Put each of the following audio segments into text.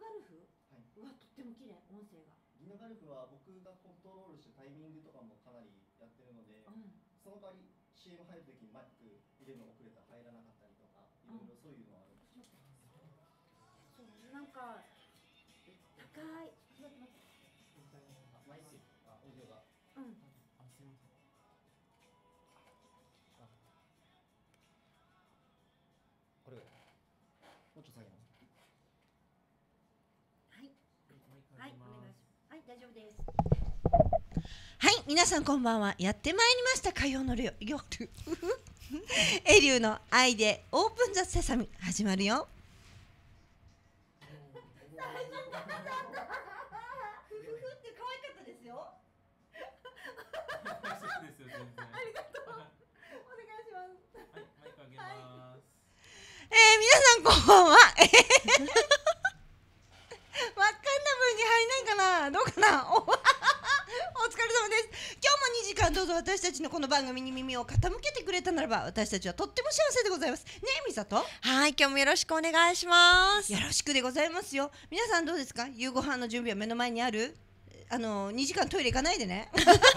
ガルフは、はい、とっても綺麗音声がギノガルフは僕がコントロールしてタイミングとかもかなりやってるので、うん、その代わり CM 入るときにマイク入れるの遅れた入らなかったりとかいろいろそういうのはあるんですうん、そうなんか高いはい皆さんこんばんはやってまいりました火曜の夜 エリューの愛でオープンザセサミ始まるよえー、皆さんこんばんは。いないかなどうかなお お疲れ様です今日も2時間どうぞ私たちのこの番組に耳を傾けてくれたならば私たちはとっても幸せでございますねえみさとはい今日もよろしくお願いしますよろしくでございますよ皆さんどうですか夕ご飯の準備は目の前にあるあの2時間トイレ行かないでね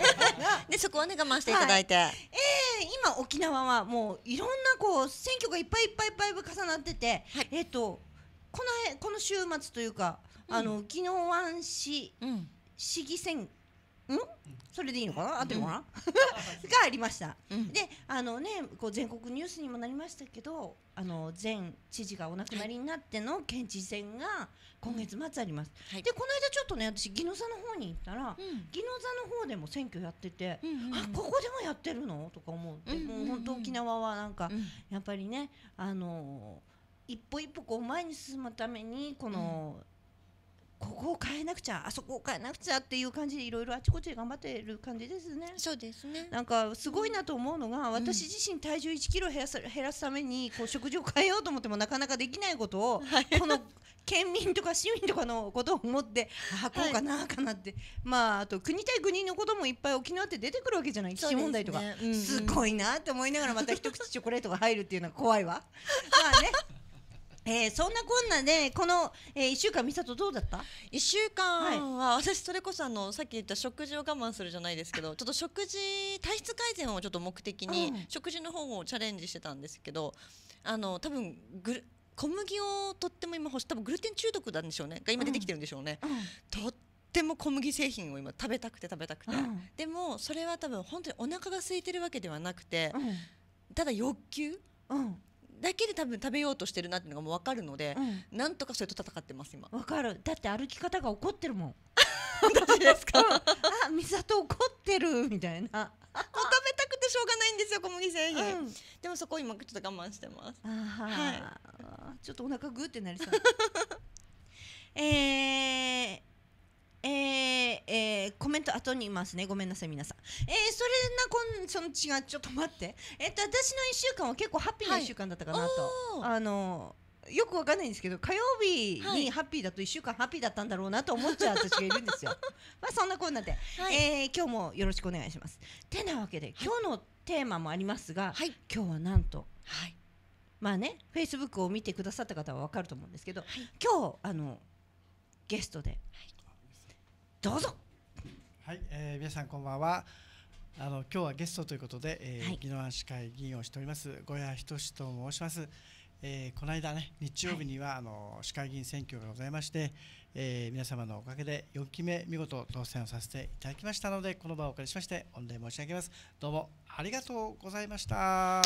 でそこはね我慢していただいて、はい、えー、今沖縄はもういろんなこう選挙がいっぱいいっぱいいっぱい重なってて、はい、えっ、ー、とこのこの週末というかあの宜野湾市市議選んそれでいいのかなあってるのかな、がありました、うん、であのねこう全国ニュースにもなりましたけどあの前知事がお亡くなりになっての県知事選が今月末あります、うんはい、でこの間ちょっとね私宜野座の方に行ったら、うん、宜野座の方でも選挙やってて、うんうんうん、あここでもやってるのとか思って、うんうんうん、もう本当沖縄はなんか、やっぱりねあのー、一歩一歩こう前に進むためにこの、うんここを変えなくちゃあそこを変えなくちゃっていう感じでいろいろあちこちで頑張ってる感じですね。そうですねなんかすごいなと思うのが、うん、私自身体重1キロ減らす減らすためにこう食事を変えようと思ってもなかなかできないことを、はい、この県民とか市民とかのことを思ってあこうかな、かなって、はい、まああと国対国のこともいっぱい沖縄って出てくるわけじゃない基地問題とかす、ねうんうん、すごいなって思いながらまた一口チョコレートが入るっていうのは怖いわ。まあねえー、そんなこんなで、この、えー、1週間、美里どうだった1週間は、私、それこそあのさっき言った食事を我慢するじゃないですけど、ちょっと食事、体質改善をちょっと目的に、食事の方をチャレンジしてたんですけど、あの多分ぐ小麦をとっても今、多分グルテン中毒なんでしょうね、が今出てきてるんでしょうね。うんうんても小麦製品を今食べたくて食べたくて、うん、でもそれは多分本当にお腹が空いてるわけではなくて、うん、ただ欲求、うんだけで多分食べようとしてるなっていうのがもう分かるので、うん、なんとかそれと戦ってます今分かるだって歩き方が怒ってるもん私ですか、うん、あ美里怒ってるみたいな食べたくてしょうがないんですよ小麦製品、うん、でもそこ今ちょっと我慢してますはい、ちょっとお腹グーってなりそう えー、えー、えー、コメント後にいますねごめんなさい皆さん、えー、それなこんその違うちょっと待ってえっ、と私の1週間は結構ハッピーな1週間だったかなと、はい、あのよくわかんないんですけど火曜日にハッピーだと1週間ハッピーだったんだろうなと思っちゃう私がいるんですよ まあそんなこんなで、はい、えー、今日もよろしくお願いしますてなわけで、今日のテーマもありますが、はい、今日はなんと、はい、まあねフェイスブックを見てくださった方はわかると思うんですけど、今日あのゲストで、どうぞはい、えー、皆さんこんばんはあの今日はゲストということで、えーはい、宜野湾市会議員をしております小屋仁志と申します、えー、この間ね日曜日には、はい、あの市会議員選挙がございまして、えー、皆様のおかげで4期目見事当選をさせていただきましたのでこの場をお借りしまして御礼申し上げますどうもありがとうございましたいや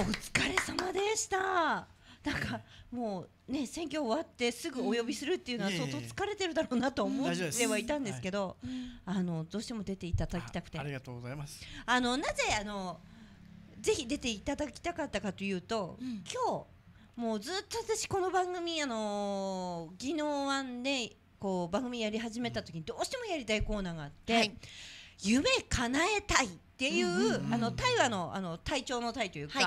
お疲れ様でしたなんかもうね選挙終わってすぐお呼びするっていうのは相当疲れてるだろうなと思ってはいたんですけど、あのどうしても出ていただきたくてありがとうございますあのなぜあのぜひ出ていただきたかったかというと、うん、今日もうずっと私この番組あの技能案でこう番組やり始めた時にどうしてもやりたいコーナーがあって、はい、夢叶えたいっていう,、あの対話のあの体調の体というか、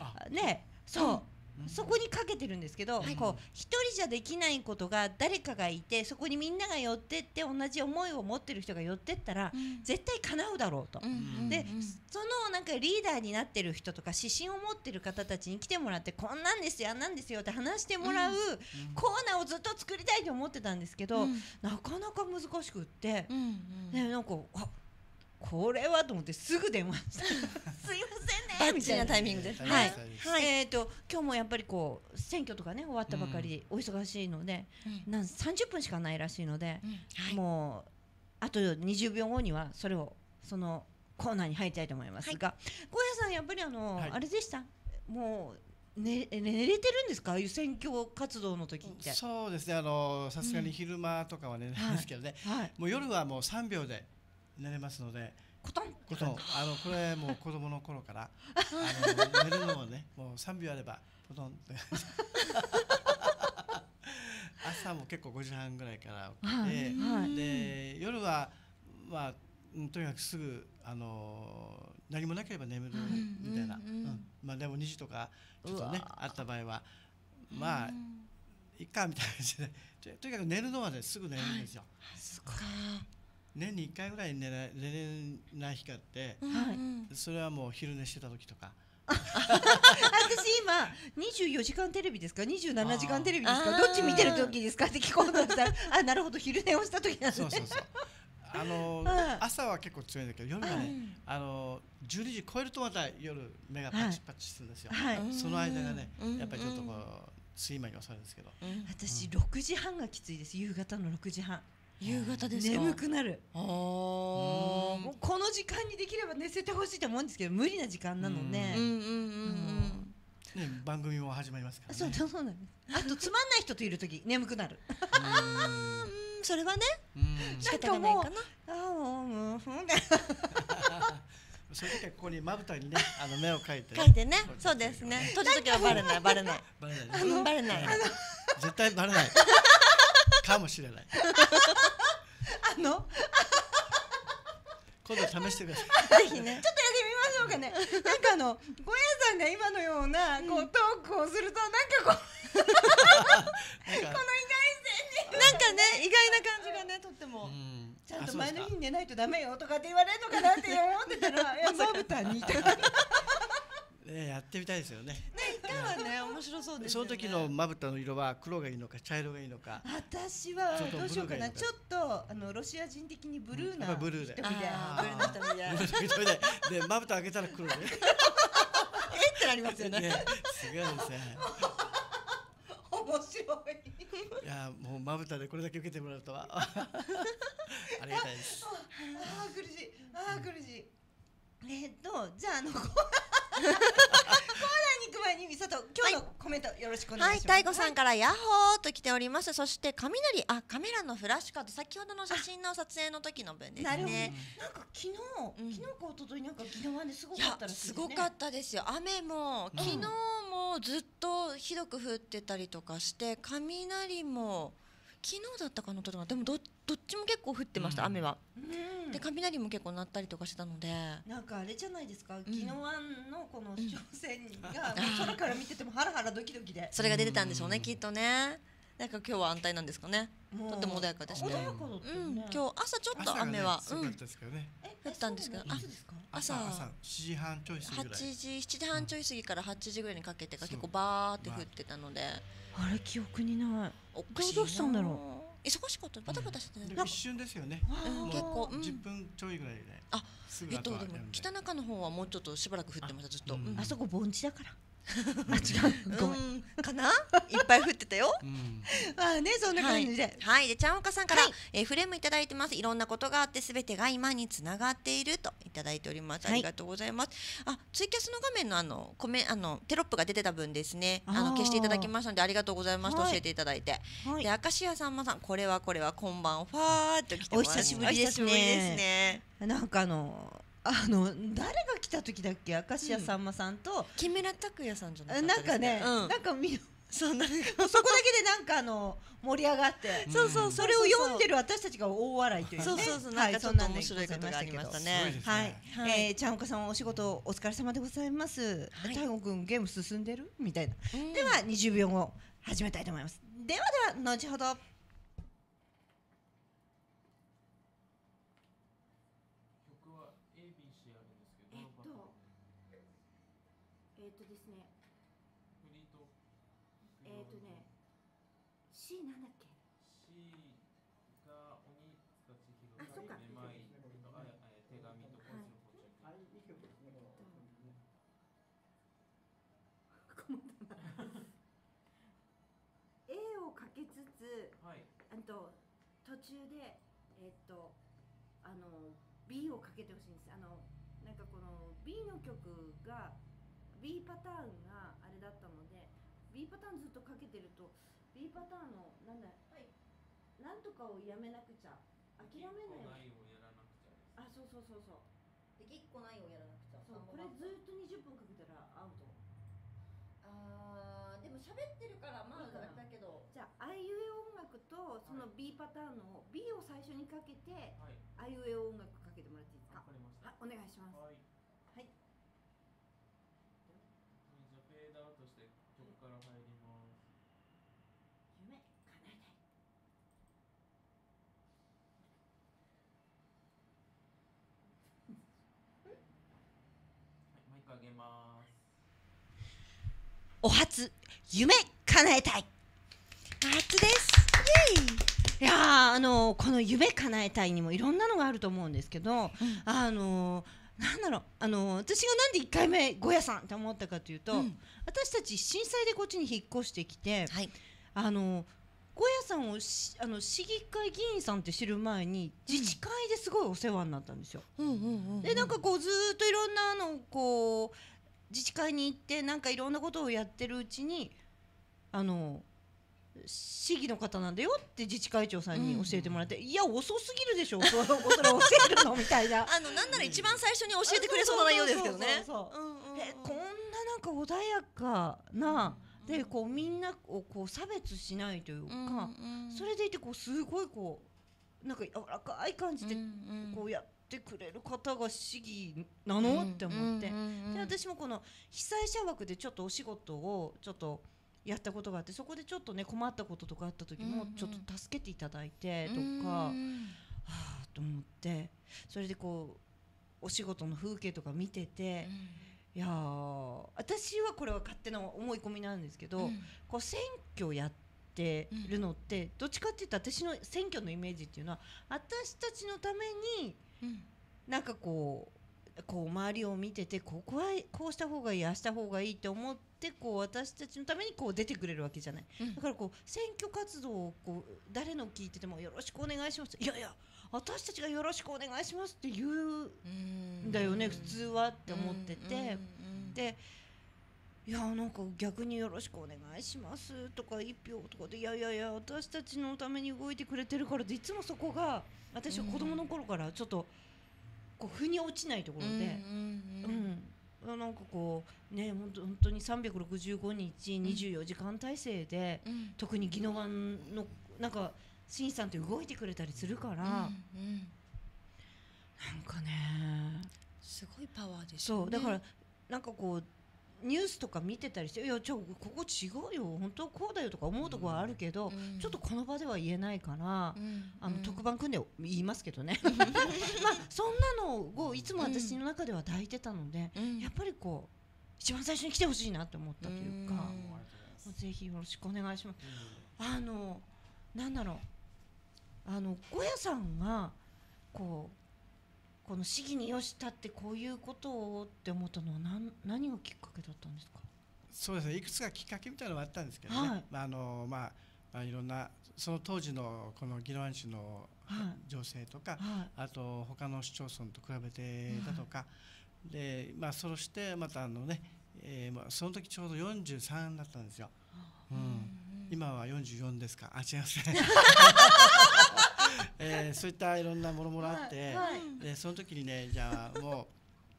はい、ねそう、そこにかけてるんですけど、はい、こう一人じゃできないことが誰かがいてそこにみんなが寄ってって同じ思いを持ってる人が寄ってったら、うん、絶対叶うだろうと、うん、でそのなんかリーダーになってる人とか指針を持ってる方たちに来てもらってこんなんですよあんなんですよって話してもらう、コーナーをずっと作りたいと思ってたんですけど、なかなか難しくって、うんうん、なんかあこれはと思ってすぐ電話した すいませんねみたいなタイミングです。はい。はい、えっ、ー、と今日もやっぱりこう選挙とかね終わったばかりでお忙しいので、うん、なん三十分しかないらしいので、うん、もうあと二十秒後にはそれをそのコーナーに入りたいと思いますが、はい、小屋さんやっぱりあの、はい、あれでした。もうね、寝れてるんですか、ああいう選挙活動の時って。そうですね、あのさすがに昼間とかはね、うん、ですけどね、はい、もう夜はもう3秒で。寝れますのでコトンコトンあのこれもう子供の頃からあの寝るのをねもう3秒あればポトンって朝も結構5時半ぐらいから起きて、はいで夜はまあとにかくすぐあの何もなければ眠るみたいな、うんうんうん、まあ、でも2時とかちょっとねあった場合はまあいっかみたいな感じでとにかく寝るのはねすぐ寝るんですよ。はい、すごい年に1回ぐらい寝ら寝れない日があって、はいそれはもう昼寝してた時とか 私今二十四時間テレビですか、二十七時間テレビですか、どっち見てる時ですかって聞こうと思ったら、あ、なるほど昼寝をした時なんですうねあの朝は結構強いんだけど夜はねあの12時超えるとまた夜目がパチパチするんですよ、はいその間がねやっぱりちょっとこう睡魔に襲われるんですけど私6時半がきついです夕方の6時半夕方です眠くなるもうこの時間にできれば寝せてほしいと思うんですけど無理な時間なので、ね、番組も始まりますから、ね、そうそうなんですあとつまんない人といる時眠くなるそれはね仕方がないかなあもうん そういう時はここにまぶたにね、あの目を描いて。描いてね。そうですね。閉じはバレない、バレない。バレない。バレない。絶対バレない。かもしれないあの今度試してください。ぜひね。ちょっとやってみましょうかね。なんかあのゴヤさんが今のようなこう、うん、トークをするとなんかこうこの意外性になんかね意外な感じがねとっても。ちゃんと前の日に寝ないとダメよとかって言われるのかなって思ってたら、いや、まぶたに。ね、やってみたいですよね。ね、回はね面白そうです、ね、その時のまぶたの色は黒がいいのか茶色がいいのか私はどうしようかなちょっとあのロシア人的にブルーな、うん、ブルーで瞳 でブルーででまぶた開けたら黒で えってなりますよねねすごいですね面白い。いや、もうまぶたでこれだけ受けてもらうとは。ありがたいです。ああ、苦しい。ああ、苦しい。えっとじゃああの 行く前に美里今日のコメントよろしくお願いします。はい、大、い、悟、い、さんからヤッホーと来ております。そして雷あカメラのフラッシュカード先ほどの写真の撮影の時の分ですね。なるほど。なんか昨日、うん、昨日か一昨日なんか昨日はねすごかったらしいですね。すごかったですよ。雨も昨日もずっとひどく降ってたりとかして雷も。昨日だったかのとかでもどどっちも結構降ってました、うん、雨は、うん、で雷も結構鳴ったりとかしたのでなんかあれじゃないですか、うん、昨日あんのこの挑戦が、空から見ててもハラハラドキドキでそれが出てたんでしょうね、きっとねなんか今日は安泰なんですかねとても穏やかでし、ね、ね、うん、今日朝ちょっと雨は、ね、うん、降ったんですけど、あ、朝七時半ちょい過ぎ八時七時半ちょい過ぎから八時ぐらいにかけてが結構バーって降ってたので。あれ記憶にないおかしいどうしたんだろう忙しかったバタバタしてた、一瞬ですよね、うん、結構、十分ちょいぐらいで、あえっとでも北中の方はもうちょっとしばらく降ってましたずっと、あそこ盆地だから あ違うごめんかないっぱい降ってたよ、うん、まあねそんな感じではい、はい、でちゃんおかさんから、はい、えー、フレームいただいてますいろんなことがあってすべてが今につながっているといただいておりますありがとうございます、はい、あツイキャスの画面のあのコメあのテロップが出てた分ですねあの消していただきましたのでありがとうございますと教えていただいて、はい、で明石家さんまさんこれはこれはこんばんファーっと来てますお久しぶりですね、ね、なんかあのあの誰が来た時だっけ明石家さんまさんと、うん、木村拓哉さんじゃない、ね、なんかね、うん、なんかみそんなか そこだけでなんかあの盛り上がって、そうそうそれを読んでる私たちが大笑いというね、そうそうそうなんかちょっと面白いことがありましたね。はい、はいえー、ちゃんおかさんお仕事お疲れ様でございます。はい、太くんゲーム進んでるみたいな。では20秒後始めたいと思います。ではでは後ほど。とあの B をかけてほしいんですあのなんかこの B の曲が B パターンがあれだったので B パターンずっとかけてると B パターンのなんだ、はい、なんとかをやめなくちゃ諦めないをやらなくちゃあそうそうそうそうできっこないをやらなくちゃそうこれずっと20分かけたらアウトあーでも喋ってるからまあだけどじゃああいうその B パターンの B を最初にかけて、あいうえお音楽かけてもらっていいですかはお願いしますはい、はい、じゃーダーとして曲から入ります夢叶えたいお初夢叶えたい夏ですいやあのこの夢叶えたいにもいろんなのがあると思うんですけど、うん、あのなんだろうあの私がなんで1回目ゴヤさんって思ったかというと、うん、私たち震災でこっちに引っ越してきて、はい、あのゴヤさんをあの市議会議員さんって知る前に自治会ですごいお世話になったんですよ。うん、でなんかこうずっといろんなのこう自治会に行ってなんかいろんなことをやってるうちにあの市議の方なんだよって自治会長さんに教えてもらって、うん、いや遅すぎるでしょそれ教えるのみたいな あのなんなら一番最初に教えてくれそうな内容ですけどねこんななんか穏やかな、でこうみんなをこう差別しないというか、うんうん、それでいてこうすごいこうなんか柔らかい感じでこうやってくれる方が市議なの、って思って、で私もこの被災者枠でちょっとお仕事をちょっとやったことがあってそこでちょっとね困ったこととかあった時もちょっと助けていただいてとか、うんうん、はあと思ってそれでこうお仕事の風景とか見てて、うん、いや私はこれは勝手な思い込みなんですけど、うん、こう選挙やってるのって、うん、どっちかっていうと私の選挙のイメージっていうのは私たちのために、うん、なんかこうこう周りを見ててここはこうした方がいいあした方がいいと思ってこう私たちのためにこう出てくれるわけじゃない、うん、だからこう選挙活動をこう誰の聞いててもよろしくお願いしますいやいや私たちがよろしくお願いしますって言うんだよね普通はって思っててでいやなんか逆によろしくお願いしますとか1票とかでいやいやいや私たちのために動いてくれてるからでいつもそこが私は子供の頃からちょっと。うんこう腑に落ちないところで、うんなんかこうね本当本当に365日24時間体制で、うん、特に宜野湾のなんかしんさんって動いてくれたりするから、うんうん、なんかねすごいパワーですょ、ね、そうだからなんかこうニュースとか見てたりして「いやちょここ違うよ本当こうだよ」とか思うとこはあるけど、うん、ちょっとこの場では言えないから、うん、あの、特番組んで言いますけどね まあそんなのをいつも私の中では抱いてたので、やっぱりこう一番最初に来てほしいなと思ったというか、ぜひよろしくお願いします。あのなんだろうあの小屋さんがこうこの市議によしたってこういうことをって思ったのは何何がきっかけだったんですかそうですねいくつかきっかけみたいなのがあったんですけどね、はい、まああのまあまあ、いろんなその当時のこの宜野湾市の情勢とか、はいあと他の市町村と比べてだとか、はい、でまあ、そしてまたあのね、えーまあ、その時ちょうど43だったんですよ、うん、今は44ですかあ違いますね えー、そういったいろんなものもあって、はい、でその時にねじゃあもう。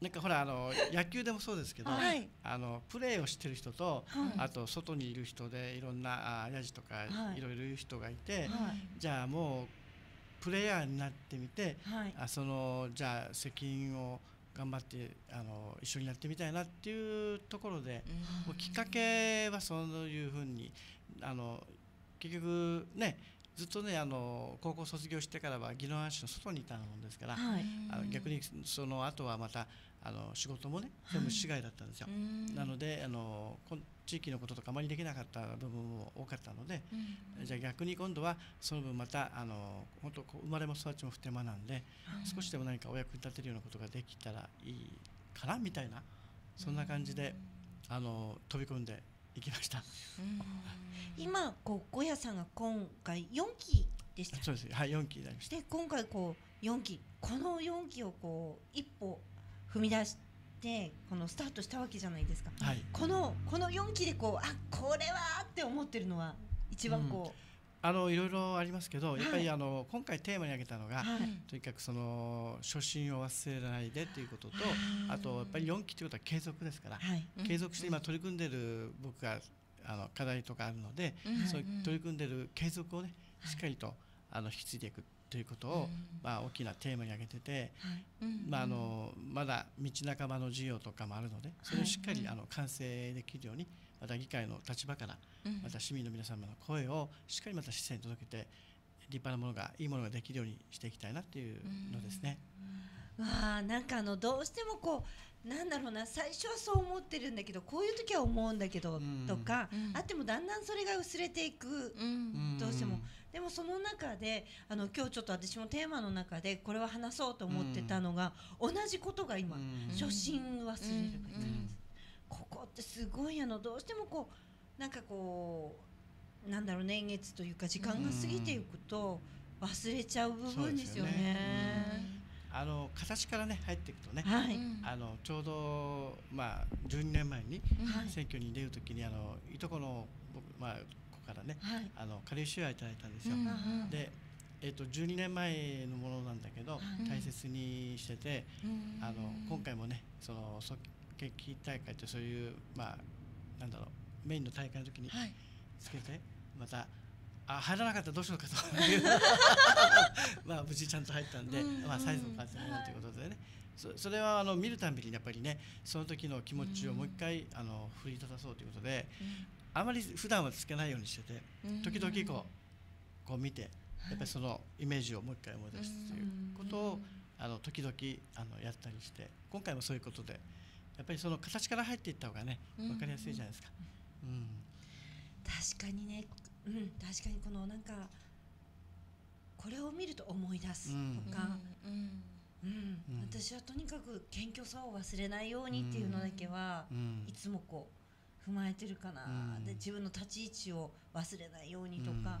なんかほらあの野球でもそうですけど、はい、あのプレーをしてる人と、はい、あと外にいる人でいろんなあやじとか、い、ろいろいう人がいて、じゃあもうプレイヤーになってみて、あそのじゃあ責任を頑張ってあの一緒にやってみたいなっていうところで、もうきっかけはそういうふうにあの結局ねずっとねあの高校卒業してからは宜野湾市の外にいたもんですから、はい、あの逆にその後はまたあの仕事もね全部市外だったんですよ、はい、なのであの地域のこととかあまりできなかった部分も多かったので、うん、じゃあ逆に今度はその分またあの本当生まれも育ちも不手間なんで、はい、少しでも何かお役に立てるようなことができたらいいかなみたいなそんな感じで、うん、あの飛び込んで行きました。今こう小屋さんが今回4期でした。そうです。はい、四期になりました。で今回こう4期この4期をこう一歩踏み出してこのスタートしたわけじゃないですか。はい、このこの4期でこうあこれはって思ってるのは一番こう。うんあのいろいろありますけど、やっぱりあの今回テーマに挙げたのが、とにかくその初心を忘れないでということと、あとやっぱり4期ということは継続ですから、継続して今取り組んでる僕があの課題とかあるので、そうう取り組んでる継続をねしっかりと、あの引き継いでいくということを、まあ、大きなテーマに挙げてて、まあ、あのまだ道半ばの授業とかもあるのでそれをしっかり、あの完成できるようにまた議会の立場からまた市民の皆様の声をしっかりまた市政に届けて立派なものがいいものができるようにしていきたいなっていうのですね。わあなんかあのどうしてもこうなんだろうな最初はそう思ってるんだけどこういう時は思うんだけど、とか、あってもだんだんそれが薄れていく、どうしてもでもその中であの今日ちょっと私もテーマの中でこれは話そうと思ってたのが、同じことが今、初心忘れるみたいな。ここってすごいあのどうしてもこうなんかこうなんだろう年月というか時間が過ぎていくと忘れちゃう部分ですよね。あの形からね入っていくとね、はい、あのちょうどまあ12年前に選挙に出るときにあのいとこの僕まあここからね、はい、あの仮収賄いただいたんですよ。でえっと、と12年前のものなんだけど、はい、大切にしてて、うん、あの今回もねその大会ってそういうまあなんだろうメインの大会の時につけて、はい、またあ入らなかったらどうしようかと まあ無事ちゃんと入ったんで、うんうん、まあ、サイズも変わってないということでねそそれはあの見るたびにやっぱりねその時の気持ちをもう一回、あの振り立たそうということで、うん、あまり普段はつけないようにしてて時々こうこう見てやっぱりそのイメージをもう一回思い出すということを、あの時々あのやったりして今回もそういうことで。やっぱりその形から入っていった方がね分かりやすいじゃないですか。確かにね、うん、確かにこのなんかこれを見ると思い出すとか、うん私はとにかく謙虚さを忘れないようにっていうのだけは、いつもこう踏まえてるかな、で自分の立ち位置を忘れないようにとか。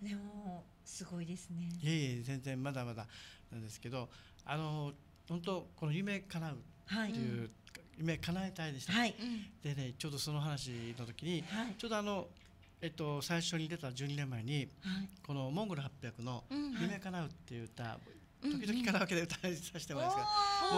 でもすごいですね。いえいえ全然まだまだなんですけど、あの本当この夢叶うていう、夢叶えたいでした、はい、でねちょうどその話の時に、はい、ちょうどあのえっと、最初に出た12年前に、はい、この「モンゴル800」の「夢叶う」っていう歌、時々カラオケで歌いさせてもらうんですが、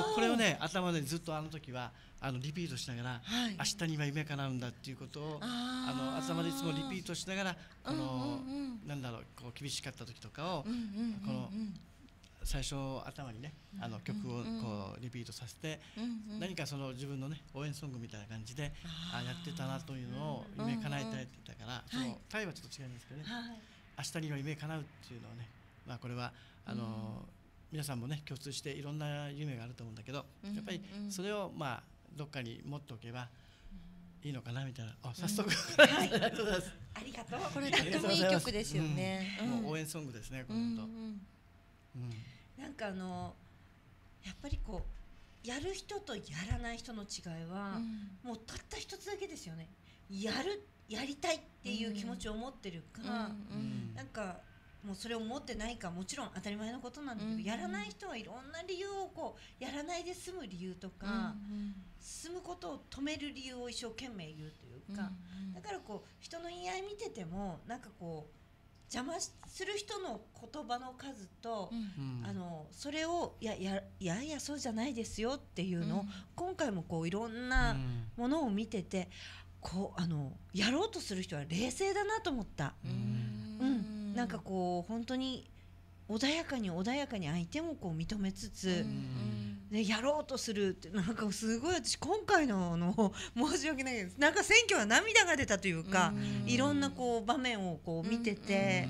もうこれをね頭でずっとあの時はあのリピートしながら、はい、明日には夢叶うんだっていうことをあの頭でいつもリピートしながらこの、なんだろうこう厳しかった時とかを、この「最初頭にねあの曲をこうリピートさせて、何かその自分のね応援ソングみたいな感じであやってたなというのを夢叶えたいって言ったから、そのタイはちょっと違うんですけどね、明日にの夢叶うっていうのはね、まあ、これはあの、皆さんもね共通していろんな夢があると思うんだけど、やっぱりそれをまあどっかに持っておけば、いいのかなみたいな。あ、早速。ありがとう。ございますありがとうこれとてもいい曲ですよね。もう応援ソングですね、このと。うん、なんかあのやっぱりこうやる人とやらない人の違いは、うん、もうたった一つだけですよねやるやりたいっていう気持ちを持ってるか、うん、なんかもうそれを持ってないかもちろん当たり前のことなんだけど、うん、やらない人はいろんな理由をこうやらないで済む理由とか、うん進むことを止める理由を一生懸命言うというか、うん、だからこう人の言い合い見ててもなんかこう邪魔する人の言葉の数と、うん、あのそれをいやいやいやそうじゃないですよっていうのを、うん、今回もこういろんなものを見てて、こうあのやろうとする人は冷静だなと思った。うん、なんかこう本当に穏やかに穏やかに相手もこう認めつつ。うんね、やろうとするって なんかすごい私今回のの 申し訳ないけどなんか選挙は涙が出たというかいろんなこう場面をこう見てて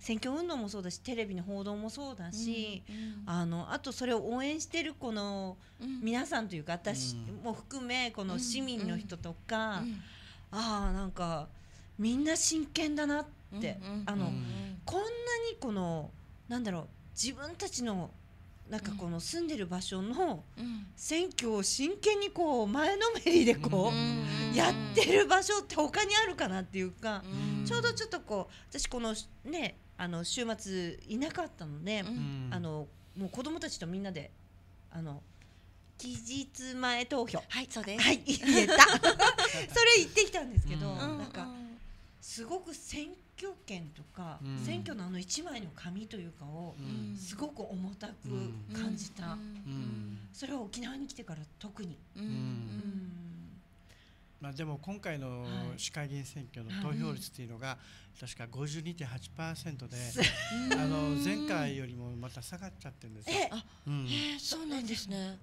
選挙運動もそうだしテレビの報道もそうだしあのあとそれを応援してるこの皆さんというか私も含めこの市民の人とかああなんかみんな真剣だなってあのこんなにこのなんだろう自分たちのなんかこの住んでる場所の選挙を真剣にこう前のめりでこうやってる場所って他にあるかなっていうかちょうどちょっとこう私このねあの週末いなかったのであのもう子供たちとみんなであの期日前投票はいそうですはい言えた それ行ってきたんですけどなんかすごく選挙教権とか、うん、選挙のあの一枚の紙というかをすごく重たく感じた、うん、それは沖縄に来てから特に。うんまあ、でも今回の市会議員選挙の投票率というのが、確か52.8%で、うあの前回よりもまた下がっちゃってるんですよ。うん、そうなんですね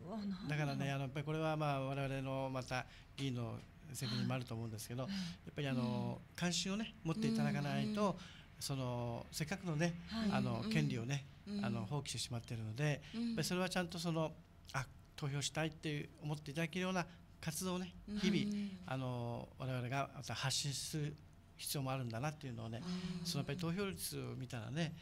だからねあのやっぱりこれはまあ我々のまた議員の責任もあると思うんですけど、やっぱりあの、関心をね持っていただかないと、そのせっかくのね、あの権利をね、あの放棄してしまっているので、やっぱりそれはちゃんとそのあ投票したいって思っていただけるような活動をね日々、あの我々がまた発信する必要もあるんだなっていうのをね、そのやっぱり投票率を見たらね、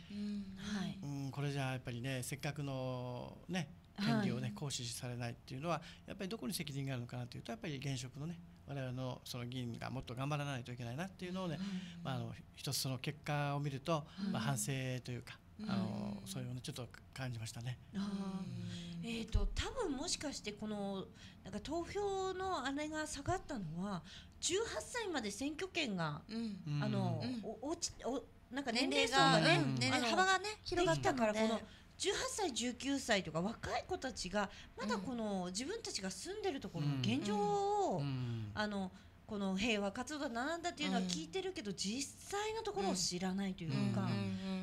はい、うんこれじゃあやっぱりねせっかくのね権利をね行使されないっていうのはやっぱりどこに責任があるのかなというとやっぱり現職のね我々のその議員がもっと頑張らないといけないなっていうのをね、まあ、あの一つその結果を見ると、まあ、反省というか。あのそうれをねちょっと感じましたね。あえっ、ー、と多分もしかしてこのなんか投票のあれが下がったのは18歳まで選挙権が、あの、おおちおなんか年齢層がね、うん、幅がね広がったからこの18歳19歳とか若い子たちがまだこの、自分たちが住んでるところの現状を、あのこの平和活動だなんだっていうのは聞いてるけど、実際のところを知らないというか、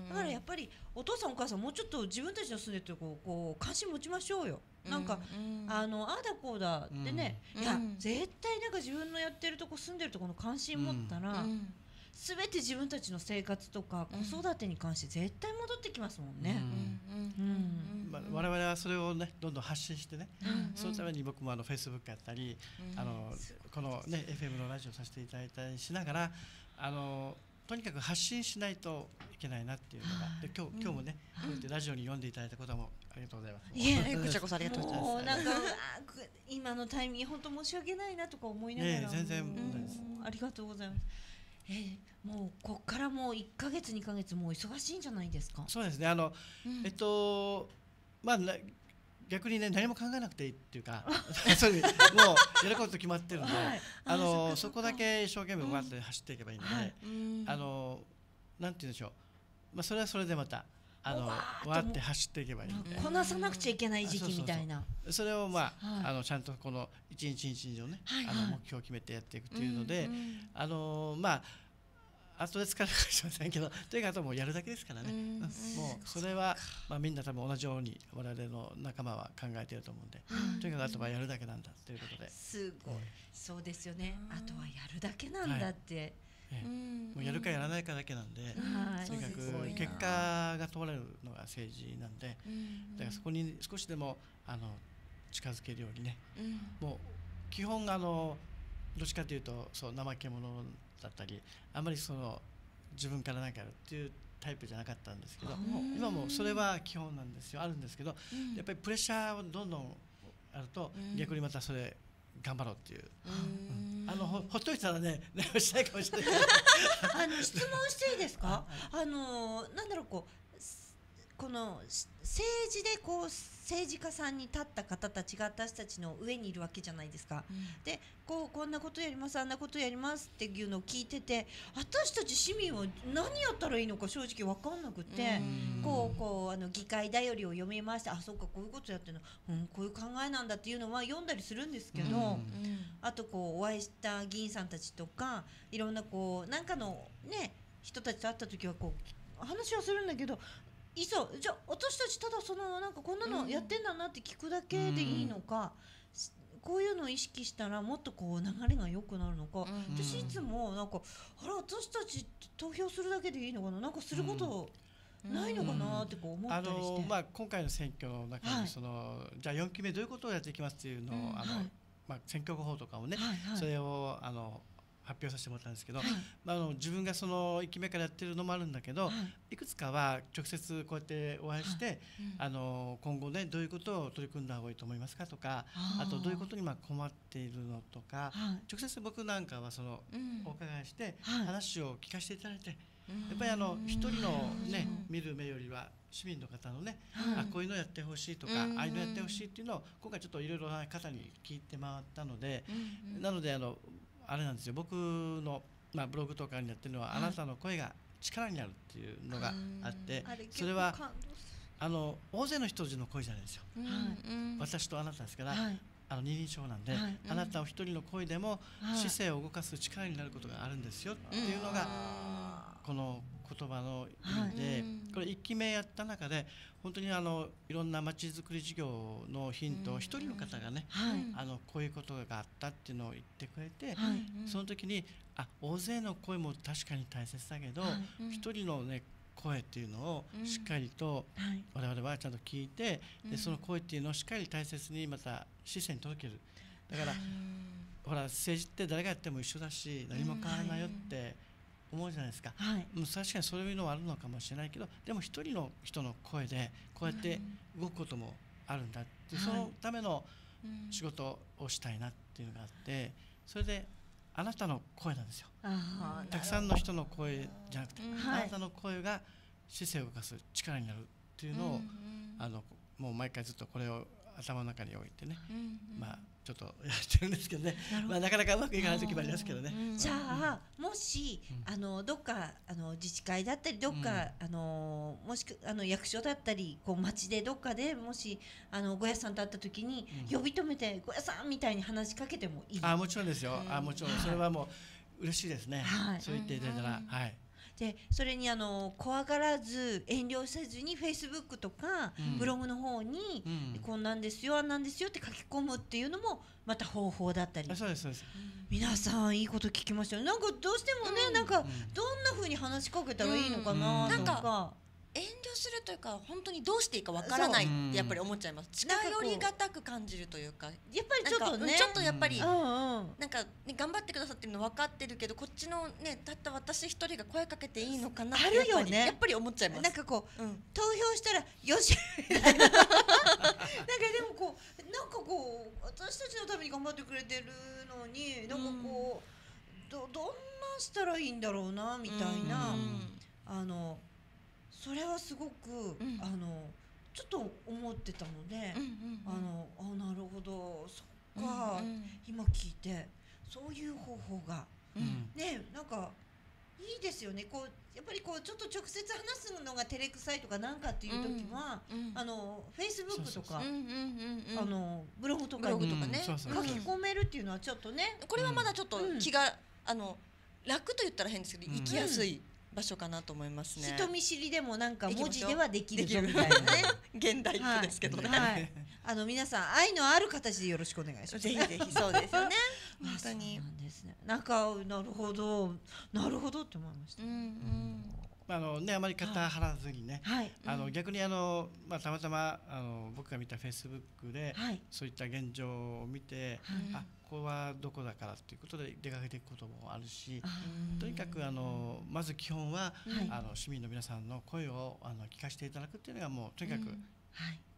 だからやっぱりお父さんお母さんもうちょっと自分たちの住んでるとここう関心持ちましょうよ。なんか、あのあだこうだってね、いや、絶対なんか自分のやってるとこ住んでるとこの関心持ったら、全て自分たちの生活とか子育てに関して絶対戻ってきますもんね。まあ、我々はそれをねどんどん発信してね、うんうん、そのために僕もあのフェイスブックやったり、うん、あのこのね FM のラジオさせていただいたりしながらあのとにかく発信しないといけないなっていうのが、で今日今日もね、うん、ラジオに読んでいただいたこともありがとうございます。いやこちらこそありがとうございます。なんか今のタイミング本当申し訳ないなとか思いながら、全然問題です。ありがとうございます。えー、もうこっからもう1か月2か月もう忙しいんじゃないですかそうですねあの、うん、えっとまあ逆にね何も考えなくていいっていうか そういうもうやること決まってるので、はい、あのそこだけ一生懸命バって走っていけばいいので、うんはい、あのなんて言うんでしょうまあそれはそれでまたあのわって走っていけばいいこなさなくちゃいけない時期みたいなそれをまあはい、あのちゃんとこの一日一日のね、はいはい、あの目標を決めてやっていくというので、うんうん、あのまあ後で疲れるかもしれませんけど というかあともうやるだけですからね、うん、もうそれは、まあ、みんな多分同じように我々の仲間は考えていると思うんで、うん、とにかあとはやるだけなんだということで、すごいそうですよねあとはやるだけなんだって、はいもうやるかやらないかだけなんで、とにかく結果が問われるのが政治なんで、だからそこに少しでもあの近づけるようにね、もう基本あのどっちかというとそう怠け者だったりあんまりその自分から何かやるっていうタイプじゃなかったんですけど今もそれは基本なんですよあるんですけど、やっぱりプレッシャーをどんどんあると、逆にまたそれ頑張ろうっていう。あのほほっといたらね ねもしないかもしれない。あの質問していいですか？あのなんだろうこうこの政治でこう政治家さんに立った方たちが私たちの上にいるわけじゃないですか、うん、でこうこんなことやりますあんなことやりますっていうのを聞いてて私たち市民は何やったらいいのか正直分かんなくて、うこうこうあの議会だよりを読みましてあそっかこういうことやってるの、うん、こういう考えなんだっていうのは読んだりするんですけど、うん、あとこうお会いした議員さんたちとかいろんなこうなんかのね人たちと会った時はこう話はするんだけどいそうじゃ私たちただそのなんかこんなのやってんだなって聞くだけでいいのか、うん、こういうのを意識したらもっとこう流れが良くなるのか、うん、私いつもなんかあら私たち投票するだけでいいのかななんかすること、ないのかなってこう思ったりして、まあ、今回の選挙の中にその、はい、じゃあ4期目どういうことをやっていきますっていうのを、あの、はい、まあ、選挙後報とかをね、はいはい、それをあの発表させてもらったんですけど、はい、まあ、あの自分がその一期目からやってるのもあるんだけど、はい、いくつかは直接こうやってお会いして、はいうん、あの今後ねどういうことを取り組んだ方がいいと思いますかとかあとどういうことにまあ困っているのとか、直接僕なんかはその、うん、お伺いして話を聞かせていただいて。やっぱりあの一人のね見る目よりは市民の方のね、あこういうのやってほしいとか、ああいうのやってほしいっていうのを今回ちょっといろいろな方に聞いて回ったので、なのであのあれなんですよ僕の、まあ、ブログとかにやってるのは、あなたの声が力になるっていうのがあってそれはあの大勢の人たちの声じゃないですよ、私とあなたですから、あの二人称なんで、あなたお一人の声でも、姿勢を動かす力になることがあるんですよっていうのが、この言葉の意味で、はい、これ1期目やった中で本当にあのいろんなまちづくり事業のヒントを1人の方がね、はい、あのこういうことがあったっていうのを言ってくれて、はい、その時にあ大勢の声も確かに大切だけど、はい、1人のね声っていうのをしっかりと我々はちゃんと聞いて、でその声っていうのをしっかり大切にまた視線に届けるだから、ほら政治って誰がやっても一緒だし何も変わらないよって思うじゃないですか、はい、確かにそういうのはあるのかもしれないけどでも一人の人の声でこうやって動くこともあるんだって、うん、そのための仕事をしたいなっていうのがあってそれであなたの声なんですよたくさんの人の声じゃなくて、うんあなたの声が姿勢を動かす力になるっていうのを、うんうん、あのもう毎回ずっとこれを頭の中に置いてね、うんうん、まあちょっとやってるんですけどねまあ、なかなかうまくいかない時もありますけどね。じゃあ、もしあのどっかあの自治会だったりどっか、あのもしくあの役所だったりこう町でどっかでもしあの小屋さんと会った時に、呼び止めて小屋さんみたいに話しかけてもいいあもちろんですよ、あもちろんそれはもう嬉しいですね、はい、そう言っていただいたら。はいでそれにあの怖がらず遠慮せずにフェイスブックとか、ブログの方に、こんなんですよあんなんですよって書き込むっていうのもまた方法だったりそうですそうです皆さんいいこと聞きましたよなんかどうしてもね、なんかどんなふうに話しかけたらいいのかなとか。遠慮するというか本当にどうしていいかわからないってやっぱり思っちゃいます。近寄りがたく感じるというか、やっぱりちょっとね、ちょっとやっぱり、なんか、ね、頑張ってくださってるの分かってるけど、こっちのねたった私一人が声かけていいのかなってやっね、やっぱり思っちゃいます。なんかこう、うん、投票したらよし なんかでもこうなんかこう私たちのために頑張ってくれてるのになんかこう、うん、どどんなしたらいいんだろうなみたいな、あの。それはすごく、あのちょっと思ってたので、あのあなるほどそっか、うんうん、今聞いてそういう方法が、うん、ねなんかいいですよねこうやっぱりこうちょっと直接話すのが照れくさいとかなんかっていう時は、うんうん、あのフェイスブックとかあのブログとかとかね、書き込めるっていうのはちょっとねこれはまだちょっと気が、あの楽と言ったら変ですけど行きやすい。うん場所かなと思いますね人見知りでもなんか文字ではできるぞみたいなね現代風ですけどね、はいはい、あの皆さん愛のある形でよろしくお願いしますぜひぜひそうですよね 本当になんですねなんかなるほどなるほどって思いました、うんうんあのね、あまり肩張らずにね、はい、あの逆にあの、まあ、たまたまあの僕が見たフェイスブックで、はい、そういった現状を見て、はい、あこはどこだからということで出かけていくこともあるしとにかくあのまず基本は、はい、あの市民の皆さんの声をあの聞かせていただくっていうのがもうとにかく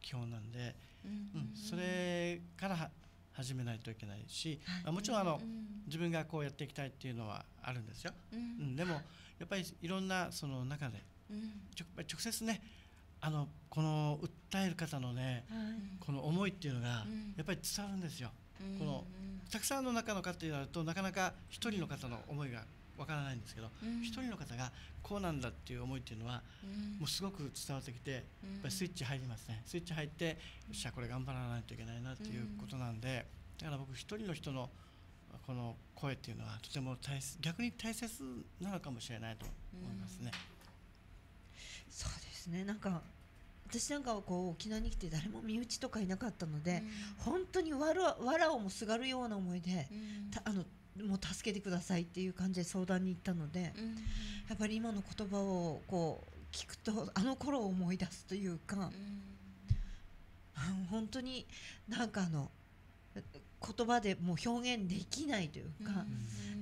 基本なんで、うん、うん、それから始めないといけないし、はい、もちろんあの、自分がこうやっていきたいっていうのはあるんですよ。うん、でもやっぱりいろんなその中で、直接ねあのこの訴える方のね、この思いっていうのがやっぱり伝わるんですよ。このたくさんの中の方になるとなかなか一人の方の思いがわからないんですけど一、うん、人の方がこうなんだっていう思いっていうのは、うん、もうすごく伝わってきてやっぱりスイッチ入りますねスイッチ入ってよっしゃこれ頑張らないといけないなっていうことなんでだから僕一人の人のこの声っていうのはとても大逆に大切なのかもしれないと思いますね。そうですねなんか私なんかはこう沖縄に来て誰も身内とかいなかったので、うん、本当にわらわらをもすがるような思いで、うん、あのもう助けてくださいっていう感じで相談に行ったので、うん、やっぱり今の言葉をこう聞くとあの頃を思い出すというか、うん、本当になんかあの言葉でもう表現できないというか、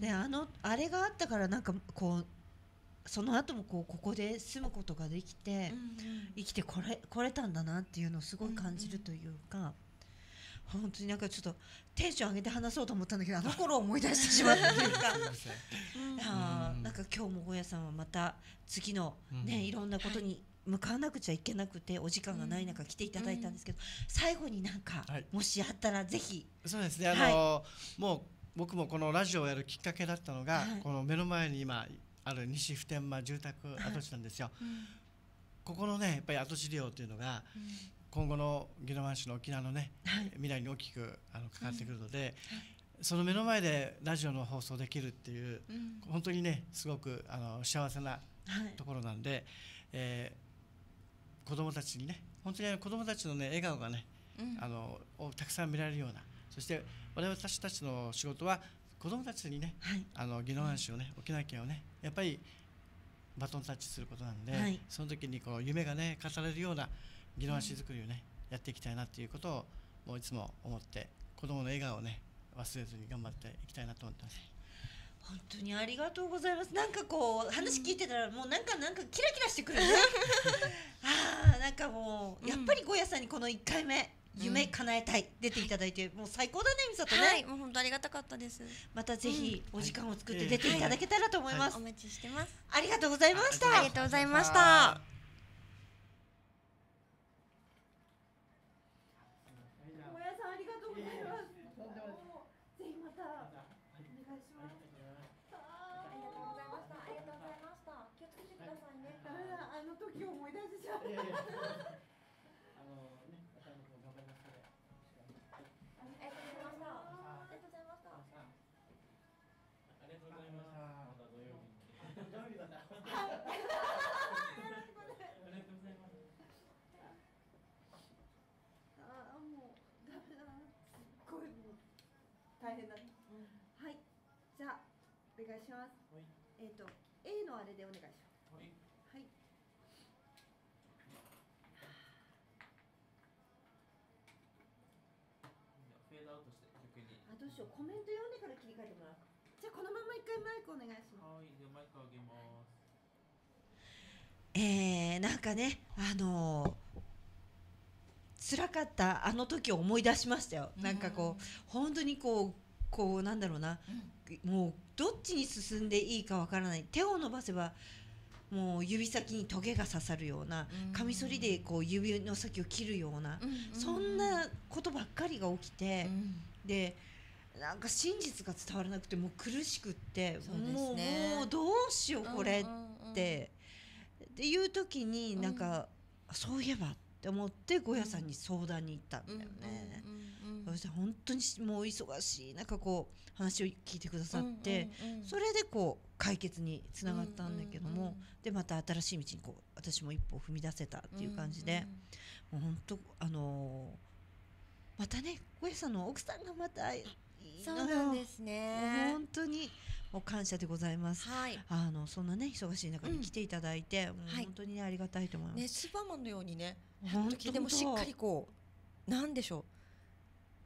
であのあれがあったからなんかこうその後もこうここで住むことができて、生きてこれこれたんだなっていうのをすごい感じるというか、本当になんかちょっとテンション上げて話そうと思ったんだけどあの頃を思い出してしまったというかあなんか今日も大家さんはまた次のね、いろんなことに、向かわなくちゃいけなくてお時間がない中来ていただいたんですけど、うん、最後になんか、はい、もしあったらぜひそうですね、はい、あのもう僕もこのラジオをやるきっかけだったのが、はい、この目の前に今ある西普天間住宅跡地なんですよ。ここのねやっぱり跡地利用というのが、今後の宜野湾市の沖縄のね、未来に大きくあのかかってくるので、その目の前でラジオの放送できるっていう、本当にねすごくあの幸せなところなんで、はいえー、子どもたちにね本当に子どもたちの、ね、笑顔がね、あのたくさん見られるようなそして私たちの仕事は子どもたちにね、はい、あの宜野湾市をね沖縄県をねやっぱりバトンタッチすることなんで、はい、その時にこう夢がね語れるような宜野湾市づくりをね、やっていきたいなっていうことをもういつも思って子どもの笑顔をね忘れずに頑張っていきたいなと思ってます。本当にありがとうございます。なんかこう話聞いてたらもうなんかなんかキラキラしてくるね。ああなんかもうやっぱりゴーヤさんにこの1回目夢叶えたい、出ていただいて、もう最高だね、みさとね。はい、もう本当ありがたかったです。またぜひ、お時間を作って出ていただけたらと思います。お待ちしてます。ありがとうございました。ありがとうございました。します。はい、えっ、ー、と A のあれでお願いします。はい。はい。フェードアウトして逆に。あどうしようコメント読んでから切り替えてもらう。じゃこのまま一回マイクお願いします。はい、じマイクあげます。えー、なんかね、あのー、辛かったあの時を思い出しましたよ。なんかこう、うん、本当にこうこうなんだろうな、うん、もうどっちに進んでいいかわからない手を伸ばせばもう指先にトゲが刺さるような、カミソリでこう指の先を切るような、うん、そんなことばっかりが起きて、でなんか真実が伝わらなくてもう苦しくって、ね、もうもうどうしようこれって、っていう時になんか、そういえばって。って思ってゴヤさんに相談に行ったんだよね。そして本当にもう忙しいなんかこう話を聞いてくださって、それでこう解決につながったんだけども、でまた新しい道にこう私も一歩踏み出せたっていう感じで、もう本当あのー、またねゴヤさんの奥さんがまたいいそうなんですね。本当にもう感謝でございます。はい、あのそんなね忙しい中に来ていただいて、うん、本当に、ね、ありがたいと思います。ねスーパーマンのようにねでもしっかりこうなんでしょ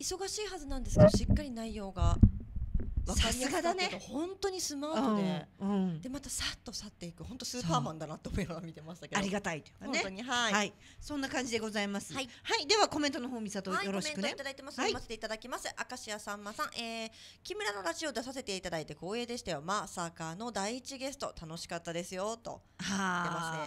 う忙しいはずなんですけどしっかり内容が分かりすかっね、本当にスマートで、うんうん、でまたさっと去っていく本当スーパーマンだなと思いながら見てましたけどありがたいというかねはい、はい、そんな感じでございます、はい、はい、ではコメントの方美里、はい、よろしくねいただいてます読ませていただきます明石家さんまさん、えー、木村のラジオ出させていただいて光栄でしたよまさかの第一ゲスト楽しかったですよと出まね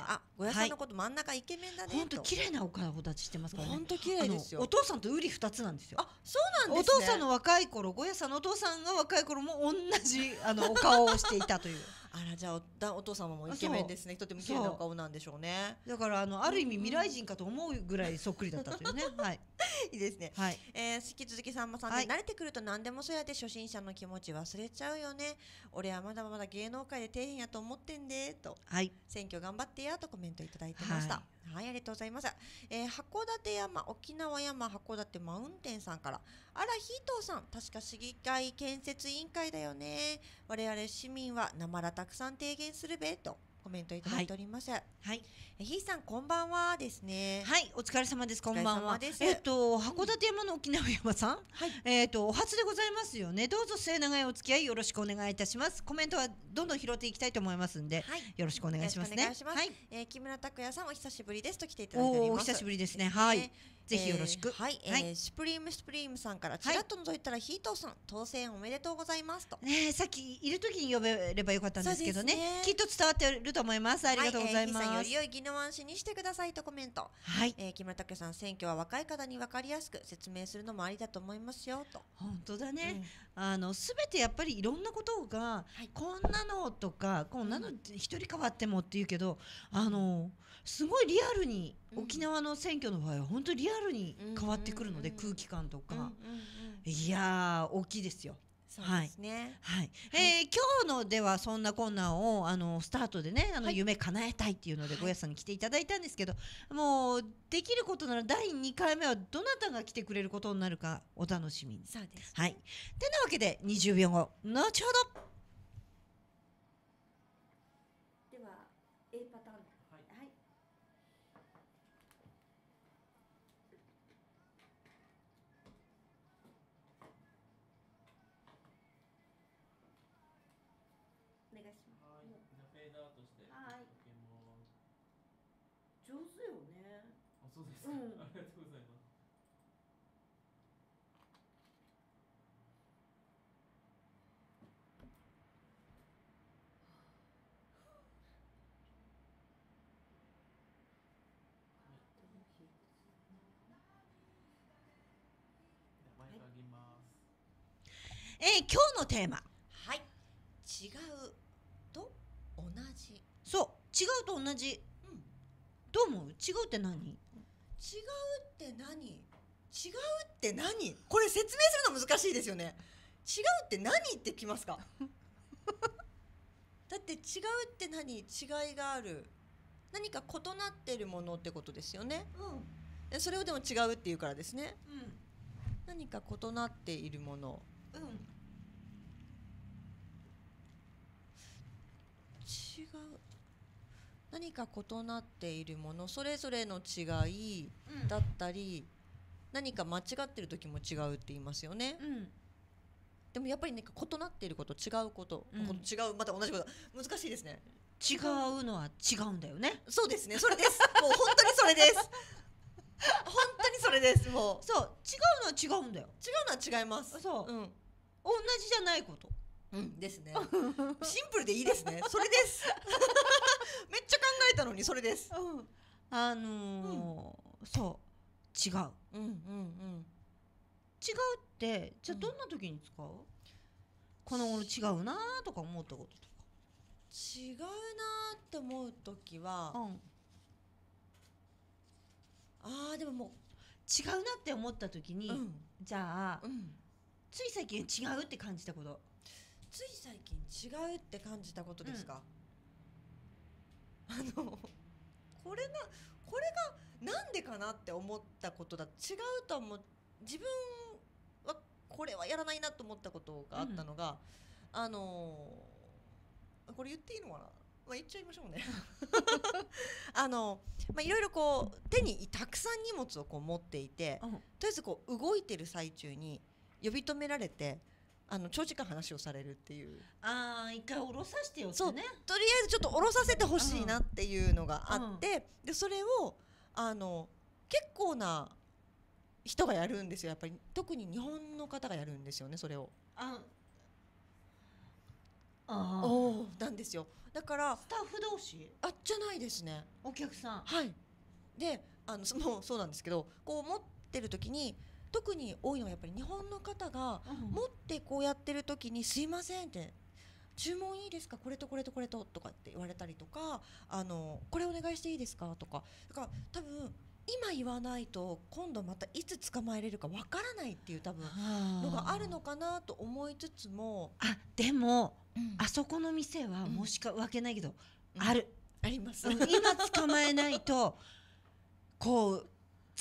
あごやさんのこと真ん中イケメンだね本当綺麗なお顔立ちしてますから本当綺麗ですよお父さんとウリ二つなんですよあそうなんですねお父さんの若い頃ごやさんのお父さんが若い頃も同じあのお顔をしていたというあらじゃあお父様もイケメンですねとても綺麗な顔なんでしょうねだからあのある意味未来人かと思うぐらいそっくりだったというね はいいいですね、はいえー、引き続きさんまさんで、はい、慣れてくると何でもそうやって初心者の気持ち忘れちゃうよね俺はまだまだ芸能界で底辺やと思ってんでと、はい、選挙頑張ってやとコメントいただいてました、はい、はい、ありがとうございます、えー、函館山沖縄山函館マウンテンさんからあらヒートさん確か市議会建設委員会だよね我々市民はなまらたくさん提言するべとコメントいただいております。はい。はい、えひいさんこんばんはですね。はい、お疲れ様です。こんばんは。えっと函館山の沖縄山さん。はい。えっとお初でございますよね。どうぞ末永いお付き合いよろしくお願いいたします。コメントはどんどん拾っていきたいと思いますんで、はい、よろしくお願いしますね。お願いします。はい。えー、木村拓哉さんお久しぶりですと来ていただいております。お久しぶりですね。はい。ぜひよろしく、えー、はい、えー、はい、シプリームスプリームさんからちらっと覗いたら、はい、ヒートさん当選おめでとうございますとねさっきいる時に呼べればよかったんですけどね、ね、きっと伝わってると思いますありがとうございます、はいえー、より良い宜野湾市にしてくださいとコメントはい、えー、木村拓さん選挙は若い方にわかりやすく説明するのもありだと思いますよと本当だね、うん、あのすべてやっぱりいろんなことが、はい、こんなのとかこんなの一人変わってもっていうけどあのーすごいリアルに、沖縄の選挙の場合は本当リアルに変わってくるので、空気感とか、いや大きいですよ。はい、はい。え今日のではそんなんなをあのスタートでねあの、夢叶えたいっていうのでごやさんに来ていただいたんですけど、もうできることなら第2回目はどなたが来てくれることになるかお楽しみに。そうです、はい。てなわけで20秒後後ほど。そうですか、うん、ありがとうございますえー、今日のテーマはい違うと同じそう違うと同じ、うん、どう思う違うって何違うって何違うって何これ説明するの難しいですよね違うって何ってきますかだって違うって何違いがある何か異なってるものってことですよね、うん、それをでも違うって言うからですね、うん、何か異なっているもの、うん何か異なっているものそれぞれの違いだったり、うん、何か間違ってる時も違うって言いますよね。うんでもやっぱりなんか異なっていること違うこと、うん、この違うまた同じこと難しいですね違うのは違うんだよねそうですねそれですもう本当にそれです本当にそれですもうそう違うのは違うんだよ違うのは違いますそう、うん、同じじゃないことうん、ですね。シンプルでいいですね。それです。めっちゃ考えたのにそれです。うん、あのーうん、そう違う。うんうんうん。違うってじゃどんな時に使う？うん、この頃違うなあとか思ったこととか。違うなあって思う時は。うん、ああでももう違うなって思った時に、うん、じゃあ、うん、つい最近違うって感じたこと。つい最近違うって感じたことですか、うん、あのこれがこれがなんでかなって思ったことだ違うとはもう自分はこれはやらないなと思ったことがあったのが、うん、あのこれ言っていいのかなまあ、言っちゃいましょうね あの、まあ、いろいろこう手にたくさん荷物をこう持っていて、うん、とりあえずこう動いてる最中に呼び止められてあの長時間話をされるっていうああ一回下ろさせてよってねとりあえずちょっと下ろさせてほしいなっていうのがあって、うん、でそれをあの結構な人がやるんですよやっぱり特に日本の方がやるんですよねそれを。ああおなんですよだからスタッフ同士あじゃないですねお客さんはいであのもうそうなんですけどこう持ってる時に特に多いのはやっぱり日本の方が持ってこうやってる時に「すいません」って「注文いいですかこれとこれとこれと」とかって言われたりとか「あのこれお願いしていいですか?」とかだから多分今言わないと今度またいつ捕まえれるかわからないっていう多分のがあるのかなと思いつつもあでも、うん、あそこの店はもしかわけないけど、うん、ある、あります今捕まえないとこう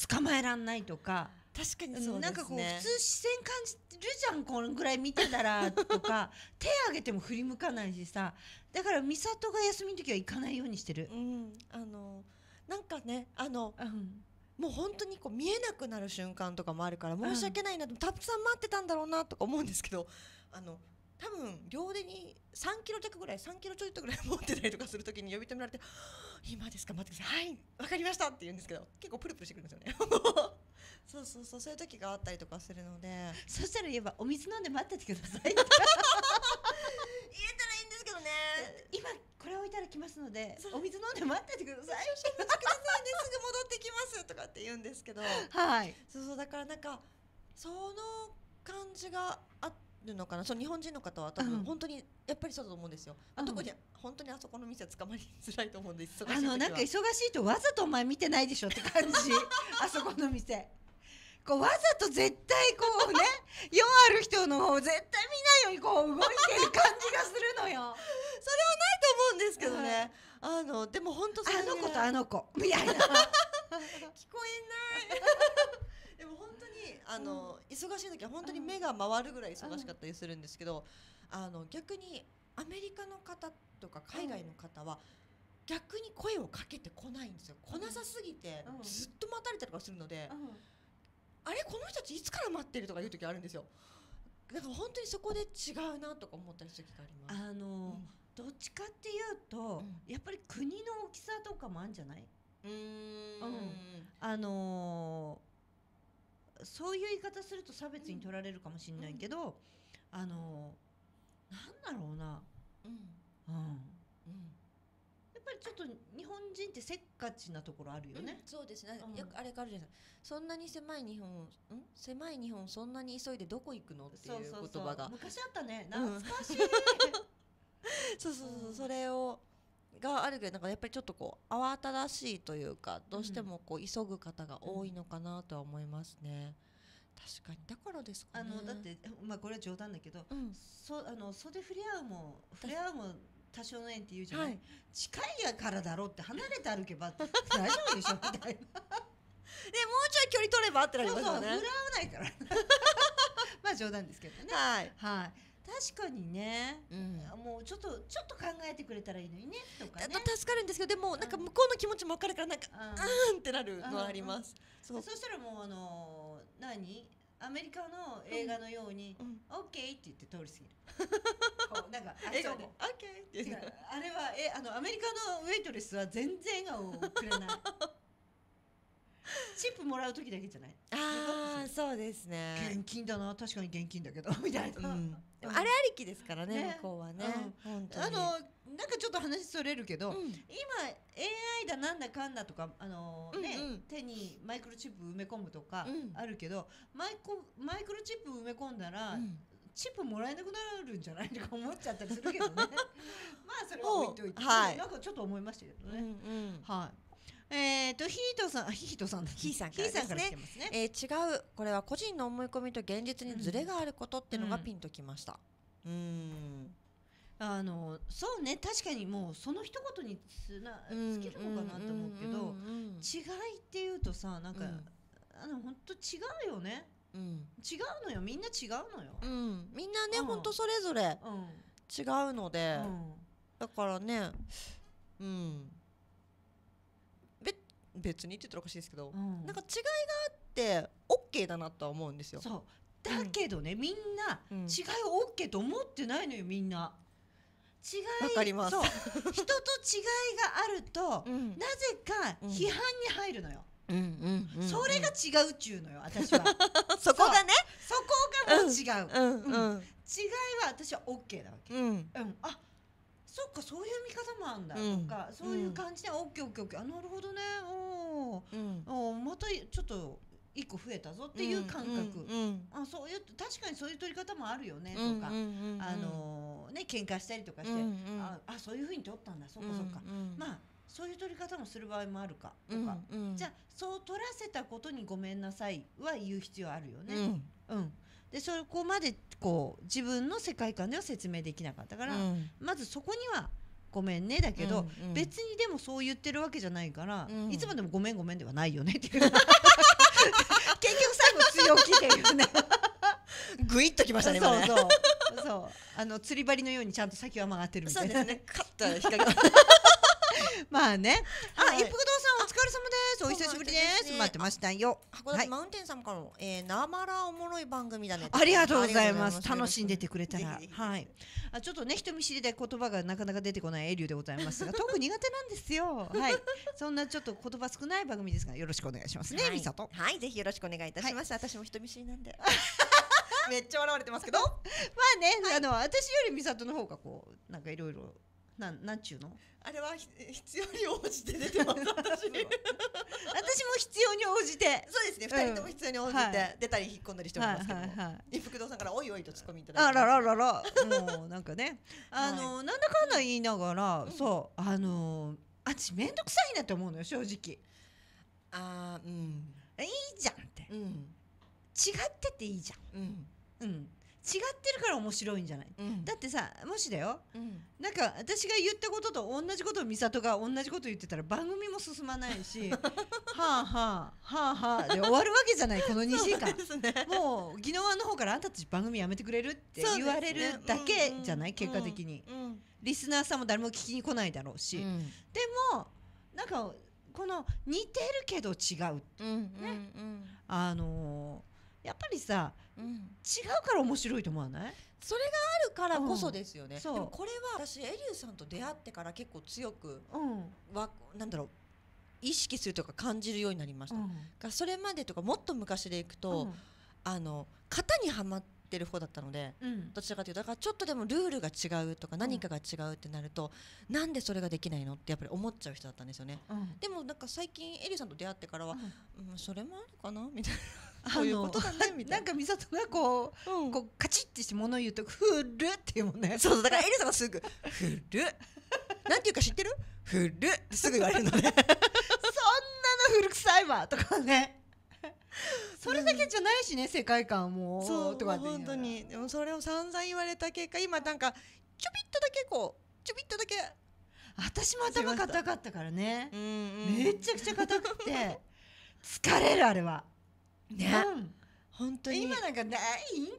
捕まえらんないとか確かにそう、ね、なんかこう普通視線感じるじゃんこのぐらい見てたらとか 手挙げても振り向かないしさだから美里が休みの時は行かないようにしてる、うん、あのなんかねあの、うん、もう本当にこう見えなくなる瞬間とかもあるから申し訳ないなと、うん、たくさん待ってたんだろうなとか思うんですけどあの多分両腕に3キロ弱ぐらい3キロちょいとぐらい持ってたりとかするときに呼び止められて「今ですか待ってくださいはいわかりました」って言うんですけど結構プルプルしてくるんですよねそうそうそうそういう時があったりとかするのでそしたら言えばお水飲んで待っててください言えたらいいんですけどね今これ置いたら来ますのでお水飲んで待っててくださいお待ちくださいねすぐ戻ってきますとかって言うんですけどはいそうそうだからなんかその感じがあっるのかなその日本人の方は多分本当にやっぱりそうだと思うんですよ、うん、特に本当にあそこの店は捕まりづらいと思うんですあのなんか忙しいとわざとお前見てないでしょって感じ あそこの店こうわざと絶対こうね4 ある人の方絶対見ないようにこう動いてる感じがするのよそれはないと思うんですけどね、うん、あのでも本当あの子とあの子 みたいな聞こえないでも本あの、うん、忙しい時は本当に目が回るぐらい忙しかったりするんですけど、うん、あの逆にアメリカの方とか海外の方は、逆に声をかけてこないんですよ来なさすぎてずっと待たれたりとかするので、あれこの人たちいつから待ってるとかいう時あるんですよだから本当にそこで違うなとか思ったりする時がありますあの、うん、どっちかっていうと、うん、やっぱり国の大きさとかもあるんじゃないうん、あのーそういう言い方すると差別に取られるかもしれないけど、あのなんだろうな、うんうんうん、やっぱりちょっと日本人ってせっかちなところあるよね。うん、そうですね。よくあれからじゃない。そんなに狭い日本、うん狭い日本そんなに急いでどこ行くのっていう言葉が。そうそうそう昔あったね。懐かしい。そうそうそう、それをがあるけどなんかやっぱりちょっとこう慌ただしいというかどうしてもこう急ぐ方が多いのかなとは思いますね。確かにだからですか、ね、あのだって、まあ、これは冗談だけど、うん、そあの袖振り合うも振り合うも多少の縁って言うじゃない、はい、近いやからだろうって離れて歩けば 大丈夫でしょみたいな。でもうちょい距離取ればってなりますよね。そうそうないから まあ冗談ですけどね。はい、はい確かにね、うん、もうちょっとちょっと考えてくれたらいいのにねとかね助かるんですけどでもなんか向こうの気持ちも分かるからなんかうんってなるのはあります、そうしたらもうあの何アメリカの映画のように「うん、オッケーって言って通り過ぎる。なんか笑顔で「オッケーって言うあれはえあのアメリカのウェイトレスは全然笑顔をくれない。チップもらう時だけじゃないああそうですね現金だな確かに現金だけど みたいな、うん、あれありきですからね、ね、向こうはね、うん、あのなんかちょっと話それるけど、うん、今 AI だなんだかんだとかあのね、うんうん、手にマイクロチップ埋め込むとかあるけど、マイコマイクロチップ埋め込んだら、チップもらえなくなるんじゃないとか思っちゃったりするけどね まあそれは置いといて、はい、なんかちょっと思いましたけどね、うんうん、はいえっ、ー、とヒートさんヒートさんヒーさんからですね。すねえー、違うこれは個人の思い込みと現実にズレがあることっていうのがピンときました。うん。うんあのそうね確かにもうその一言につなつけるのかなと思うけど、違いっていうとさなんか、うん、あの本当違うよね、うん、違うのよみんな違うのよ、うん、みんなね、ん、本当それぞれ違うので、だからねうん別にって言ったらおかしいですけど、うん、なんか違いがあって OK だなとは思うんですよ。そうだけどね、うん、みんな違いを OK と思ってないのよみんな。違いそう人と違いがあると、うん、なぜか批判に入るのよ。うんうんうん、それが違うっちゅうのよ私は そこがねそこがもう違う、うんうん、違いは私は OK なわけ、うんうん、あそっかそういう見方もあるんだ、うん、とかそういう感じで、o k オッケーオッケーオッケーあなるほどねお、うん、おまたちょっと一個増えたぞっていう感覚、うんうん、あそういう確かにそういう取り方もあるよねとか、うんうんうんうん、あのー、ね喧嘩したりとかして、うんうん、ああそういうふうに取ったんだそっかそっか、うんうん、まあそういう取り方もする場合もあるかとか、うんうん、じゃあそう取らせたことにごめんなさいは言う必要あるよね。うん、うんでそこまでこう自分の世界観では説明できなかったから、うん、まずそこにはごめんねだけど、うんうん、別にでもそう言ってるわけじゃないから、うん、いつまでもごめんごめんではないよねっていう 結局最後強気ってねグイっときましたねそうそうそうあの釣り針のようにちゃんと先は曲がってるみたいなそうですねカッと まあね。あ、はい、一服堂さんお疲れ様です。お久しぶりです。ですね、待ってましたよ。函館マウンテンさんからも、えー、なまらおもろい番組だね。ありがとうございます。楽しんでてくれたら。はい。あ、ちょっとね人見知りで言葉がなかなか出てこないエリューでございますが、特に苦手なんですよ。はい。そんなちょっと言葉少ない番組ですが、よろしくお願いしますね、みさと。はい、ぜひよろしくお願いいたします。私も人見知りなんで。めっちゃ笑われてますけど。まあね、あの私よりみさとの方がこうなんかいろいろなんなんちゅうのあれは必要に応じて出てます私 私も必要に応じてそうですね二、人とも必要に応じて出たり引っ込んだりしておりますけども、はい福堂さんからおいおいと突っ込みいただいてあららららもうなんかねあの、なんだかんだ言いながら、そうあのあっち面倒くさいなと思うのよ正直あうんいいじゃんって、うん、違ってていいじゃん、うんうん、違ってるから面白いんじゃない、うん、だってさもしだよ、うん、なんか私が言ったことと同じことを美里が同じこと言ってたら番組も進まないし はあはあはあはあで終わるわけじゃないこの2 週間ね、もう宜野湾の方からあんたたち番組やめてくれるって言われるだけじゃない、ね、結果的に、うん、リスナーさんも誰も聞きに来ないだろうし、でもなんかこの似てるけど違う、ね、あのー、やっぱりさうん、違うから面白いと思わないそれがあるからこそですよね、うん、でもこれは私エリューさんと出会ってから結構強く、うん、わなんだろう意識するとか感じるようになりました、うん、それまでとかもっと昔でいくと、うん、あの型にはまってる方だったので、うん、どちらかというとだからちょっとでもルールが違うとか何かが違うってなると、うん、なんでそれができないのってやっぱり思っちゃう人だったんですよね、でもなんか最近エリさんと出会ってからは、うんそれもあるかなみたいなそういうことだみたいななんか美里がこううん、こうカチッてして物言うと「ふる」っていうもんねそうそうだからエリさんがすぐ「ふる」なんていうか知ってる?「ふる」ってすぐ言われるのねそんなの古臭いわとかねそれだけじゃないしね、うん、世界観もそうとか本当にでもそれを散々言われた結果今なんかちょびっとだけこうちょびっとだけ私も頭硬かったからね、うんうん、めちゃくちゃ硬くて疲れるあれはね、うん、本当に今なんかないいんじ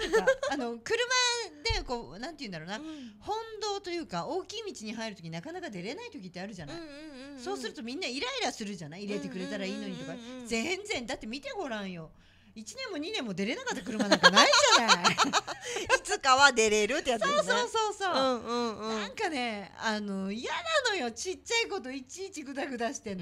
ゃないとかあの車でこうなんて言うんだろうな、うん、本道というか大きい道に入る時なかなか出れない時ってあるじゃない、うんうんうんうん、そうするとみんなイライラするじゃない入れてくれたらいいのにとか、うんうんうんうん、全然だって見てごらんよ1年も2年も出れなかった車なんかないじゃないいつかは出れるってやつ、ね、そうそうそうそううんうんうん、なんかねあの嫌なのよちっちゃいこといちいちグダグダしてん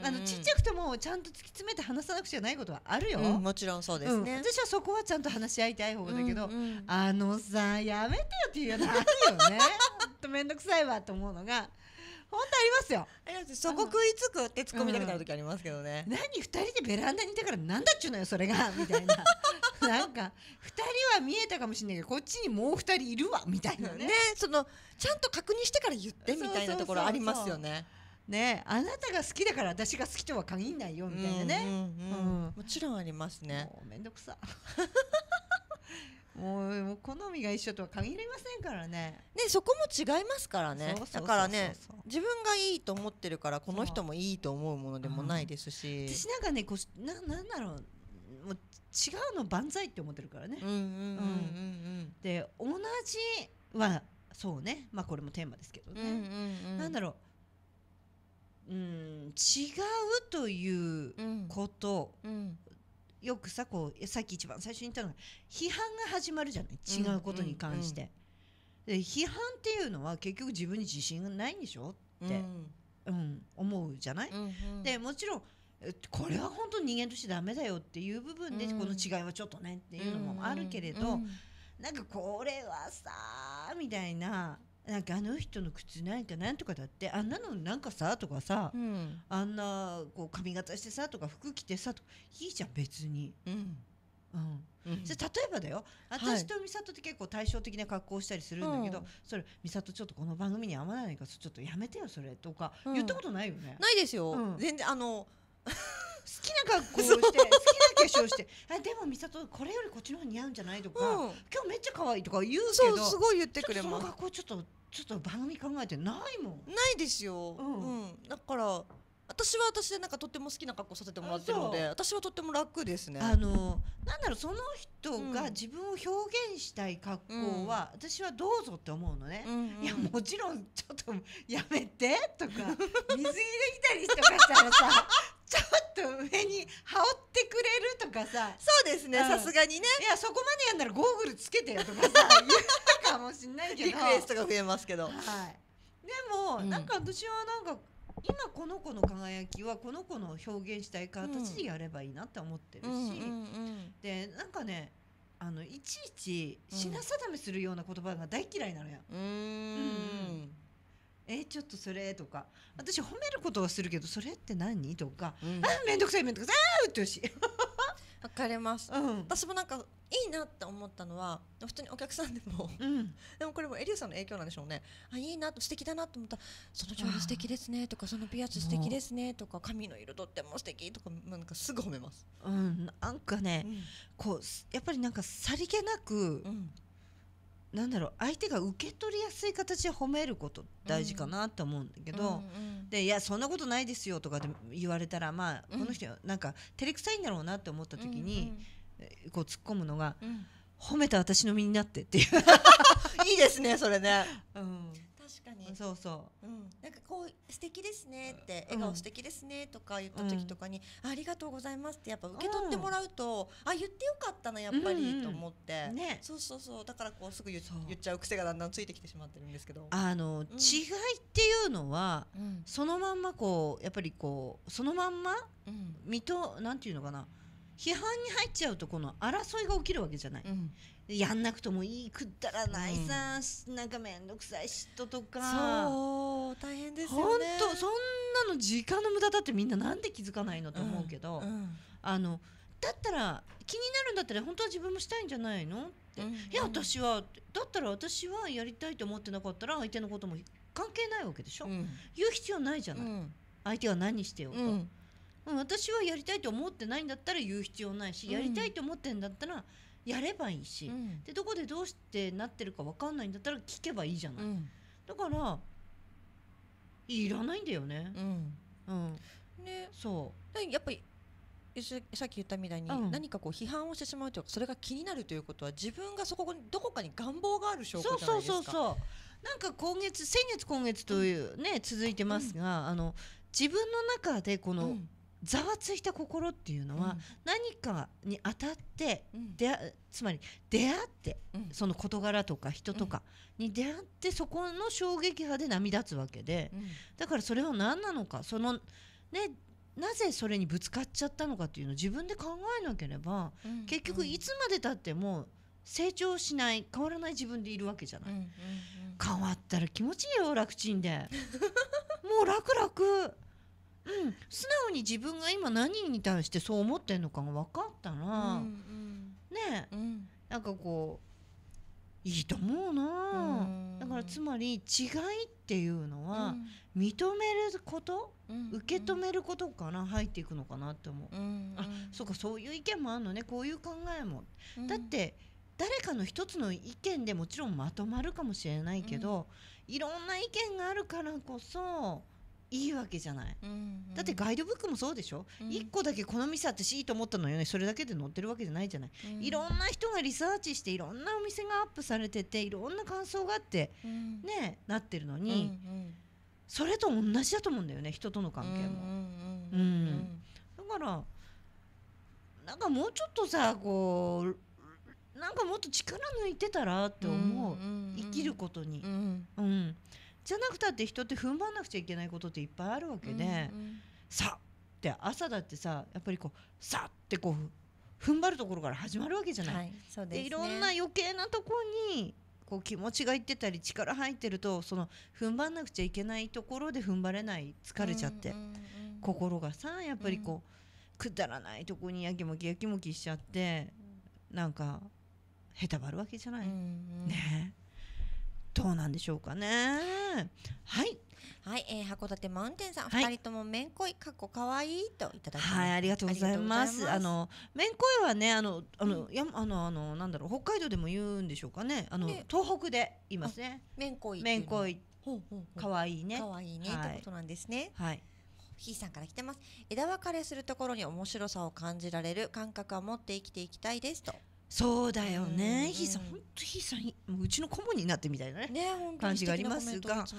のあのちっちゃくてもちゃんと突き詰めて話さなくちゃないことはあるよ、うん、もちろんそうですね、うん、私はそこはちゃんと話し合いたい方だけど、うんうん、あのさやめてよっていうやつあるよね ほんと面倒くさいわと思うのが本当ありますよそこ食いつくってツッコミくなる時ありますけどね、うん、何二人でベランダにいたからなんだっちゅうのよそれが みたいな なんか二人は見えたかもしれないけどこっちにもう二人いるわみたいなねねそのちゃんと確認してから言ってみたいなところありますよねね、あなたが好きだから私が好きとは限らないよみたいなね、うん、うんうん、もちろんありますねめんどくさ もう好みが一緒とは限りませんからねでそこも違いますからねだからね自分がいいと思ってるからこの人もいいと思うものでもないですし、うん、私なんかねこうななんだろうもう違うの万歳って思ってるからね。で同じはそうねまあこれもテーマですけどね、なんだろううん違うということよくさこうさっき一番最初に言ったのが批判が始まるじゃない違うことに関して、で批判っていうのは結局自分に自信がないんでしょって、うん思うじゃない、でもちろんこれは本当に人間としてダメだよっていう部分でこの違いはちょっとねっていうのもあるけれど、うなんかこれはさみたいななんかあの人の靴なんかなんとかだってあんなのなんかさとかさ、うん、あんなこう髪型してさとか服着てさとかいいじゃん別に。うんじゃ例えばだよ私と美里って結構対照的な格好をしたりするんだけど、はい、それ美里ちょっとこの番組に合わないからちょっとやめてよそれとか、言ったことないよね。ないですよ、うん、全然あの好きな格好をして好きな化粧してあ でも美里これよりこっちの方似合うんじゃないとか、うん、今日めっちゃ可愛いとか言うけどすごい言ってくれますそのちょっとちょっと番組考えてないもんないですよ、うん、うん、だから私は私でなんかとっても好きな格好させてもらってるので私はとっても楽ですねあのなんだろうその人が自分を表現したい格好は、うん、私はどうぞって思うのね、うんうん、いやもちろんちょっとやめてとか水着できたりとかしたらさちょっと上に羽織ってくれるとかさそうですねさすがにねいやそこまでやんならゴーグルつけてよとかさ 言たかもしんないけどリクエストが増えますけど、はい、でも、うん、なんか私はなんか今この子の輝きはこの子の表現したい形でやればいいなって思ってるし、うん、でなんかねあのいちいち品定めするような言葉が大嫌いなのよ。うん、うんえちょっとそれとか私褒めることはするけどそれって何とか、うん、あ面倒くさい面倒くさいあうっとしい わかります、うん、私もなんかいいなって思ったのは普通にお客さんでも、うん、でもこれもエリューさんの影響なんでしょうねあいいなと素敵だなと思ったその調理素敵ですねとかそのピアス素敵ですねとか髪の色とっても素敵とかなんかすぐ褒めます、うん、なんかね、うん、こうやっぱりなんかさりげなくなんだろう相手が受け取りやすい形で褒めること大事かなって思うんだけど、うんうん、でいやそんなことないですよとかで言われたらまあこの人なんか照れくさいんだろうなって思った時に、うんうん、こう突っ込むのが、うん、褒めた私の身になってっていう いいですねそれね。うん確かにそうそう、うん、なんかこう素敵ですねって、笑顔素敵ですねとか言った時とかに、うん、ありがとうございますってやっぱ受け取ってもらうと、うん、あ言ってよかったなやっぱりと思って、うんうん、ね、そうそうそうだからこうすぐ言っちゃう癖がだんだんついてきてしまってるんですけどあの、うん、違いっていうのは、そのまんまこうやっぱりこうそのまんま、うん、見となんていうのかな批判に入っちゃうとこの争いが起きるわけじゃない、うん、やんなくともいいくだらないさ、うん、なんか面倒くさい嫉妬とかそう大変ですよね本当そんなの時間の無駄だってみんななんで気づかないのと思うけど、うんうん、あのだったら気になるんだったら本当は自分もしたいんじゃないのって、うん、いや私はだったら私はやりたいと思ってなかったら相手のことも関係ないわけでしょ、うん、言う必要ないじゃない、うん、相手は何してようと、うん、私はやりたいと思ってないんだったら言う必要ないし、やりたいと思ってんだったらやればいいし、うん、でどこでどうしてなってるか分かんないんだったら聞けばいいじゃない、うん、だからいらないんだよね。うん、ねそうやっぱりさっき言ったみたいに、何かこう批判をしてしまうとそれが気になるということは自分がそこにどこかに願望がある証拠じゃないですかそうそうそうそうなんか今月先月今月というね、続いてますが、あの自分の中でこの、ざわついた心っていうのは、何かに当たって出、うん、つまり出会って、その事柄とか人とかに出会ってそこの衝撃波で波立つわけで、だからそれは何なのかそのねなぜそれにぶつかっちゃったのかっていうのを自分で考えなければ、結局いつまでたっても成長しない変わらない自分でいるわけじゃない、変わったら気持ちいいよ楽ちんで もう楽々うん、素直に自分が今何に対してそう思ってるのかが分かったら、うんうん、ね、うん、なんかこういいと思うな、うだからつまり違いっていうのは、認めること、うん受け止めることから入っていくのかなって思う、うんうん、あそうかそういう意見もあるのねこういう考えも、だって誰かの一つの意見でもちろんまとまるかもしれないけど、いろんな意見があるからこそいいわけじゃない、うんうん、だってガイドブックもそうでしょ、うん、1個だけこの店私いいと思ったのよねそれだけで載ってるわけじゃないじゃない、うん、いろんな人がリサーチしていろんなお店がアップされてていろんな感想があって、うん、ねなってるのに、うんうん、それと同じだと思うんだよね人との関係も。だからなんかもうちょっとさこうなんかもっと力抜いてたらって思ううんうんうん、生きることに、うん、うん、じゃなくたって人って踏ん張らなくちゃいけないことっていっぱいあるわけで、うんうん、さって朝だってさやっぱりこうさってこう踏ん張るところから始まるわけじゃない。はいそうです、ね、いろんな余計なとこにこう気持ちがいってたり力入ってるとその踏ん張らなくちゃいけないところで踏ん張れない疲れちゃって、うんうんうん、心がさやっぱりこう、うん、くだらないとこにやきもきやきもきしちゃって、なんかへたばるわけじゃない。うんうん、ねどうなんでしょうかね。はい。はい、えー、函館マウンテンさん、二、はい、人ともめんこい、かっこかわいいといただきはい、ありがとうございます。あの、めんこいはね、あの、あの、うん、や、あの、あの、なんだろう、北海道でも言うんでしょうかね。あの、東北でいますね。めんこい。めんこい。かわいいね。かわいいね、はい、ってことなんですね。はい。ひいさんから来てます。枝分かれするところに面白さを感じられる感覚は持って生きていきたいですと。そうだよね、ひさん、本当ひさん、うちの顧問になってみたいなね、ね感じがありますが、す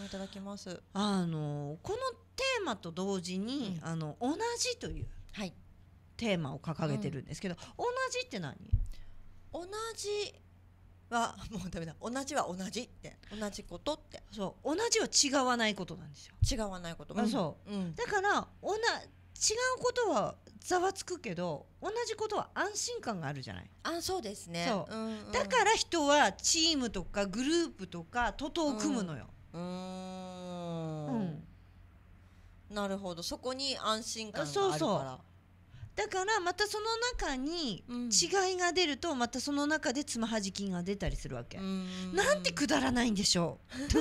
あのこのテーマと同時に、うん、あの同じという、はい、テーマを掲げてるんですけど、うん、同じって何？同じは もうダメだ。同じは同じって同じことって。そう、同じは違わないことなんですよ。違わないこと。うん、そう、うん、だから同じ違うことはざわつくけど同じことは安心感があるじゃないあそうですねそう、うんうん、だから人はチームとかグループとか徒党を組むのよ、うん、うん、なるほどそこに安心感があるからそうそうだからまたその中に違いが出るとまたその中でつまはじきが出たりするわけ、うん、なんてくだらないんでしょう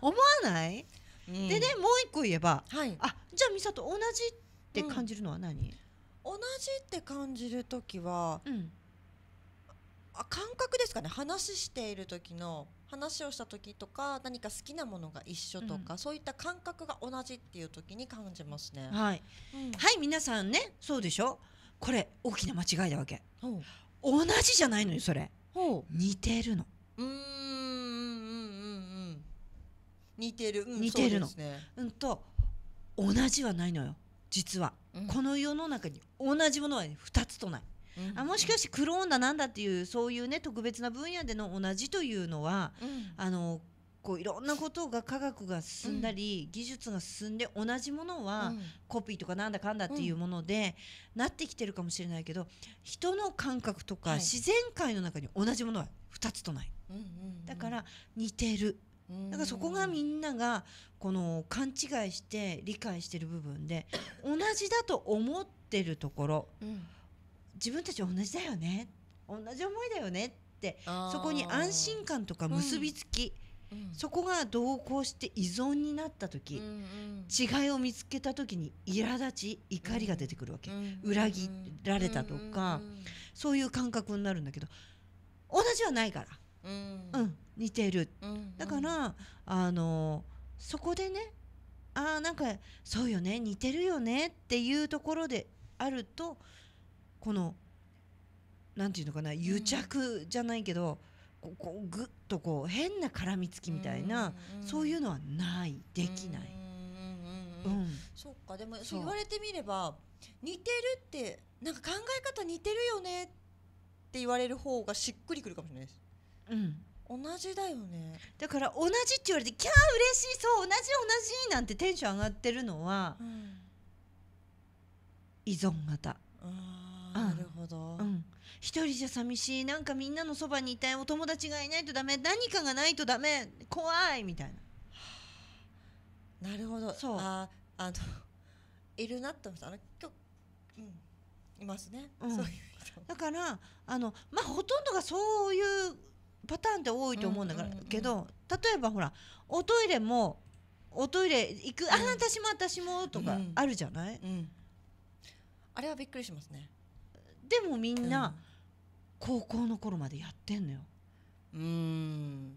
思わないでねもう一個言えば、はい、あじゃあ美と同じって感じるのは何、うん、同じって感じる時は、うん、あ感覚ですかね話している時の話をした時とか何か好きなものが一緒とか、うん、そういった感覚が同じっていう時に感じますね。はい、はい皆さんねそうでしょこれ大きな間違いだわけ。同じじゃないのよそれ。似てるの。うん似てる、うん、似てるのう、ね,、んと同じはないのよ実は、うん、この世の中に同じものは2つとない、うん、あもしかしてクローンだなんだっていうそういうね特別な分野での同じというのは、あのこういろんなことが科学が進んだり、うん、技術が進んで同じものは、うん、コピーとかなんだかんだっていうもので、うん、なってきてるかもしれないけど人の感覚とか、自然界の中に同じものは2つとない、だから似てるだからそこがみんながこの勘違いして理解してる部分で 同じだと思ってるところ、うん、自分たち同じだよね同じ思いだよねってそこに安心感とか結びつき、うん、そこが同行して依存になった時、うんうん、違いを見つけた時に苛立ち怒りが出てくるわけ、うん、裏切られたとか、そういう感覚になるんだけど同じはないから。うん、うん、似てる、うん、だからあのそこでねあなんかそうよね似てるよねっていうところであるとこのなんていうのかな癒着じゃないけど、ここぐっとこう変な絡みつきみたいな、そういうのはないできない。うんそっかでもそう言われてみれば似てるってなんか考え方似てるよねって言われる方がしっくりくるかもしれないです。うん同じだよねだから同じって言われてキャー嬉しいそう同じ同じなんてテンション上がってるのは、うん、依存型ああなるほど、うん、一人じゃ寂しいなんかみんなのそばにいたいお友達がいないとダメ何かがないとダメ怖いみたいななるほどそうああのいるなって思ったあの今日、うん、いますね、うん、だからあのまあほとんどがそういうパターンって多いと思うんだから、けど例えばほらおトイレもおトイレ行く、うん、あ私も私もとかあるじゃない、うんうん、あれはびっくりしますねでもみんな、高校の頃までやってんのようん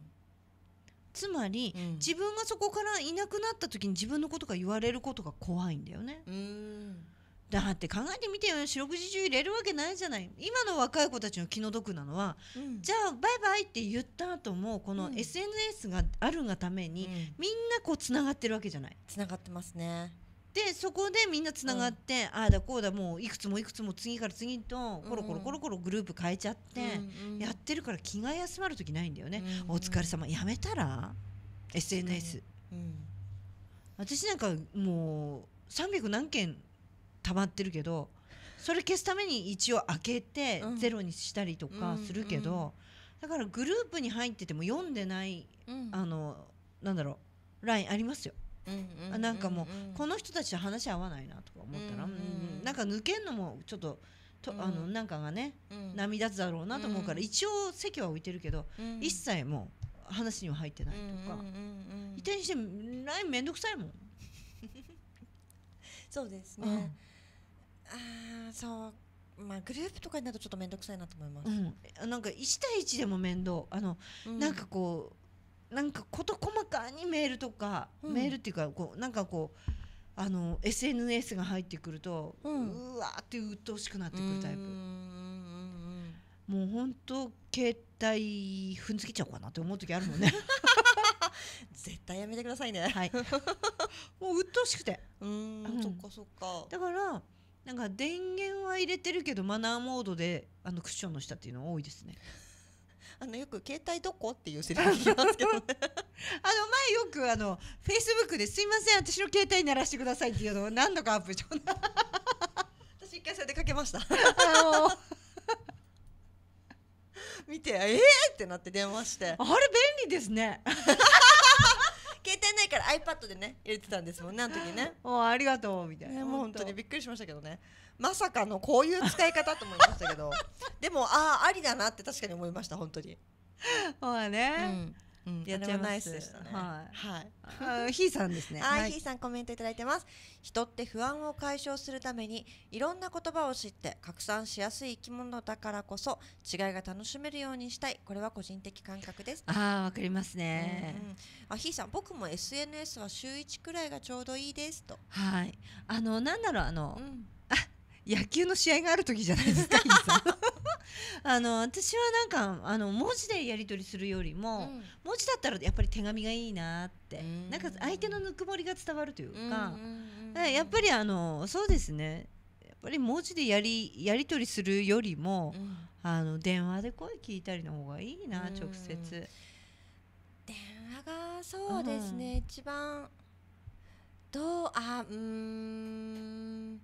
つまり、自分がそこからいなくなった時に自分のことが言われることが怖いんだよねうんだって考えてみてよ四六時中入れるわけないじゃない今の若い子たちの気の毒なのは、うん、じゃあバイバイって言った後もこの SNS があるがために、うん、みんなこうつながってるわけじゃないつながってますねでそこでみんなつながって、うん、ああだこうだもういくつもいくつも次から次とコロコロコロコログループ変えちゃって、やってるから気が休まる時ないんだよね、お疲れ様やめたら SNS、私なんかもう300何件溜まってるけどそれ消すために一応開けてゼロにしたりとかするけど、だからグループに入ってても読んでない、あのなんだろうラインありますよ。うなんかもうこの人たちと話合わないなとか思ったら、うんなんか抜けんのもちょっとと、あのなんかがね、波立つだろうなと思うから、一応席は置いてるけど、一切もう話には入ってないとか、移転して LINE 面倒くさいもん。そうですね、ああそうまあ、グループとかになるとちょっと面倒くさいなと思います、うん、なんか1対1でも面倒あの、うん、なんかこうなんか事細かにメールとか、うん、メールっていうかこうなんかこうあの SNS が入ってくると、うん、わーって鬱陶しくなってくるタイプもう本当携帯踏んづけちゃおうかなって思う時あるもんね 絶対やめてくださいね、はい、もう鬱陶しくてうんそっかそっかだからなんか電源は入れてるけどマナーモードであのクッションの下っていうの多いですね。あのよく携帯どこっていうセリフ聞きますけど、ね、あの前よくあのフェイスブックですいません私の携帯鳴らしてくださいっていうのを何度かアップし 私一回それでかけました。見てえーってなって電話してあれ便利ですね。携帯ないから iPad でね入れてたんですもんねあの時ね おありがとうみたいな、ね、もう本当にびっくりしましたけどねまさかのこういう使い方と思いましたけどでもああありだなって確かに思いました本当にまあ ね、うんやってナイスでしたね。はい。はい。ひーさんですね。はい、ひーさんコメントいただいてます。人って不安を解消するために、いろんな言葉を知って拡散しやすい生き物だからこそ、違いが楽しめるようにしたい。これは個人的感覚です。ああ、わかりますね。あ、ひーさん、僕も SNS は週1くらいがちょうどいいですと。はい。あの、なんだろう、あの、野球の試合がある時じゃないですか あの私はなんかあの文字でやり取りするよりも、うん、文字だったらやっぱり手紙がいいなって、ん、なんか相手のぬくもりが伝わるというか、うやっぱりあのそうですねやっぱり文字でやりやり取りするよりも、あの電話で声聞いたりの方がいいな、直接。電話がそうですね、一番どうあうん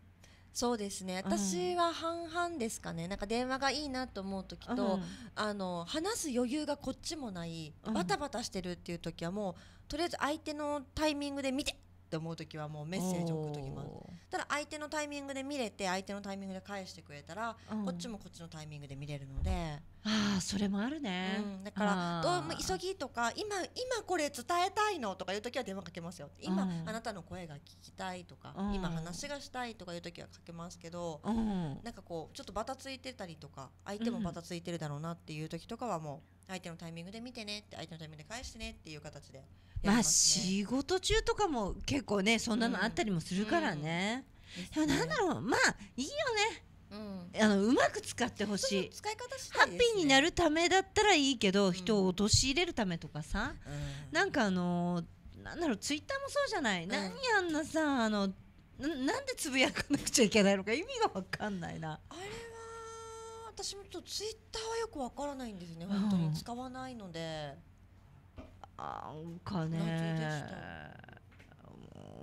そうですね私は半々ですかね、うん、なんか電話がいいなと思う時と、うん、あの話す余裕がこっちもないバタバタしてるっていう時はもうとりあえず相手のタイミングで見てって思う時はもうメッセージ送っときますただ相手のタイミングで見れて相手のタイミングで返してくれたら、こっちもこっちのタイミングで見れるのでああそれもあるね、うん、だからどうも急ぎとか今今これ伝えたいのとかいう時は電話かけますよ今あなたの声が聞きたいとか、うん、今話がしたいとかいう時はかけますけど、うん、なんかこうちょっとバタついてたりとか相手もバタついてるだろうなっていう時とかはもう相手のタイミングで見てねって相手のタイミングで返してねっていう形でま、ね,、あ仕事中とかも結構ねそんなのあったりもするからね、うん、でもなんだろうまあいいよねうん、あのうまく使ってほしい使い方し、ね、ハッピーになるためだったらいいけど、人を陥れるためとかさ、うん、なんかあのなんだろうツイッターもそうじゃない、何あんなさあのななんでつぶやかなくちゃいけないのか意味が分かんないな。あれは私もちょっとツイッターはよく分からないんですね、本当に使わないので。なんかね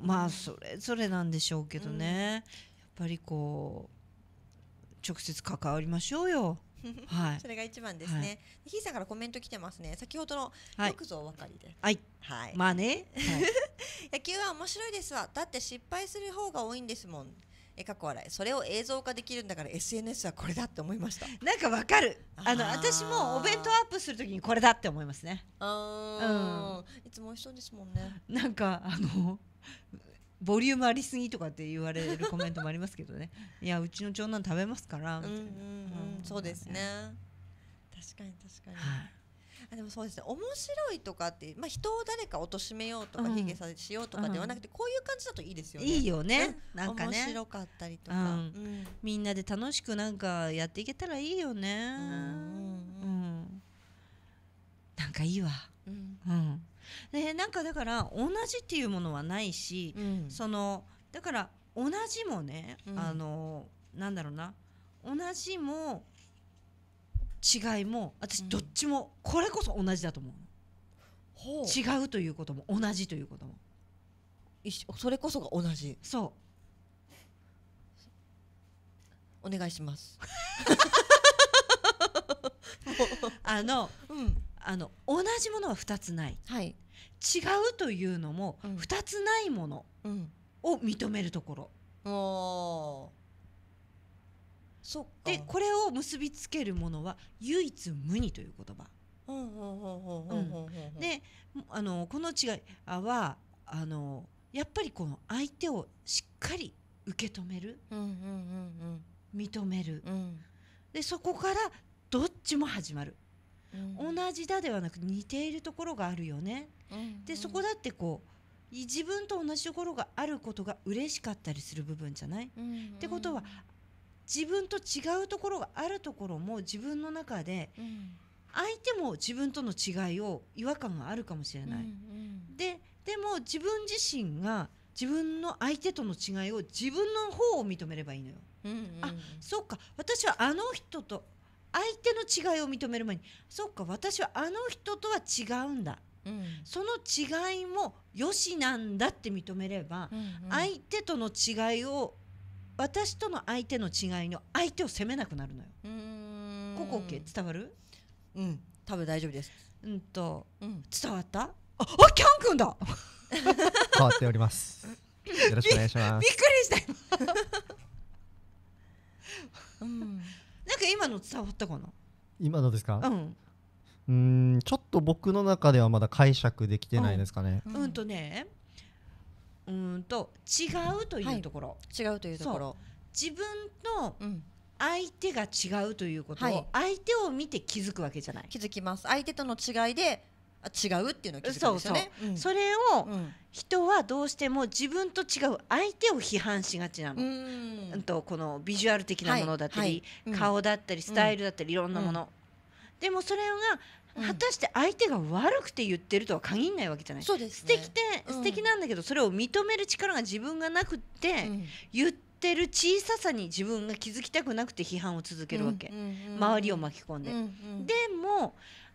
まあそれぞれなんでしょうけどね、うん、やっぱりこう直接関わりましょうよ。はい、それが一番ですね。はい、ひいさんからコメント来てますね。先ほどの、はい、よくぞお分かりで。はい。はい。まあね。はい、野球は面白いですわ。だって失敗する方が多いんですもん。え過去笑いそれを映像化できるんだから SNS はこれだって思いましたなんかわかるあの私もお弁当アップするときにこれだって思いますねうんいつも美味しそうですもんねなんかあのボリュームありすぎとかって言われるコメントもありますけどね いやうちの長男食べますからみたいな、うんそうですね、確かに確かに、はい、あでもそうですね面白いとかって、まあ、人を誰か貶めようとか卑下さしようとかではなくて、うん、こういう感じだといいですよねいいよね、うなんかね面白かったりとか、うん、みんなで楽しくなんかやっていけたらいいよねうん、なんかいいわうんでなんかだから同じっていうものはないし、うん、そのだから同じもね、うん、あのなんだろうな同じも違いも私どっちも、これこそ同じだと思う。ほう違うということも同じということも一それこそが同じそうお願いします あの、うん、あの同じものは二つない、はい、違うというのも2つないものを認めるところ。うんそでこれを結びつけるものは唯一無二という言葉。であのこの違いはあのやっぱりこの相手をしっかり受け止める、認める、うん、でそこからどっちも始まるうん、同じだではなく似ているところがあるよね、うんうん、でそこだってこう自分と同じところがあることが嬉しかったりする部分じゃない、うんうん、ってことは自分と違うところがあるところも自分の中で、相手も自分との違いを違和感があるかもしれない、うんうん、ででも自分自身が自分の相手との違いを自分の方を認めればいいのよ。うんうん、あそうか私はあの人と相手の違いを認める前にそっか私はあの人とは違うんだ、うん、その違いもよしなんだって認めれば、うんうん、相手との違いを私との相手の違いの相手を責めなくなるのよ。ここ OK 伝わるうん多分大丈夫です。うんと、うん、伝わったああキャン君だ変わっております。よろしくお願いします。びっくりした うんなんか今の伝わったかな今のですかうんうんちょっと僕の中ではまだ解釈できてないですかね、うん、うんとねうんと違うというところ、はい、違うというところ自分と相手が違うということを、はい、相手を見て気づくわけじゃない気づきます相手との違いで違うっていうのを気づくんですよね。そうそう、うん、それを、人はどうしても自分と違う相手を批判しがちなの。うんとこのビジュアル的なものだったり、はいはい、顔だったりスタイルだったり、いろんなもの。でもそれが果たして相手が悪くて言ってるとは限らないわけじゃない、そうですね、素敵で、うん、素敵なんだけどそれを認める力が自分がなくって、言ってる小ささに自分が気づきたくなくて批判を続けるわけ、うんうんうん、周りを巻き込んで、うんうん、でも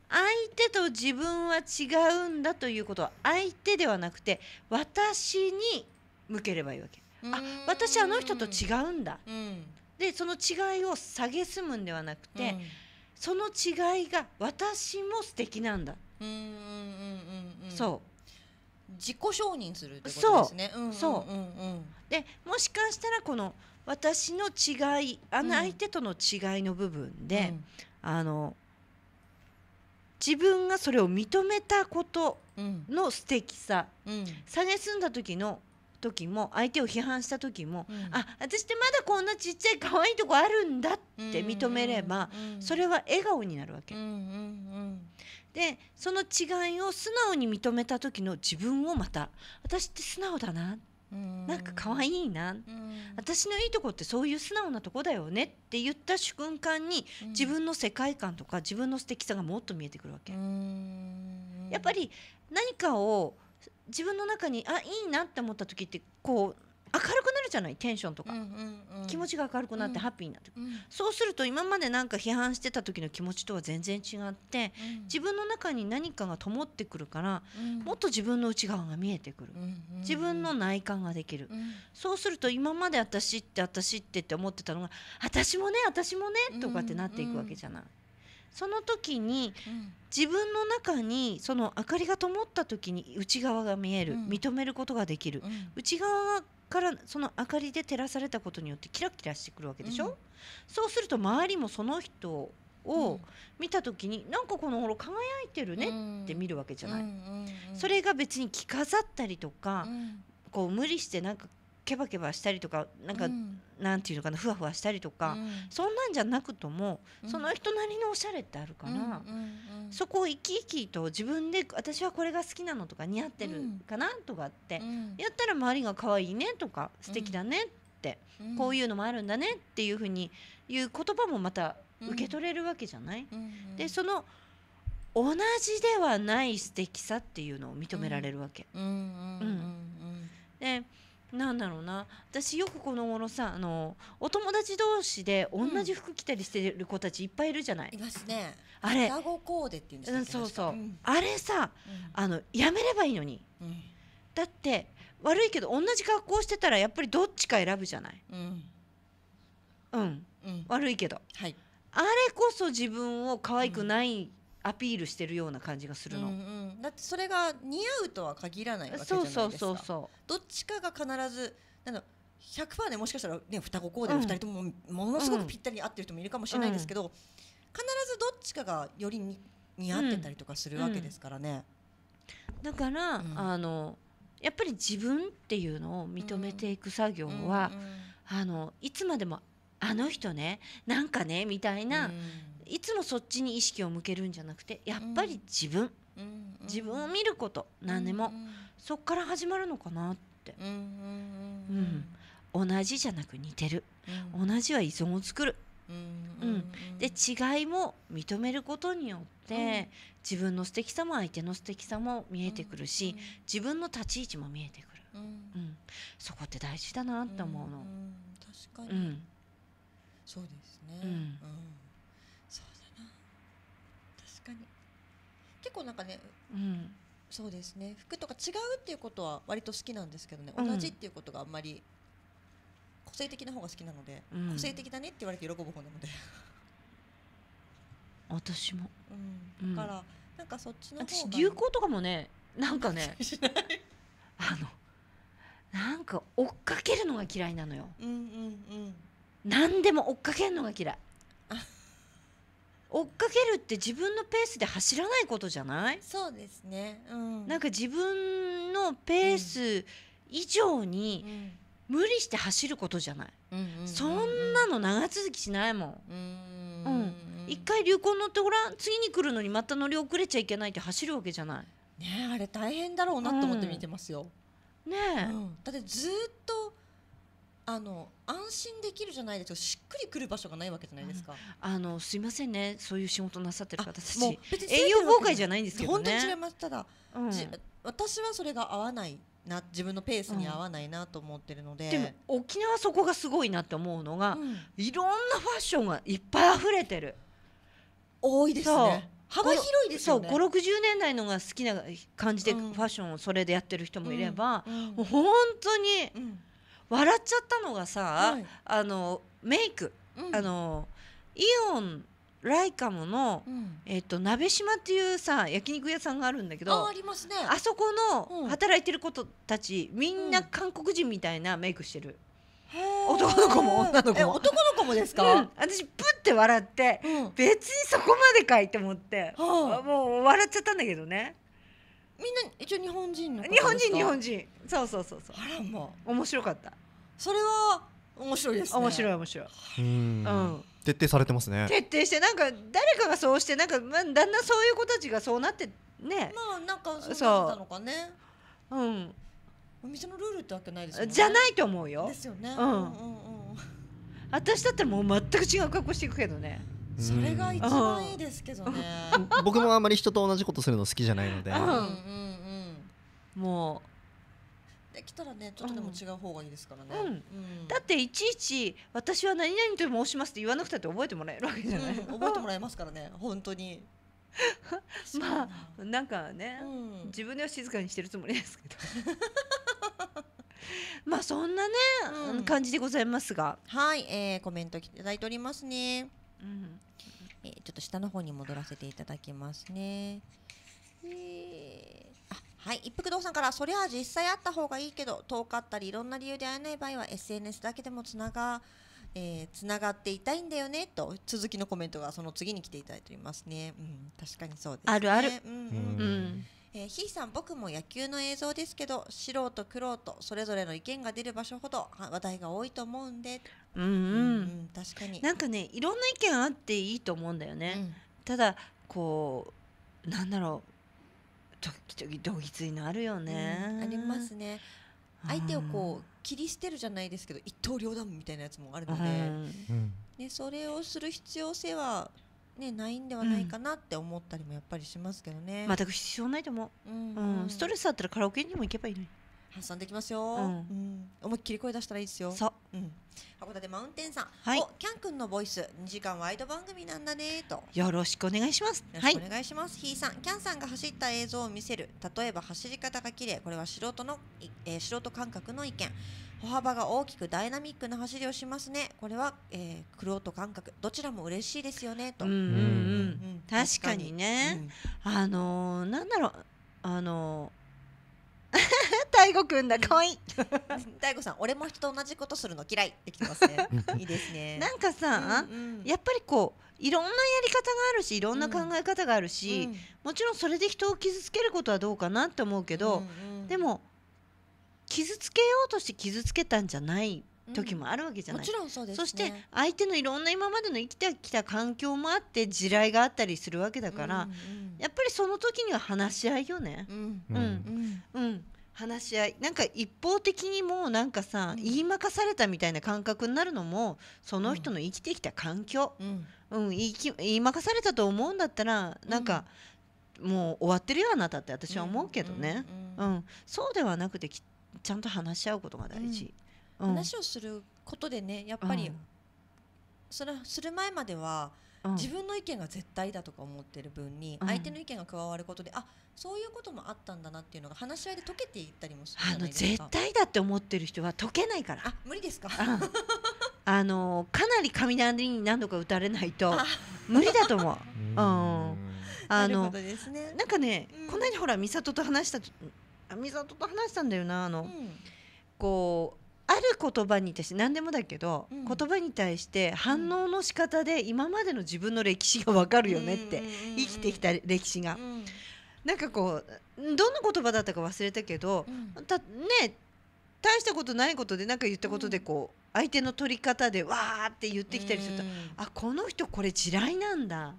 相手と自分は違うんだということは相手ではなくて私に向ければいいわけ。あ私あの人と違うんだ、うん、でその違いを蔑むんではなくて、うん、その違いが私も素敵なんだそう自己承認するってことですね。そう、でもしかしたらこの私の違いあの相手との違いの部分で、うん、あの自分がそれを認めたことの素敵さ、うん、すんだ時の時も相手を批判した時も、うん、あ私ってまだこんなちっちゃい可愛いとこあるんだって認めれば、それは笑顔になるわけ。でその違いを素直に認めた時の自分をまた私って素直だなって。なんか可愛いな、私のいいとこってそういう素直なとこだよねって言った瞬間に、自分の世界観とか自分の素敵さがもっと見えてくるわけ。やっぱり何かを自分の中にあいいなって思った時ってこう明るくなるじゃないテンションとか、うんうんうん、気持ちが明るくなってハッピーになってくる、うんうん、そうすると今までなんか批判してた時の気持ちとは全然違って、うん、自分の中に何かが灯ってくるから、うん、もっと自分の内側が見えてくる、うんうんうん、自分の内観ができる、うん、そうすると今まで私って私ってって思ってたのが私もね私もねとかってなっていくわけじゃない。うんうん、その時に、自分の中にその明かりが灯った時に内側が見える、認めることができる、内側がからその明かりで照らされたことによってキラキラしてくるわけでしょ、うん、そうすると周りもその人を見た時に、うん、なんかこの頃輝いてるねって見るわけじゃない、それが別に着飾ったりとか、こう無理してなんかケバケバしたりとかなんか、うん、なんていうのかなふわふわしたりとか、うん、そんなんじゃなくとも、うん、その人なりのおしゃれってあるから、そこを生き生きと自分で私はこれが好きなのとか似合ってるかなとかって、やったら周りが可愛いねとか素敵だねって、こういうのもあるんだねっていうふうにいう言葉もまた受け取れるわけじゃない、でその同じではない素敵さっていうのを認められるわけ。でなんだろうな私よくこの頃さあのお友達同士で同じ服着たりしてる子たちいっぱいいるじゃない、いますねあれ双子コーデっていうんですか、うん、そうそう、うん、あれさ、うん、あのやめればいいのに、だって悪いけど同じ格好してたらやっぱりどっちか選ぶじゃないうん、悪いけど、はい、あれこそ自分を可愛くないアピールしてるような感じがするの、うんうん、だってそれが似合うとは限らないわけじゃないですかそうそうそうそうどっちかが必ずなんか100%でもしかしたら、ね、双子コーデの2人ともものすごくぴったりに合ってる人もいるかもしれないですけど、うん、必ずどっちかがよりに似合ってたりとかするわけですからね。うん、だから、あのやっぱり自分っていうのを認めていく作業は、あのいつまでもあの人ねなんかねみたいな、いつもそっちに意識を向けるんじゃなくてやっぱり自分、うん、自分を見ること何でも、うん、そっから始まるのかなって、うん同じじゃなく似てる、同じは依存を作る、うんで違いも認めることによって自分の素敵さも相手の素敵さも見えてくるし自分の立ち位置も見えてくる、うんそこって大事だなって思うの。確かに、そうですね、うん構なんかね、うん、そうですね服とか違うっていうことは割と好きなんですけどね、同じっていうことがあんまり個性的な方が好きなので、うん、個性的だねって言われて喜ぶ方なので 私も、うん、だから、なんかそっちの私流行とかもねなんかね あのなんか追っかけるのが嫌いなのよ、うんうんうん、何でも追っかけるのが嫌い追っかけるって自分のペースで走らないことじゃないそうですね、うん、なんか自分のペース以上に、無理して走ることじゃない、うんそんなの長続きしないもん。うんうん、一回流行乗ってごらん次に来るのにまた乗り遅れちゃいけないって走るわけじゃない。ねあれ大変だろうなと思って見てますよ。うん、ねだってずっとあの安心できるじゃないですけしっくりくる場所がないわけじゃないですか、うん、あのすいませんねそういう仕事なさってる方たちもう栄養崩壊じゃないんですけど、ね、本当に違いますただ、うん、私はそれが合わないな自分のペースに合わないなと思ってるので、うん、でも沖縄そこがすごいなって思うのが、いろんなファッションがいっぱい溢れてる多いですね幅広いですよね。そう560年代のが好きな感じでファッションをそれでやってる人もいれば、もう本当に。笑っちゃったのがさ、はい、あのメイク、うん、あのイオンライカムの、うん、えっ、と鍋島っていうさ焼肉屋さんがあるんだけどあ、ね、そこの働いてる子たち、みんな韓国人みたいなメイクしてる。男の子も女の子も男の子もですか、うん、私プッて笑って、うん、別にそこまでかいと思って、もう笑っちゃったんだけどねみんな一応日本人の日本人日本人そうそうそうそうあらもう面白かったそれは面白いですね面白い面白いうん徹底されてますね徹底してなんか誰かがそうしてなんかだんだんそういう子たちがそうなってねまあなんかそうなのかねうんお店のルールってわけないですよねじゃないと思うよですよねうん私だったらもう全く違う格好していくけどねそれが一番いいですけどね僕もあんまり人と同じことするの好きじゃないので、うんうんうん、もうできたらねちょっとでも違う方がいいですからね、うんうん、だっていちいち「私は何々と申します」って言わなくたって覚えてもらえるわけじゃない、うん、覚えてもらえますからね本当に まあなんかね、自分では静かにしてるつもりですけど まあそんなね、感じでございますがはい、えー、コメントいただいておりますね、うんちょっと下の方に戻らせていただきますね。あはい一服堂さんからそりゃ実際あった方がいいけど遠かったりいろんな理由で会えない場合は SNS だけでもつながえー、ながっていたいんだよねと続きのコメントがその次に来ていただいておりますね。うん、確かにそうです、ね、あるある。うん、うん、うんえー、ひいさん僕も野球の映像ですけど素人苦労とそれぞれの意見が出る場所ほど話題が多いと思うんでうん、うんうん、確かになんかねいろんな意見あっていいと思うんだよね、うん、ただこうなんだろうドキドキどぎついのあるよね、ありますね相手をこう切り捨てるじゃないですけど一刀両断みたいなやつもあるので、ね、それをする必要性はね、ないんではないかなって思ったりもやっぱりしますけどね、全く必要ないと思う、うんうんストレスあったらカラオケにも行けばいいのに発散できますよ、うん思いっきり声出したらいいですよそう、うん、函館マウンテンさん、はいおキャン君のボイス2時間ワイド番組なんだねとよろしくお願いしますよろしくお願いします、ひいさんキャンさんが走った映像を見せる例えば走り方が綺麗これは素人の、えー素人感覚の意見歩幅が大きくダイナミックな走りをしますねこれは、えー、クロート感覚どちらも嬉しいですよねと、確かにね、うん、あのー、なんだろうあのー、大 悟くんだかい大悟さん俺も人と同じことするの嫌いってきますね いいですねなんかさ、うんうん、やっぱりこういろんなやり方があるしいろんな考え方があるし、うん、もちろんそれで人を傷つけることはどうかなって思うけど、うんうん、でも傷つけようとして傷つけたんじゃない時もあるわけじゃない、うん、もちろんそうです、ね、そして相手のいろんな今までの生きてきた環境もあって地雷があったりするわけだから、うんうん、やっぱりその時には話し合いよね。うん、うん、うん、うん話し合いなんか一方的にもうなんかさ、うん、言いまかされたみたいな感覚になるのもその人の生きてきた環境、うん、うん、言いき言いまかされたと思うんだったらなんか、もう終わってるよあなたって私は思うけどね、うんそうではなくてきっちゃんと話し合うことが大事、うん、話をすることでねやっぱり、それする前までは、自分の意見が絶対だとか思ってる分に、相手の意見が加わることであそういうこともあったんだなっていうのが話し合いで解けていったりもするあの絶対だって思ってる人は解けないからあ無理ですか、あのかなり雷に何度か打たれないと無理だと思う。うんあの、ね、なんかね、うん、この間ほら美里と話した美里と話したんだよなあの、うん、こうある言葉に対して何でもだけど、うん、言葉に対して反応の仕方で今までの自分の歴史が分かるよねって、生きてきた歴史が、うん、なんかこうどの言葉だったか忘れたけど、うん、たね大したことないことで何か言ったことでこう、相手の取り方でわーって言ってきたりすると、うん、あこの人これ地雷なんだ、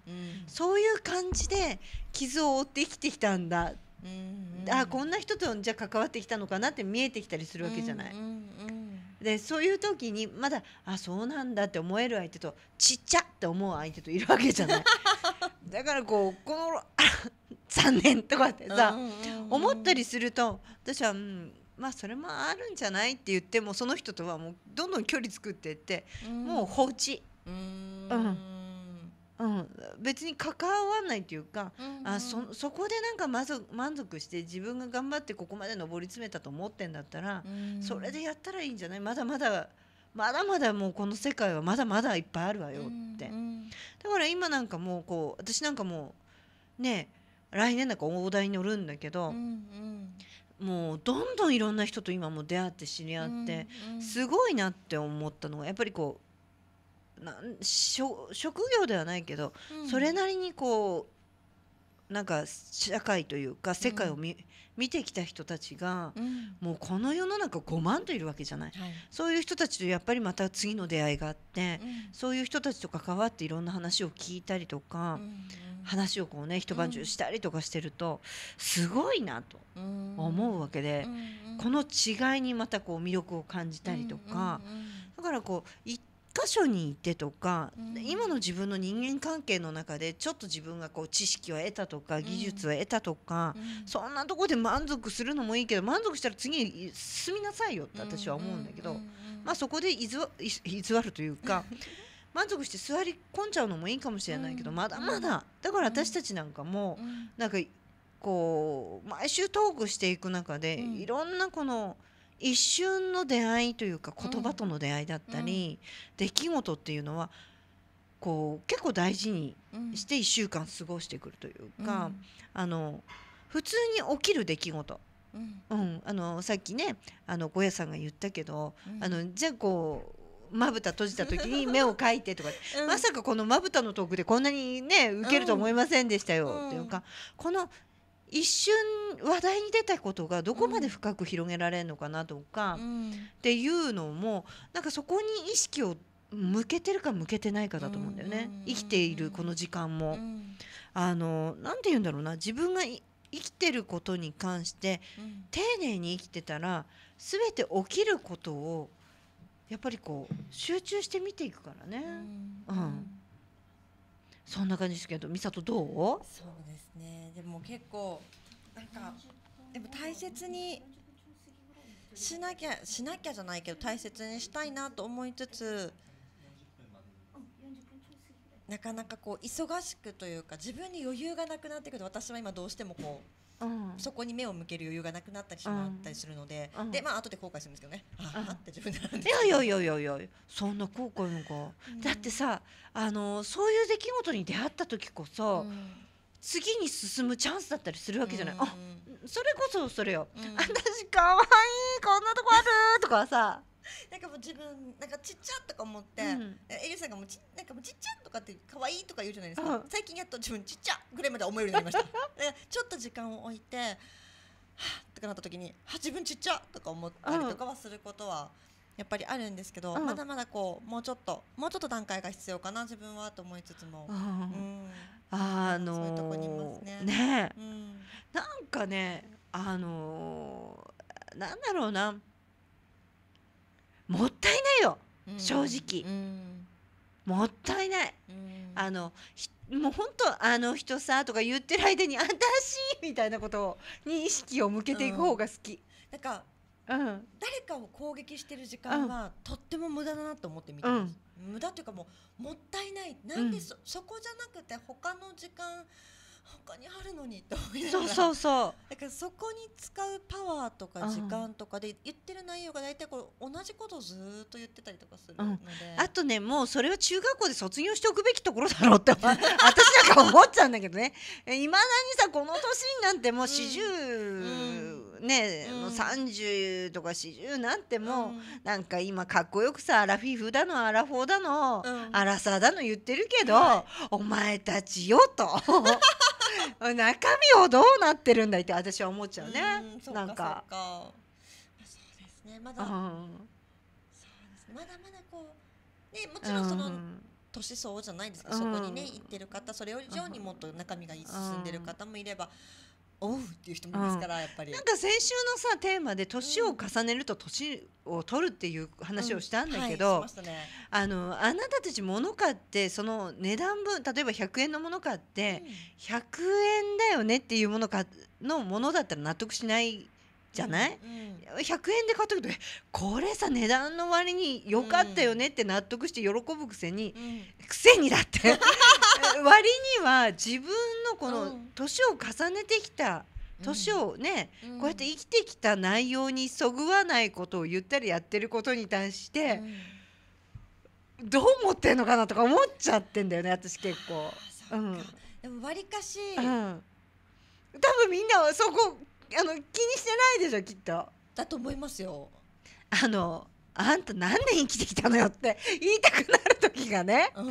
そういう感じで傷を負って生きてきたんだっうんうん、あこんな人とじゃ関わってきたのかなって見えてきたりするわけじゃない。うんうんうん、でそういう時にまだあそうなんだって思える相手とちっちゃって思う相手といるわけじゃない だからこうこの残念とかってさ、うんうんうん、思ったりすると私は、うん、まあそれもあるんじゃないって言ってもその人とはもうどんどん距離作っていって、うん、もう放置。うんうん、別に関わらないというか、うんうん、あそそこでなんか満足満足して自分が頑張ってここまで上り詰めたと思ってんだったら、うん、それでやったらいいんじゃないまだまだまだまだもうこの世界はまだまだいっぱいあるわよって、うんうん、だから今なんかもうこう私なんかもうね来年なんか大台に乗るんだけど、うんうん、もうどんどんいろんな人と今も出会って知り合って、うんうん、すごいなって思ったのがやっぱりこう職業ではないけど、うん、それなりにこうなんか社会というか世界を見うん、見てきた人たちが、うん、もうこの世の中5万といるわけじゃない、はい、そういう人たちとやっぱりまた次の出会いがあって、そういう人たちと関わっていろんな話を聞いたりとか、話をこうね一晩中したりとかしてると、すごいなと思うわけで、この違いにまたこう魅力を感じたりとか、だからこう箇所に行ってとか、うん、今の自分の人間関係の中でちょっと自分がこう知識を得たとか技術を得たとか、うん、そんなとこで満足するのもいいけど満足したら次に進みなさいよって私は思うんだけど、まあ、そこで偽るというか。満足して座り込んじゃうのもいいかもしれないけど、まだまだだから私たちなんかも、うなんかこう毎週トークしていく中で、いろんなこの一瞬の出会いというか言葉との出会いだったり、出来事っていうのはこう結構大事にして1週間過ごしてくるというか、あの普通に起きる出来事うん、うん、あのさっきねあのゴヤさんが言ったけど、うん、あのじゃあこうまぶた閉じた時に 目をかいてとか、うん、まさかこのまぶたのトークでこんなにね受けると思いませんでしたよ、っていうかこの一瞬話題に出たことがどこまで深く広げられるのかなとか、っていうのもなんかそこに意識を向けてるか向けてないかだと思うんだよね、生きているこの時間も。あのなて言うんだろうな自分が生きてることに関して丁寧に生きてたら全て起きることをやっぱりこう集中して見ていくからね。うん、うん、そんな感じですけど、美里どう？そうでねでも結構なんかでも大切にしなきゃしなきゃじゃないけど大切にしたいなと思いつつなかなかこう忙しくというか自分に余裕がなくなってくる私は今どうしてもこう。うん、そこに目を向ける余裕がなくなったりしまったりするので、うん、でまあ後で後悔するんですけどね、うん、ああって自分でいやいやいやいやいやそんな後悔なんか、だってさあのそういう出来事に出会った時こそ、次に進むチャンスだったりするわけじゃない、うん、あそれこそそれよ、うん、私かわいいこんなとこあるとかさ なんかもう自分なんかちっちゃとか思って、うん、エリさんがもうちなんかもうちっちゃとかって可愛いとか言うじゃないですか、うん、最近やっと自分ちっちゃぐらいまで思えるようになりました ちょっと時間を置いてはとかなった時には自分ちっちゃとか思ったりとかはすることはやっぱりあるんですけど、うん、まだまだこうもうちょっともうちょっと段階が必要かな自分はと思いつつも。うんあのー、ね、なんかねあのー、なんだろうなもったいないよ、正直、うん、もったいない、うん、あのもう本当あの人さとか言ってる間に「新しいみたいなことに意識を向けていく方が好き。なんか、うん、誰かを攻撃してる時間は、とっても無駄だなと思って見てます。無駄というかもうもったいないなんでそうん、そこじゃなくて他の時間他にあるのにと思いながらそうそうだからそこに使うパワーとか時間とかで言ってる内容が大体これ同じことをずっと言ってたりとかするので、うん、あとねもうそれは中学校で卒業しておくべきところだろうって 私なんか思っちゃうんだけどねいまだにさこの年になんてもう四十、うんうんね、うん、もう30とか40なんても、うん、なんか今かっこよくさアラフィフだのアラフォーだの、うん、アラサーだの言ってるけど、はい、お前たちよと 中身をどうなってるんだいって私は思っちゃうね。うん、なんかそうですねまだ、そうですまだまだこうねもちろんその、年相応じゃないですか、うん、そこにね行ってる方それ以上にもっと中身が進んでる方もいれば、おうっていう人もいますから、うん、やっぱりなんか先週のさテーマで年を重ねると年を取るっていう話をしたんだけど、あのあなたたち物買ってその値段分例えば100円のもの買って、100円だよねっていうものかのものだったら納得しないじゃない、うん、100円で買ったけどこれさ値段の割に良かったよねって納得して喜ぶくせに、うん、くせにだって 割には自分のこの年を重ねてきた年をね、うん、こうやって生きてきた内容にそぐわないことを言ったりやってることに対して、うん、どう思ってんのかなとか思っちゃってんだよね私結構。うん、でもりかし、うん、多分みんなそこあの気にしてないでしょきっとだと思いますよあのあんた何年生きてきたのよって言いたくなる時がねあ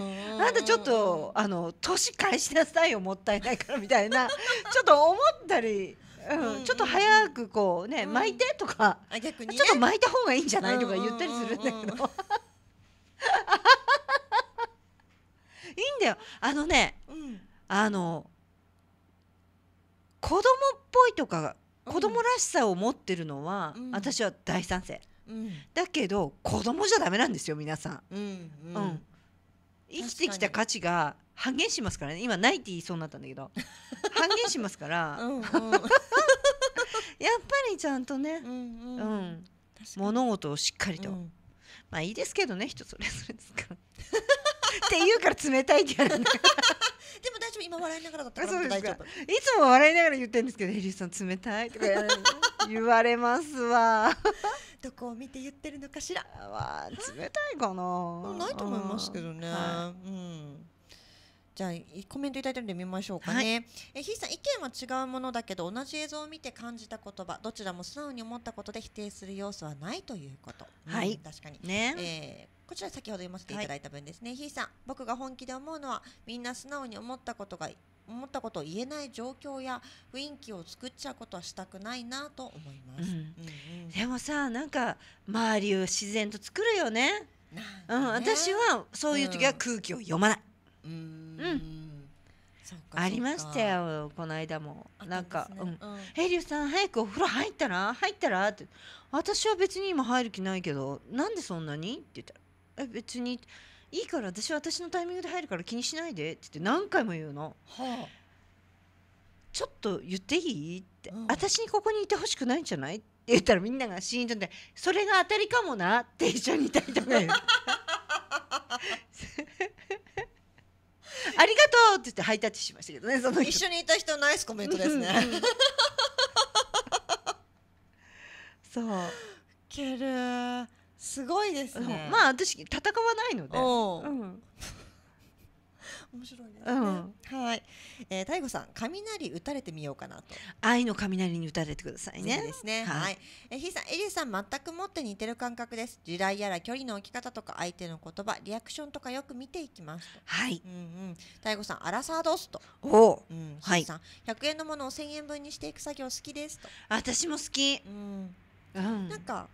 んたちょっとあの年返しなさいよもったいないからみたいな ちょっと思ったり。うん、ちょっと早くこうね、うん、巻いてとか、ね、ちょっと巻いた方がいいんじゃないとか言ったりするんだけど、いいんだよあのね、うん、あの子供っぽいとか子供らしさを持ってるのは、うん、私は大賛成、うん、だけど子供じゃダメなんですよ皆さん、うんうん、生きてきた価値が半減しますからね今ないって言いそうになったんだけど 半減しますからうん、やっぱりちゃんとね、うんうん物事をしっかりと、まあいいですけどね人それぞれですから。って言うから冷たいって言われるでも大丈夫今笑いながらだったから大丈夫いつも笑いながら言ってるんですけどエリスさん冷たいとか言われますわ どこを見て言ってるのかしらわ冷たいかなないと思いますけどね、はい、うんじゃあコメントいただいてるんで見ましょうかね、はい、えひいさん意見は違うものだけど同じ映像を見て感じた言葉どちらも素直に思ったことで否定する要素はないということ、はい、うん、確かにね、えーこちら先ほど読ませていただいた分ですね、はい、ひいさん僕が本気で思うのはみんな素直に思ったことが思ったことを言えない状況や雰囲気を作っちゃうことはしたくないなと思います、でもさなんか周りを自然と作るよね、ね、うん、私はそういう時は空気を読まない、うん、うんありましたよこの間も、なんか「ね、うん、えさん早くお風呂入ったら入ったら?」って「私は別に今入る気ないけどなんでそんなに?」って言ったら別にいいから私は私のタイミングで入るから気にしないで」って言って何回も言うの。はあ、ちょっと言っていいって、うん、私にここにいてほしくないんじゃないって言ったらみんながシーンとで「それが当たりかもな」って一緒にいたいとか ありがとうって言ってハイタッチしましたけどねその一緒にいた人ナイスコメントですね。うん、そう。ける。すごいですね。まあ私戦わないので。面白いですね。はい。えー、太鼓さん雷打たれてみようかなと。愛の雷に打たれてくださいね。ですね。はい。はえひいさん、エリさん全くもって似てる感覚です。時代やら距離の置き方とか相手の言葉、リアクションとかよく見ていきますはい。うんうん。太鼓さんアラサードスと。おお。うん。いさん、はい、100円のものを1000円分にしていく作業好きですと。私も好き。うん、なんか。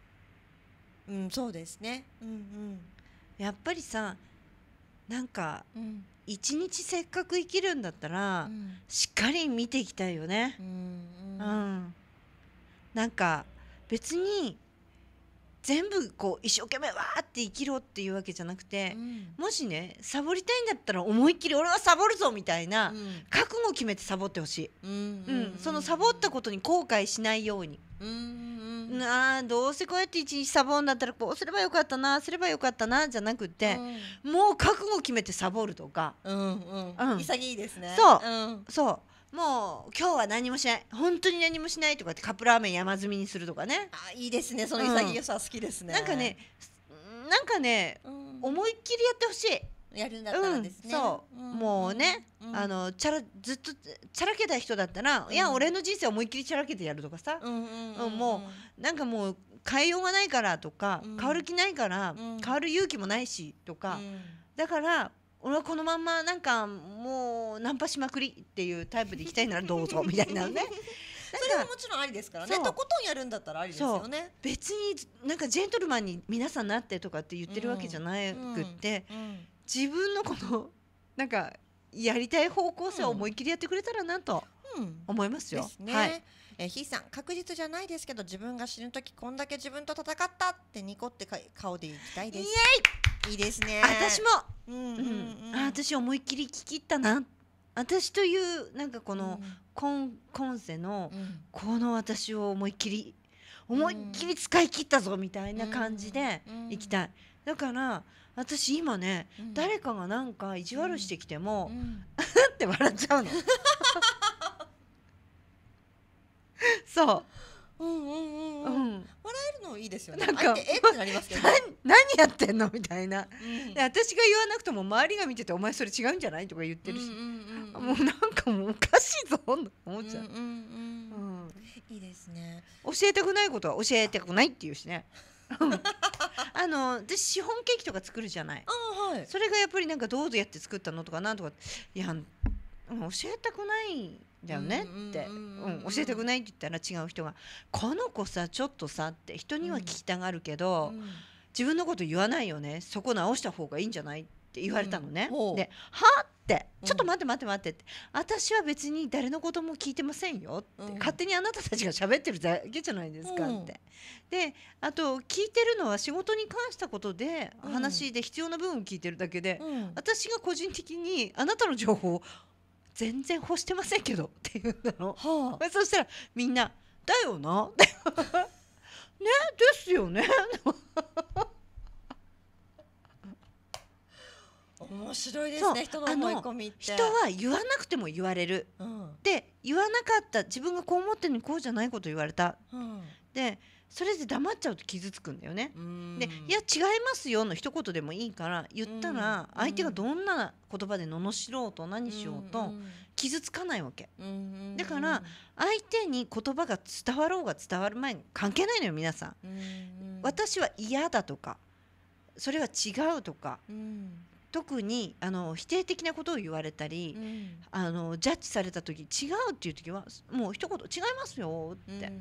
うん、そうですね、うんうん、やっぱりさなんか、うん、一日せっかく生きるんだったら、うん、しっかり見ていきたいよね。うん、うん、なんか別に全部こう一生懸命わーって生きろっていうわけじゃなくて、うん、もしねサボりたいんだったら思いっきり俺はサボるぞみたいな、うん、覚悟を決めてサボってほしい、うん、うん、そのサボったことに後悔しないように。うんあどうせこうやって一日サボんだったらこうすればよかったなすればよかったなじゃなくて、うん、もう覚悟決めてサボるとか、うんうんうん、潔いですねそう、うん、そうもう今日は何もしない本当に何もしないとかってカップラーメン山積みにするとかねあいいですねその潔さ好きですね、うん、なんかねなんかね、思いっきりやってほしいやるんだったらですね、うん、そう、うん、もうね、うん、あのチャラずっとちゃらけた人だったら、いや俺の人生思いっきりちゃらけてやるとかさ、うんもうなんかもう変えようがないからとか、変わる気ないから、変わる勇気もないしとか、だから俺はこのまんまなんかもうナンパしまくりっていうタイプでいきたいならどうぞみたいなね。それはもちろんありですからねとことんやるんだったらありですよね別になんかジェントルマンに皆さんなってとかって言ってるわけじゃなくって、うんうんうん、自分のこのなんかやりたい方向性を思いっきりやってくれたらなと思いますよ。うん、ね、はい、えひいさん確実じゃないですけど自分が死ぬ時こんだけ自分と戦ったってニコって顔でいきたいですイエイ。いいですね。私も、うんうんうん、私思いっきり聞きったな。私というなんかこの、うん、今今世のこの私を思いっきり思いっきり使い切ったぞみたいな感じでいきたい。だから私今ね、うん、誰かがなんか意地悪してきても、うん、って笑っちゃうの そう。うんうんうんうん。笑えるのいいですよね。なんかえってなりますけど、何やってんのみたいな、うん、で。私が言わなくても周りが見ててお前それ違うんじゃないとか言ってるし、うんうん、もうなんかもうおかしいぞと思っちゃう。うんうんうん。うん、いいですね。教えたくないことは教えたくないっていうしね。あの私シフォンケーキとか作るじゃないあ、はい、それがやっぱりなんかどうやって作ったのとかなんとかいや教えたくないんだよねって、うん、教えたくないって言ったら違う人が「この子さちょっとさ」って人には聞きたがるけど、うん、自分のこと言わないよねそこ直した方がいいんじゃないって言われたのね。うん、ではっってちょっと待って待って待ってって、私は別に誰のことも聞いてませんよって、勝手にあなたたちが喋ってるだけじゃないですかって、であと聞いてるのは仕事に関したことで話で必要な部分を聞いてるだけで、私が個人的にあなたの情報を全然欲してませんけどって言うの、はあ、そしたらみんな「だよな」ねですよね面白いですね人の思い込み人は言わなくても言われる、うん、で言わなかった自分がこう思ってるのにこうじゃないこと言われた、うん、でそれで黙っちゃうと傷つくんだよね。で「いや違いますよ」の一言でもいいから言ったら相手がどんな言葉で罵ろうと何しようと傷つかないわけ。だから相手に言葉が伝わろうが伝わる前に関係ないのよ皆さん。私は嫌だとかそれは違うとか、ん、特にあの否定的なことを言われたり、うん、あのジャッジされた時違うっていう時はもう一言「違いますよ」って、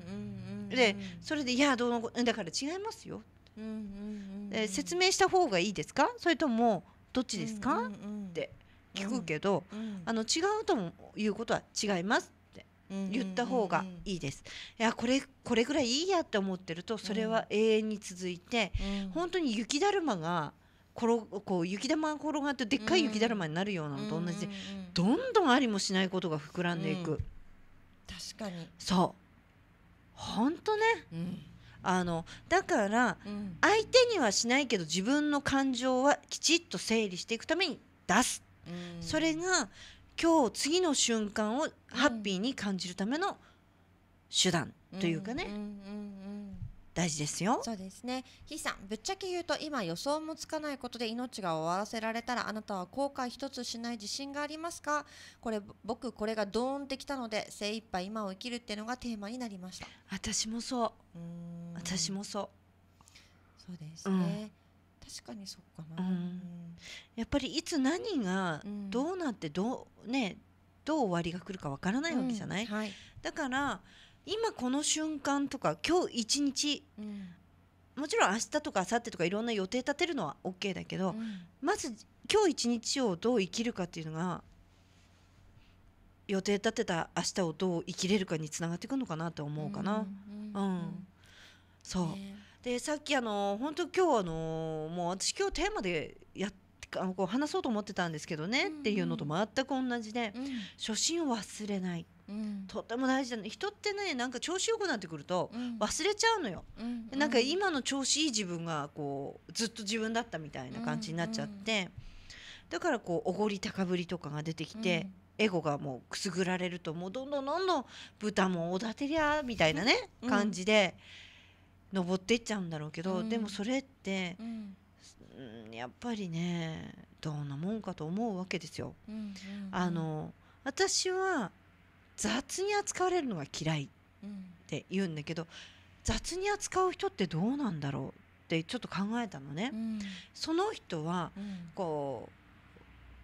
でそれで「いやどうのだから違いますよ」って説明した方がいいですかそれともどっちですか、って聞くけど、あの違うともいうことは違いますって言った方がいいです。いやこれこれぐらいいいやって思ってるとそれは永遠に続いて、本当に雪だるまが転こう雪玉が転がってでっかい雪だるまになるようなのと同じで、どんどんありもしないことが膨らんでいく、確かにそう本当ね、あのだから、相手にはしないけど自分の感情はきちっと整理していくために出す、それが今日次の瞬間をハッピーに感じるための手段というかね、大事ですよそうですねひさんぶっちゃけ言うと今予想もつかないことで命が終わらせられたらあなたは後悔一つしない自信がありますかこれ僕これがドーンってきたので精一杯今を生きるっていうのがテーマになりました私もそう私もそうそうですね、うん、確かにそうかな、うん、やっぱりいつ何がどうなってどうねどう終わりが来るかわからないわけじゃない、うんはい、だから今この瞬間とか今日一日、うん、もちろん明日とか明後日とかいろんな予定立てるのは OK だけど、うん、まず今日一日をどう生きるかっていうのが予定立てた明日をどう生きれるかにつながっていくのかなと思うかな。うん、そう、ね、でさっきあの本当今日あのもう私今日テーマでやっあのこう話そうと思ってたんですけどね、っていうのと全く同じで、初心を忘れないとても大事だ、ね、人ってねなんか調子よくなってくると忘れちゃうのよ、うんなんか今の調子いい自分がこうずっと自分だったみたいな感じになっちゃって、うんだからこうおごり高ぶりとかが出てきて、エゴがもうくすぐられるともうどんどんどんどん豚もおだてりゃみたいなね、感じで登っていっちゃうんだろうけど、でもそれって、やっぱりねどんなもんかと思うわけですよ。あの私は雑に扱われるのが嫌いって言うんだけど、雑に扱う人ってどうなんだろうってちょっと考えたのね。うん、その人は、こ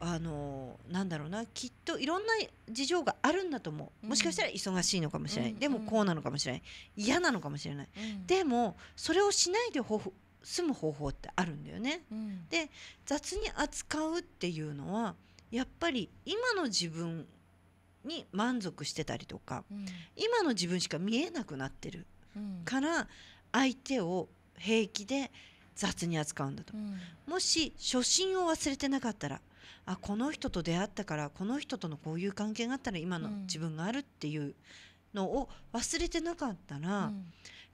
う、うん、あのなんだろうなきっといろんな事情があるんだと思うもしかしたら忙しいのかもしれない、うん、でもこうなのかもしれない嫌なのかもしれない、でもそれをしないで済む方法ってあるんだよね。で雑に扱うっていうのはやっぱり今の自分に満足してたりとか、うん、今の自分しか見えなくなってるから、相手を平気で雑に扱うんだと、うん、もし初心を忘れてなかったらあこの人と出会ったからこの人とのこういう関係があったら今の自分があるっていうのを忘れてなかったら、うん、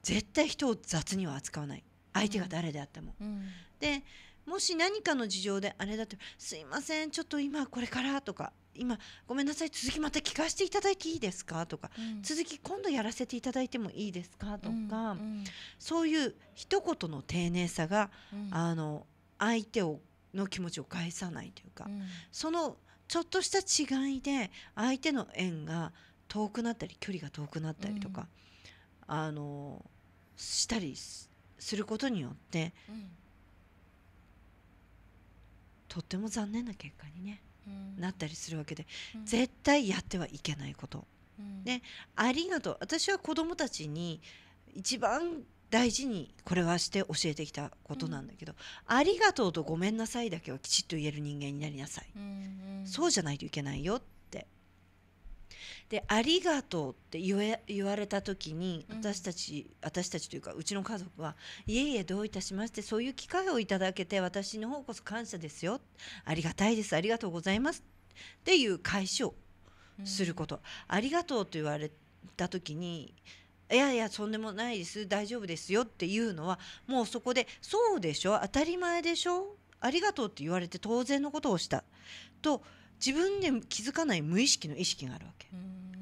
絶対人を雑には扱わない相手が誰であっても。うん、でもし何かの事情であれだって「すいませんちょっと今これから」とか今ごめんなさい続きまた聞かせていただいていいですかとか、うん、続き今度やらせていただいてもいいですかとか、うんうん、そういう一言の丁寧さが、あの相手をの気持ちを返さないというか、そのちょっとした違いで相手の縁が遠くなったり距離が遠くなったりとか、あのしたりすることによって、とっても残念な結果にね。なったりするわけで、うん、絶対やってはいけないこと、うん、ね、ありがとう私は子どもたちに一番大事にこれはして教えてきたことなんだけど、うん、ありがとうとごめんなさいだけはきちっと言える人間になりなさい、うんうん、そうじゃないといけないよっで「ありがとう」って言え言われた時に私たち、うん、私たちというかうちの家族はいえいえどういたしましてそういう機会をいただけて私の方こそ感謝ですよありがたいですありがとうございますっていう返しをすること、うん、ありがとうと言われた時にいやいやそんでもないです大丈夫ですよっていうのはもうそこでそうでしょ当たり前でしょありがとうって言われて当然のことをしたと自分で気づかない無意識の意識があるわけ。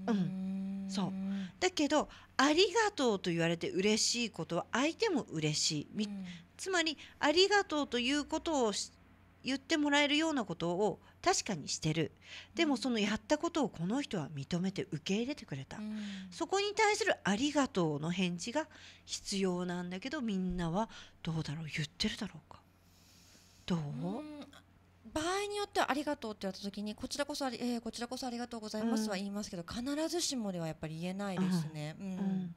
うん、そうだけど「ありがとう」と言われて嬉しいことは相手も嬉しい、うん、つまり「ありがとう」ということを言ってもらえるようなことを確かにしてるでもそのやったことをこの人は認めて受け入れてくれた、うん、そこに対する「ありがとう」の返事が必要なんだけどみんなはどうだろう言ってるだろうかどう、うん、場合によってはありがとうって言われた時にこちらこそあり、えー、こちらこそありがとうございますは言いますけど、必ずしもではやっぱり言えないですね。うん、うん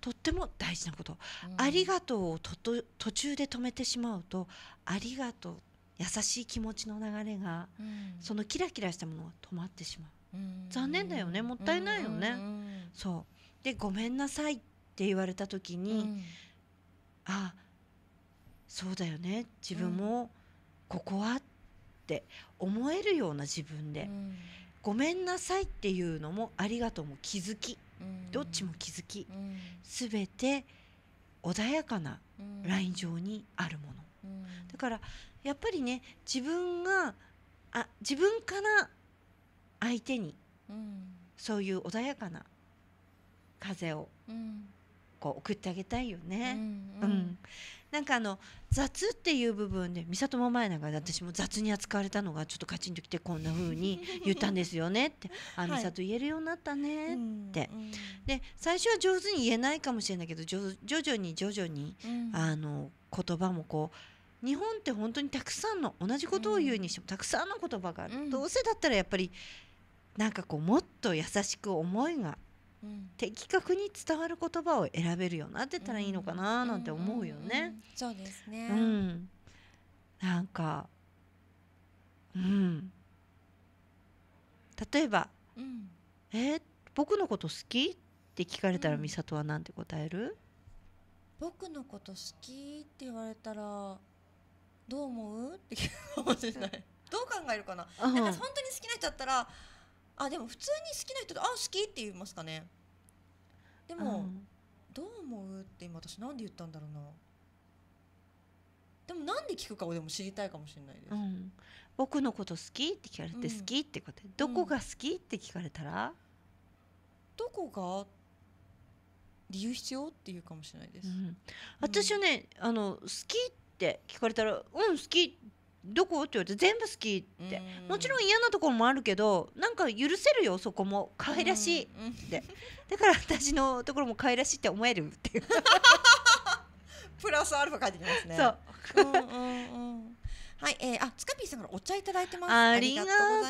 とっても大事なこと、うん、ありがとうを途中で止めてしまうとありがとう優しい気持ちの流れが、うん、そのキラキラしたものが止まってしまう、うん、残念だよねもったいないよね、そうでごめんなさいって言われた時に、あそうだよね自分もここはっって思えるような自分で、うん、ごめんなさいっていうのもありがとうも気づき、うん、どっちも気づき、うん、全て穏やかなライン上にあるもの、だからやっぱりね自分があ自分から相手に、そういう穏やかな風を、こう送ってあげたいよね。うんなんかあの雑っていう部分で美里も前なんか私も雑に扱われたのがちょっとカチンときてこんな風に言ったんですよねって あ美里言えるようになったねって、はい、で最初は上手に言えないかもしれないけど徐々に徐々に、あの言葉もこう日本って本当にたくさんの同じことを言うにしてもたくさんの言葉がある、うん、どうせだったらやっぱりなんかこうもっと優しく思いが的確に伝わる言葉を選べるようになってたらいいのかななんて思うよね。そうですね、うん、なんか、うん、例えば「うん、えー、僕のこと好き?」って聞かれたら、美里は何て答える僕のこと好きって言われたらどう思うって聞くかもしれないどう考えるかなうん、なんか本当に好きな人だったらあでも普通に好きな人と「あ好き」って言いますかねでも、うん、どう思う?」って今私なんで言ったんだろうなでもなんで聞くかをでも知りたいかもしれないです、うん、僕のこと好きって聞かれて好きってことどこが好きって聞かれたら、どこが理由必要っていうかもしれないです、私はねあの好きって聞かれたら「うん好き」っどこって言われて全部好きってもちろん嫌なところもあるけどなんか許せるよそこも可愛らしいって だから私のところも可愛らしいって思えるっていう プラスアルファ書いてきますねそううんうん、うん、はい、えー、あ、つかぴーさんからお茶いただいてます。ありが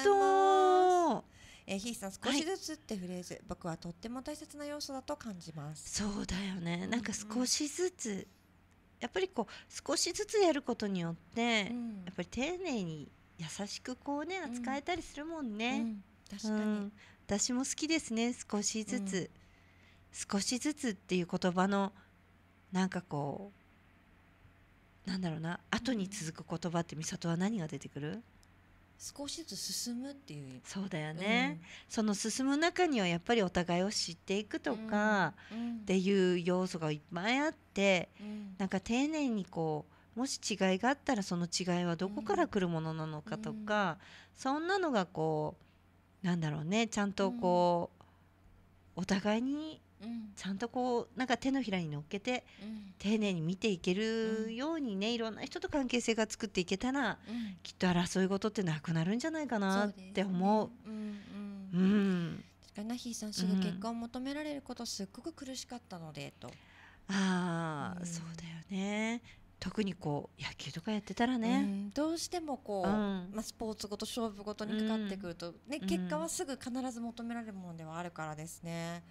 とうえー、ひいさん少しずつってフレーズ、はい、僕はとっても大切な要素だと感じます。そうだよね。なんか少しずつ、うんやっぱりこう少しずつやることによって、うん、やっぱり丁寧に優しくこうね扱えたりするもんね、確かに、私も好きですね少しずつ、少しずつっていう言葉のなんかこうなんだろうな後に続く言葉って美里は何が出てくる少しずつ進むっていうそうだよね、うん、その進む中にはやっぱりお互いを知っていくとかっていう要素がいっぱいあって、うん、なんか丁寧にこうもし違いがあったらその違いはどこから来るものなのかとか、うん、そんなのがこうなんだろうねちゃんとこう、お互いにちゃんとこうなんか手のひらに乗っけて、うん、丁寧に見ていけるようにね、いろんな人と関係性が作っていけたら、きっと争い事ってなくなるんじゃないかなって思う。うね、うん、うんナヒーさんすぐ結果を求められることすっごく苦しかったので、とああ、そうだよね特にこう野球とかやってたらね、うん、どうしてもこう、うん、まあ、スポーツごと勝負ごとにかかってくると、ね、うん、結果はすぐ必ず求められるものではあるからですね。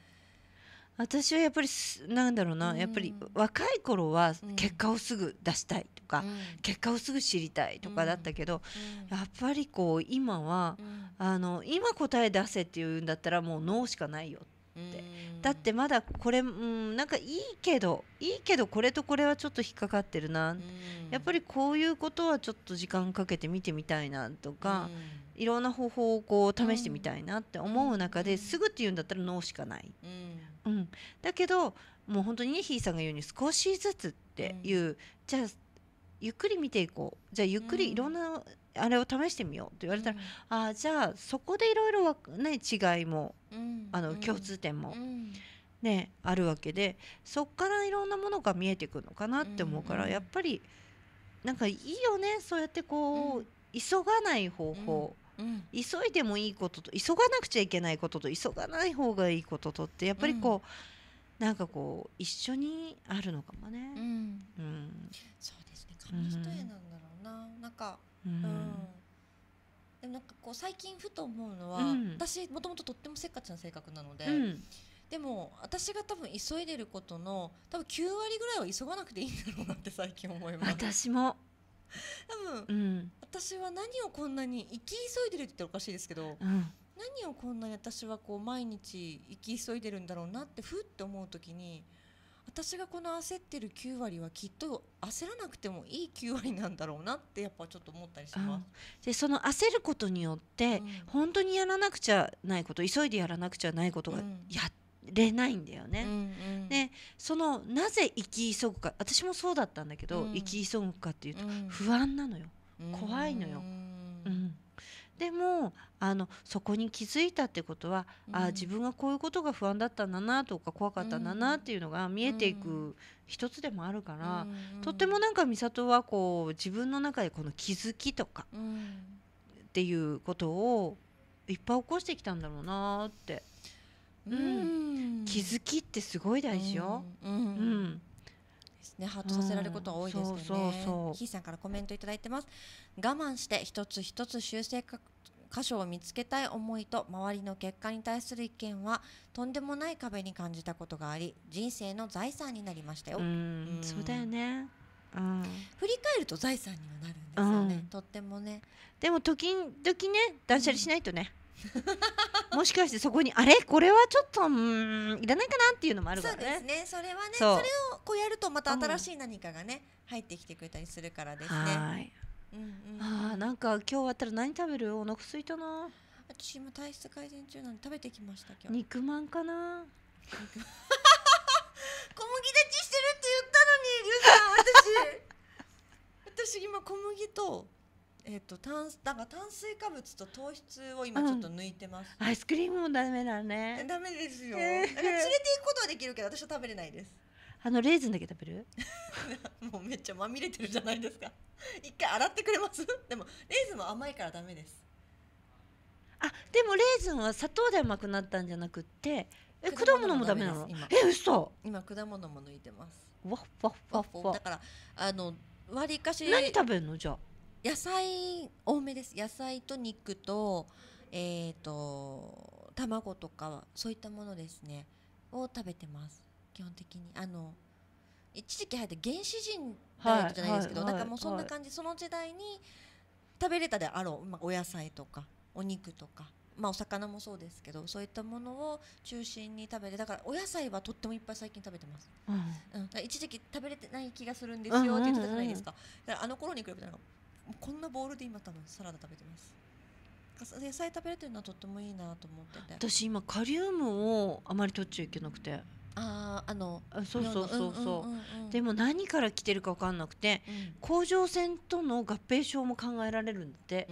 私はやっぱりなんだろうな、やっぱり若い頃は結果をすぐ出したいとか、結果をすぐ知りたいとかだったけど、やっぱりこう今は、あの今答え出せっていうんだったらもう脳しかないよってだってまだこれ、うん、なんかいいけどいいけどこれとこれはちょっと引っかかってるな、やっぱりこういうことはちょっと時間かけて見てみたいなとか。いろんな方法をこう試してみたいなって思う中ですぐって言うんだったら脳しかない、うん、だけどもう本当にひいさんが言うように少しずつっていう、うん、じゃあゆっくり見ていこうじゃあゆっくりいろんな、あれを試してみようって言われたら、うん、ああじゃあそこでいろいろね違いも、うん、あの共通点も、ねあるわけでそっからいろんなものが見えてくるのかなって思うから、やっぱりなんかいいよねそうやってこう、急がない方法うん、急いでもいいことと急がなくちゃいけないことと急がない方がいいこととってやっぱりこう、うん、なんかこう一緒にあるのかもね。うん、うん、そうですね紙一重なんだろうな、なんか、うん、でもなんかこう最近ふと思うのは、私もともととってもせっかちな性格なので。でも私が多分急いでることの多分9割ぐらいは急がなくていいんだろうなって最近思います私も 多分、うん、私は何をこんなに生き急いでるって言ったらおかしいですけど、うん、何をこんなに私はこう毎日生き急いでるんだろうなってふって思う時に私がこの焦ってる9割はきっと焦らなくてもいい9割なんだろうなってやっぱちょっと思ったりします、うん、でその焦ることによって、本当にやらなくちゃないこと急いでやらなくちゃないことがやっれないんだよね。うんうん、でそのなぜ生き急ぐか私もそうだったんだけど、うん、生き急ぐかっていうと不安なのよ、うん、怖いのよ。うん、うんでもあのそこに気づいたってことは、うん、あ自分がこういうことが不安だったんだなとか怖かったんだなっていうのが見えていく一つでもあるから、うん、とってもなんか美里はこう自分の中でこの気づきとかっていうことをいっぱい起こしてきたんだろうなってうん、気づきってすごい大事よ。ううんね。ハートさせられることは多いですよね。そうそうさんからコメントいただいてます。我慢して一つ一つ修正箇所を見つけたい思いと周りの結果に対する意見はとんでもない壁に感じたことがあり人生の財産になりましたよ。うんそうだよね、うん、振り返ると財産にはなるんですよね、とってもねでも時々ね断捨離しないとね、もしかしてそこにあれこれはちょっとうんいらないかなっていうのもあるからね。そうですね。それはねそれをこうやるとまた新しい何かがね、うん、入ってきてくれたりするからですね。はい。うんうん、ああなんか今日終わったら何食べるお腹空いたな。私も体質改善中なんで食べてきました今日。肉まんかな。小麦立ちしてるって言ったのに、ゆうさん私。私今小麦とえっ、と炭だから炭水化物と糖質を今ちょっと抜いてます、うん、アイスクリームもダメだねダメですよ、えー、連れて行くことはできるけど私は食べれないですあのレーズンだけ食べる もうめっちゃまみれてるじゃないですか 一回洗ってくれます でもレーズンは甘いからダメですあでもレーズンは砂糖で甘くなったんじゃなくてえ果物もダメなの今え嘘今果物も抜いてますわっわっわっわだからあのわりかし何食べるのじゃあ野菜多めです野菜と肉と,、えーと、卵とかそういったものですねを食べてます基本的にあの一時期はやって原始人ダイエットじゃないですけど、はい、なんかもうそんな感じ、はい、その時代に食べれたであろう、まあ、お野菜とかお肉とか、まあ、お魚もそうですけどそういったものを中心に食べてだからお野菜はとってもいっぱい最近食べてます、うん、うん、一時期食べれてない気がするんですよって言ってたじゃないですか、うんうんうん、かあの頃に比べたらこんなボールで今多分サラダ食べてます野菜食べれてるのはとってもいいなと思ってて私今カリウムをあまり取っちゃいけなくてあああのそうそうそうそうでも何から来てるか分かんなくて、うん、甲状腺との合併症も考えられるんだって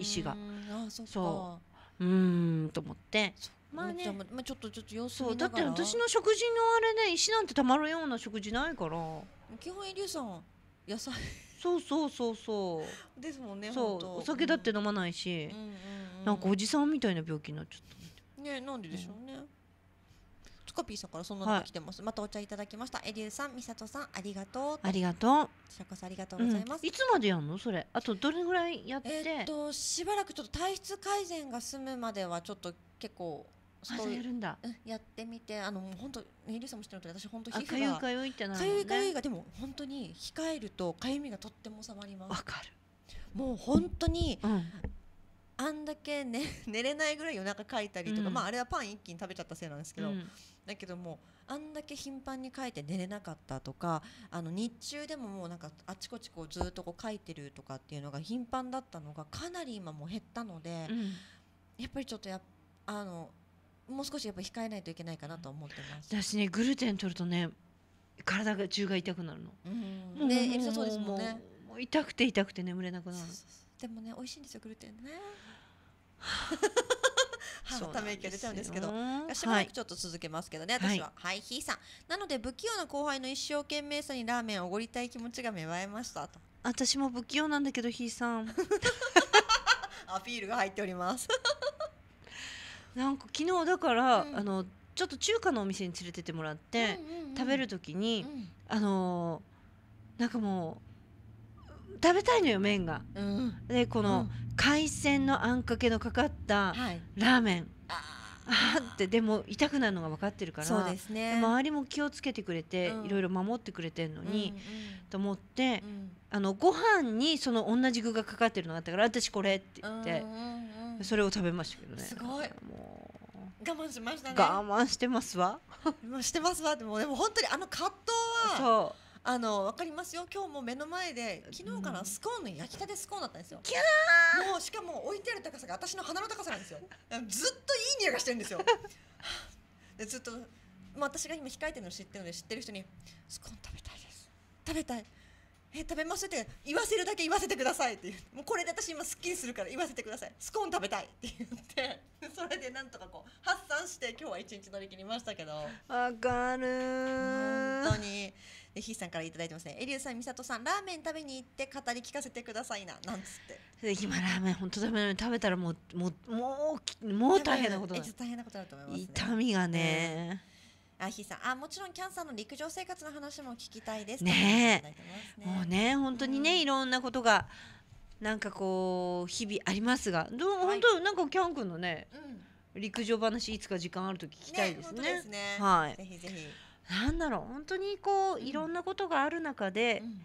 石があそそううんと思ってまあね、まあ、ちょっとちょっと様子見だって私の食事のあれで、ね、石なんてたまるような食事ないから基本イリュウさん野菜そうそうそうそうですもんねそうお酒だって飲まないし、なんかおじさんみたいな病気になっちゃったねなんででしょうね、つかぴーさんからそんなの来てます、はい、またお茶いただきましたエリューさんみさとさんありがとうありがとう白子さんありがとうございます、うん、いつまでやんのそれあとどれぐらいやってえっとしばらくちょっと体質改善が済むまではちょっと結構そうやるんだ、うん、やってみてあの本当ねりさんもしてると私本当皮膚がかゆいかゆいかゆいかゆいがでも本当に控えるとかゆみがとっても収まりますわかるもう本当に、うん、あんだけ、ね、寝れないぐらい夜中かいたりとか、うん、まああれはパン一気に食べちゃったせいなんですけど、うん、だけどもあんだけ頻繁に書いて寝れなかったとかあの日中でももうなんかあちこちこうずっとこう書いてるとかっていうのが頻繁だったのがかなり今も減ったので、やっぱりちょっとやあのもう少しやっぱ控えないといけないかなと思ってます。私ねグルテン取るとね体が中が痛くなるの。うん、ねえさそうですもんね。もう痛くて痛くて眠れなくなる。でもね美味しいんですよグルテンね。は ため息が出ちゃうんですけどしばらくちょっと続けますけどね、はい、私ははいひいさんなので不器用な後輩の一生懸命さにラーメンをおごりたい気持ちが芽生えましたと私も不器用なんだけどひいさん アピールが入っておりますなんか昨日だから、うん、あのちょっと中華のお店に連れてってもらって、うんうんうん、食べる時に、うん、あのー、なんかもう食べたいのよ麺が。うん、でこの、海鮮のあんかけのかかったラーメン。はいあってでも痛くなるのが分かってるから、ね、周りも気をつけてくれて、うん、いろいろ守ってくれてるのに、うんうん、と思って、うん、あのご飯にその同じ具がかかってるのがあったから私これって言って、うんうんうんそれを食べましたけどねすごいもう我慢しましたね我慢してますわしてますわでもでも本当にあの葛藤はあの分かりますよ今日も目の前で昨日からスコーンの焼きたてスコーンだったんですよ、うん、もうしかも置いてある高さが私の鼻の高さなんですよずっといい匂いがしてるんですよ でずっと、私が今控えてるの知ってるので知ってる人に「スコーン食べたいです食べたいえ食べますって言わせるだけ言わせてくださいっていうもうこれで私今すっきりするから言わせてくださいスコーン食べたいって言って それでなんとかこう発散して今日は一日乗り切りましたけどわかる本当にでひさんから頂いてますねえりゅうさんみさとさんラーメン食べに行って語り聞かせてくださいななんつって今ラーメン本当ダメなのに食べたらもうもうもうもう大変なことだ大変なことだと思います、ね、痛みがね、あひさんあもちろんキャンさんの陸上生活の話も聞きたいですねね、もうね本当にね、うん、いろんなことがなんかこう日々ありますがどう、はい、本当なんかキャン君のね、うん、陸上話いつか時間あると聞きたいですね。ねねはい。ぜひぜひ。なんだろう本当にこういろんなことがある中で、うん、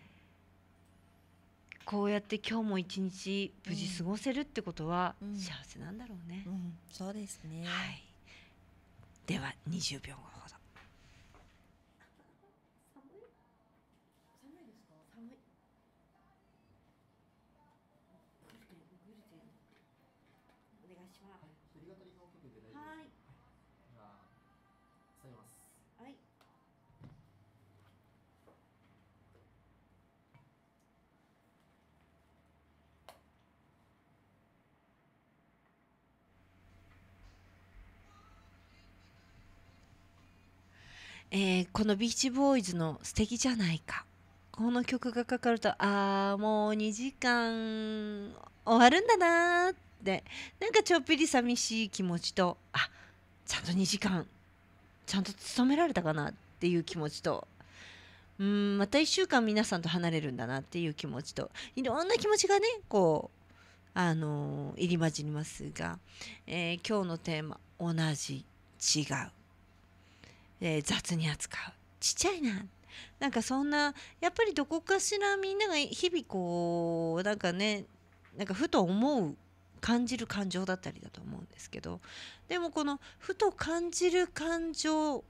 こうやって今日も一日無事過ごせるってことは幸せなんだろうね。そうですね。はい。では20秒後。えー、このビーチボーイズの「素敵じゃないか」この曲がかかるとああもう2時間終わるんだなーってなんかちょっぴり寂しい気持ちとあちゃんと2時間ちゃんと勤められたかなっていう気持ちとうんまた1週間皆さんと離れるんだなっていう気持ちといろんな気持ちがねこうあのー、入り混じりますが、えー、今日のテーマ「同じ違う」えー、雑に扱うちっちゃいななんかそんなやっぱりどこかしらみんなが日々こうなんかねなんかふと思う感じる感情だったりだと思うんですけどでもこのふと感じる感情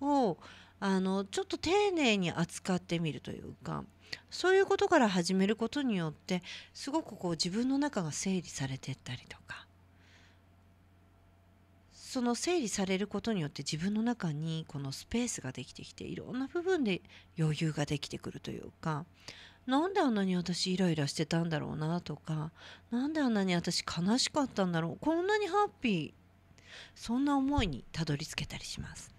をあのちょっと丁寧に扱ってみるというかそういうことから始めることによってすごくこう自分の中が整理されてったりとかその整理されることによって自分の中にこのスペースができてきていろんな部分で余裕ができてくるというか何であんなに私イライラしてたんだろうなとか何であんなに私悲しかったんだろうこんなにハッピーそんな思いにたどり着けたりします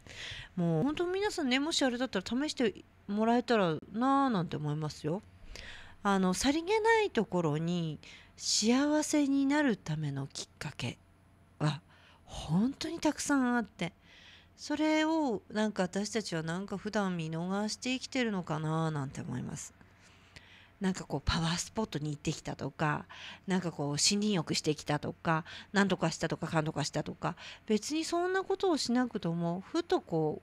もう本当皆さんねもしあれだったら試してもらえたらなあなんて思いますよあのさりげないところに幸せになるためのきっかけ本当にたくさんあってそれをなんか私たちはなんか普段見逃して生きてるのかななんて思います。なんかこうパワースポットに行ってきたとかなんかこう森林浴してきたとか何とかしたとかかんとかしたとか別にそんなことをしなくともふとこ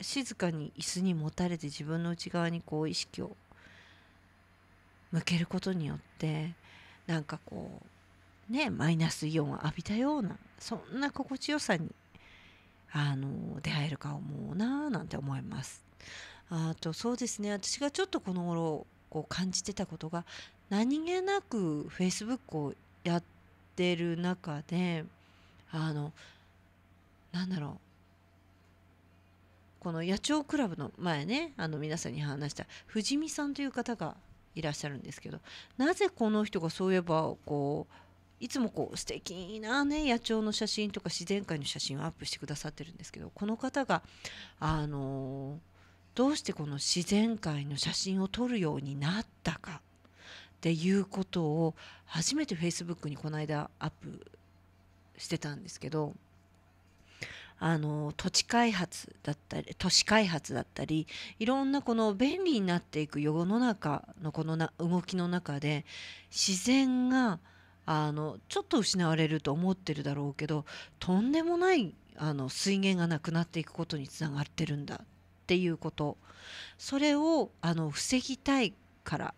う静かに椅子にもたれて自分の内側にこう意識を向けることによってなんかこうね、マイナスイオンを浴びたようなそんな心地よさにあの出会えるか思うななんて思います。あとそうですね私がちょっとこの頃こう感じてたことが何気なくフェイスブックをやってる中であのなんだろうこの野鳥クラブの前ねあの皆さんに話した藤見さんという方がいらっしゃるんですけどなぜこの人がそういえばこういつもこう素敵なね野鳥の写真とか自然界の写真をアップしてくださってるんですけどこの方があのどうしてこの自然界の写真を撮るようになったかっていうことを初めてフェイスブックにこの間アップしてたんですけどあの土地開発だったり都市開発だったりいろんなこの便利になっていく世の中のこのな動きの中で自然があのちょっと失われると思ってるだろうけどとんでもないあの水源がなくなっていくことにつながってるんだっていうことそれをあの防ぎたいから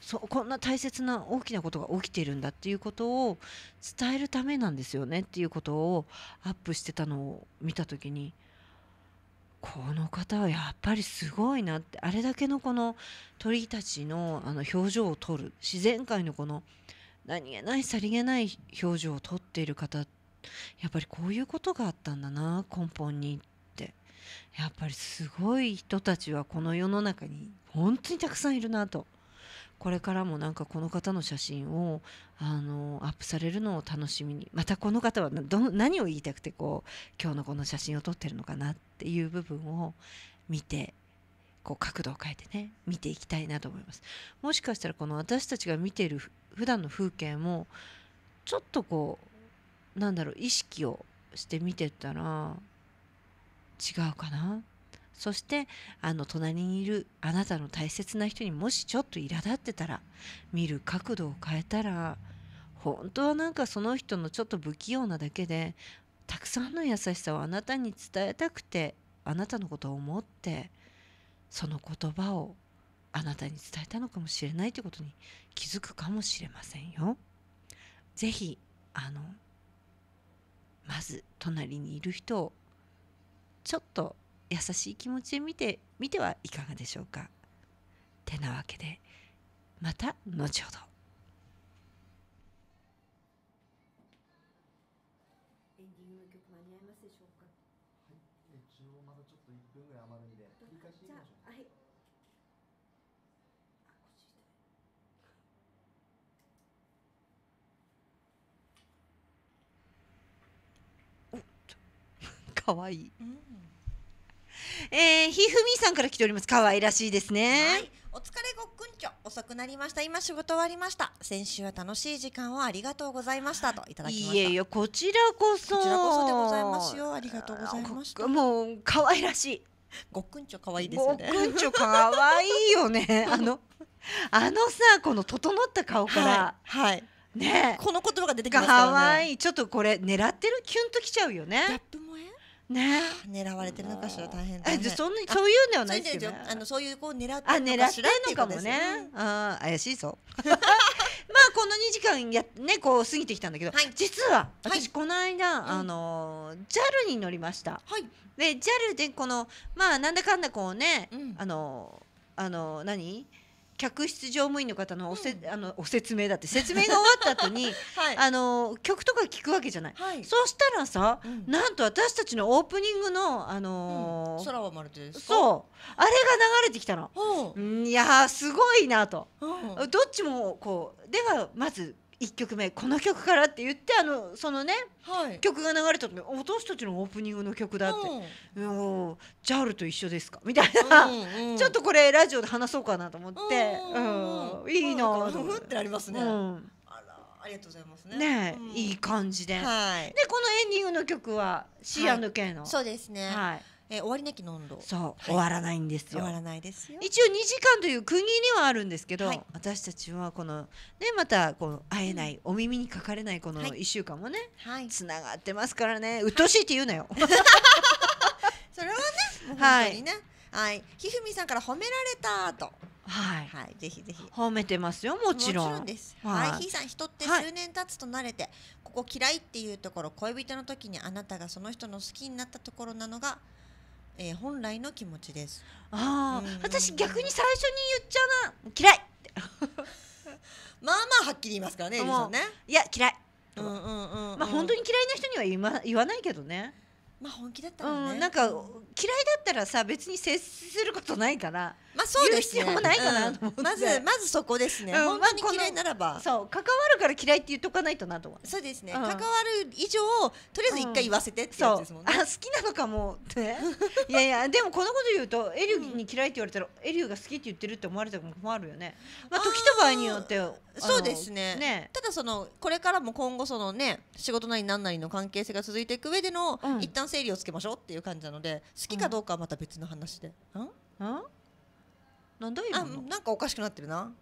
そこんな大切な大きなことが起きてるんだっていうことを伝えるためなんですよねっていうことをアップしてたのを見た時にこの方はやっぱりすごいなってあれだけのこの鳥たちのあの表情を撮る自然界のこの何気ないさりげない表情をとっている方やっぱりこういうことがあったんだな根本にってやっぱりすごい人たちはこの世の中に本当にたくさんいるなとこれからもなんかこの方の写真をあのアップされるのを楽しみにまたこの方はど何を言いたくてこう今日のこの写真を撮ってるのかなっていう部分を見てこう角度を変えてね見ていきたいなと思いますもしかしたらこの私たちが見ている普段の風景もちょっとこうなんだろう意識をして見てたら違うかなそしてあの隣にいるあなたの大切な人にもしちょっと苛立ってたら見る角度を変えたら本当はなんかその人のちょっと不器用なだけでたくさんの優しさをあなたに伝えたくてあなたのことを思ってその言葉をあなたに伝えたのかもしれないということに気づくかもしれませんよ。ぜひあのまず隣にいる人をちょっと優しい気持ちで見てみてはいかがでしょうか。てなわけでまた後ほど。かわいい、うん、えー、ひふみさんから来ております可愛らしいですね、はい、お疲れごっくんちょ遅くなりました今仕事終わりました先週は楽しい時間をありがとうございましたといただきましたいえいえこちらこそこちらこそでございますよありがとうございましたもうかわいらしいごっくんちょかわいですよねごっくんちょかわいいよね あのあのさこの整った顔から、はい、はいねこの言葉が出てきますからね。可愛いちょっとこれ狙ってるキュンときちゃうよね。ギャップね、狙われてるのかしら大変大変そんなそういうのはないですよ、ね、あのそういうこう狙ってるのかしらっていうことでねねあ怪しいぞまあこの2時間やねこう過ぎてきたんだけど、はい、実は私この間、はい、あの JAL に乗りました、はい、で JAL でこのまあなんだかんだこうね、うん、あのあの何客室乗務員の方のおせ、うん、あのお説明だって説明が終わった後に、はい、あの曲とか聞くわけじゃない、はい、そうしたらさ、うん、なんと私たちのオープニングの、あのーうん、空はまるでそうあれが流れてきたの、うん、いやすごいなと、どっちもこうではまず1曲目この曲からって言ってあのそのね、はい、曲が流れた時に私たちのオープニングの曲だって、うん、ジャールと一緒ですかみたいな、うんうん、ちょっとこれラジオで話そうかなと思って、うん、いいなふふってなりますね。ありがとうございますね。ね、うん、いい感じで。はい、で、このエンディングの曲は C&K の、はい、そうですね。はい。えー、終わりなき温度そう、はい、終わらないんですよ終わらないですよ一応2時間という国にはあるんですけど、はい、私たちはこのねまたこの会えない、うん、お耳にかかれないこの1週間もね、はい、つながってますからね鬱陶しいって言うなよ それはね本当にね、はい、ひふみさんから褒められたとはい、はい、ぜひぜひ褒めてますよもちろんもちろんです、はい、はい、ひいさん人って数年経つと慣れて、はい、ここ嫌いっていうところ恋人の時にあなたがその人の好きになったところなのがえー、本来の気持ちです。ああ、私逆に最初に言っちゃうな嫌い。まあまあはっきり言いますからね、ねいや嫌い。うんうんうん、うん、まあ本当に嫌いな人には言わないけどね。まあ本気だったら、ね、うん、なんか嫌いだったらさ別に接することないからまあそうですね、ね、うん、まずまずそこですね、うん、本当に嫌いならば、そう関わるから嫌いって言っとかないとなとそうですね、うん、関わる以上とりあえず一回言わせてってやつですもんね、あ好きなのかもって いやいやでもこのこと言うとエリュに嫌いって言われたら、エリュが好きって言ってるって思われたら困るよねまあ時と場合によってそうですねねたそのこれからも今後そのね仕事なり何なりの関係性が続いていく上での、うん、一旦整理をつけましょうっていう感じなので好きかどうかはまた別の話で、うん、んなんだ今あなんかおかしくなってるな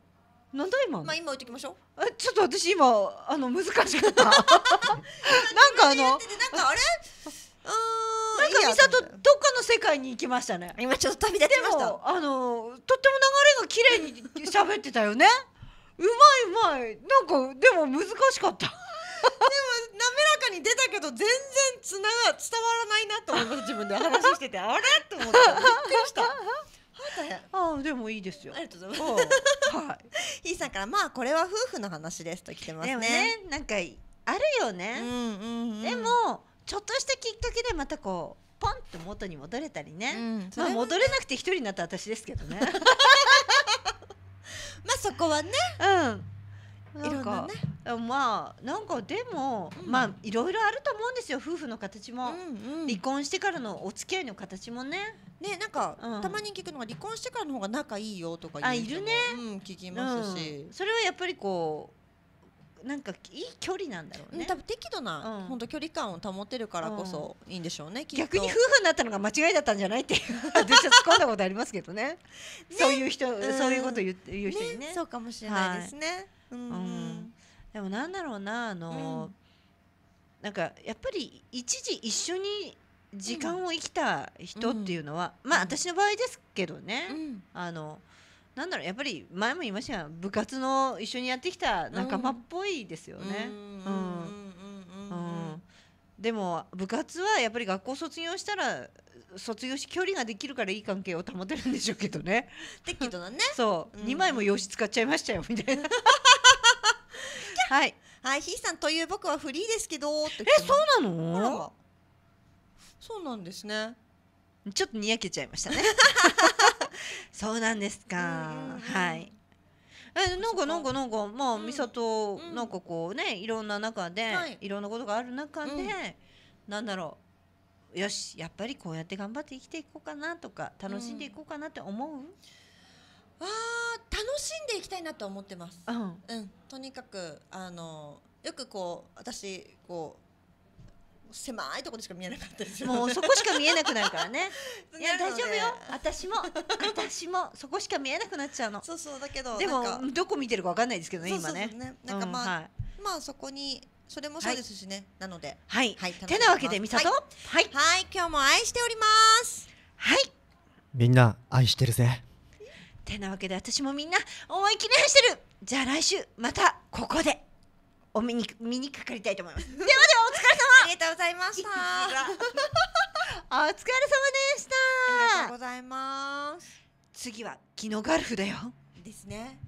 なんだ今まあ今置いてきましょうちょっと私今あの難しかった なんかあのなんかあれ うんなんか美里どっかの世界に行きましたね今ちょっと旅立ちましたあのとっても流れが綺麗に喋ってたよねうまいうまいなんかでも難しかったでも滑らかに出たけど全然つなが伝わらないなと思います自分で話しててあれと思ってびっくりした。ああでもいいですよ。ありがとうございます。はい。ひいさんからまあこれは夫婦の話ですと来てますね。ねなんかあるよね。うんうんうん、でもちょっとしたきっかけでまたこうポンと元に戻れたりね。うん、まあ戻れなくて一人になった私ですけどね。まあそこはねうんいろんなねまあなんかでも、うん、まあいろいろあると思うんですよ夫婦の形も、うんうん、離婚してからのお付き合いの形もねねなんか、うん、たまに聞くのが離婚してからの方が仲いいよとかあいるね、うん、聞きますし、それはやっぱりこうなんかいい距離なんだろうね多分適度な、本当距離感を保てるからこそいいんでしょうね、逆に夫婦になったのが間違いだったんじゃないっていう 私は突っ込んだことありますけどねそういう人、そういうこと言って言う人にねそうかもしれないですね、うんでもなんだろうなあの、なんかやっぱり一時一緒に時間を生きた人っていうのは、まあ私の場合ですけどね、あのなんだろうやっぱり前も言いましたが部活の一緒にやってきた仲間っぽいですよね。でも部活はやっぱり学校卒業したら卒業し距離ができるからいい関係を保てるんでしょうけどね。適度なね。そう、うん、枚も用紙使っちゃいましたよみたいな。はい。はい、ひいさんという僕はフリーですけど。え、そうなの。そうなんですね。ちょっとにやけちゃいましたね。そうなんですか、はいえなんかなんかなんかまあ美里、うなんかこうねいろんな中で、い、ろんなことがある中で、なんだろうよしやっぱりこうやって頑張って生きていこうかなとか楽しんでいこうかなって思う、うん、あ楽しんでいきたいなと思ってます、うん、うん、とにかくあのよくこう私こう狭いところしか見えなかったですもうそこしか見えなくなるからね いや大丈夫よ私も私もそこしか見えなくなっちゃうのそうそうだけどでもどこ見てるかわかんないですけどね今ねなんかまあ、うんはい、まあそこにそれもそうですしね、はい、なのではい、はい、てなわけでみさとはい、はい今日も愛しておりますはいみんな愛してるぜてなわけで私もみんな思い切り愛してるじゃあ来週またここでお見に見にかかりたいと思いますではではありがとうございました。お疲れ様でした。ありがとうございます。次は昨日ガルフだよ。ですね。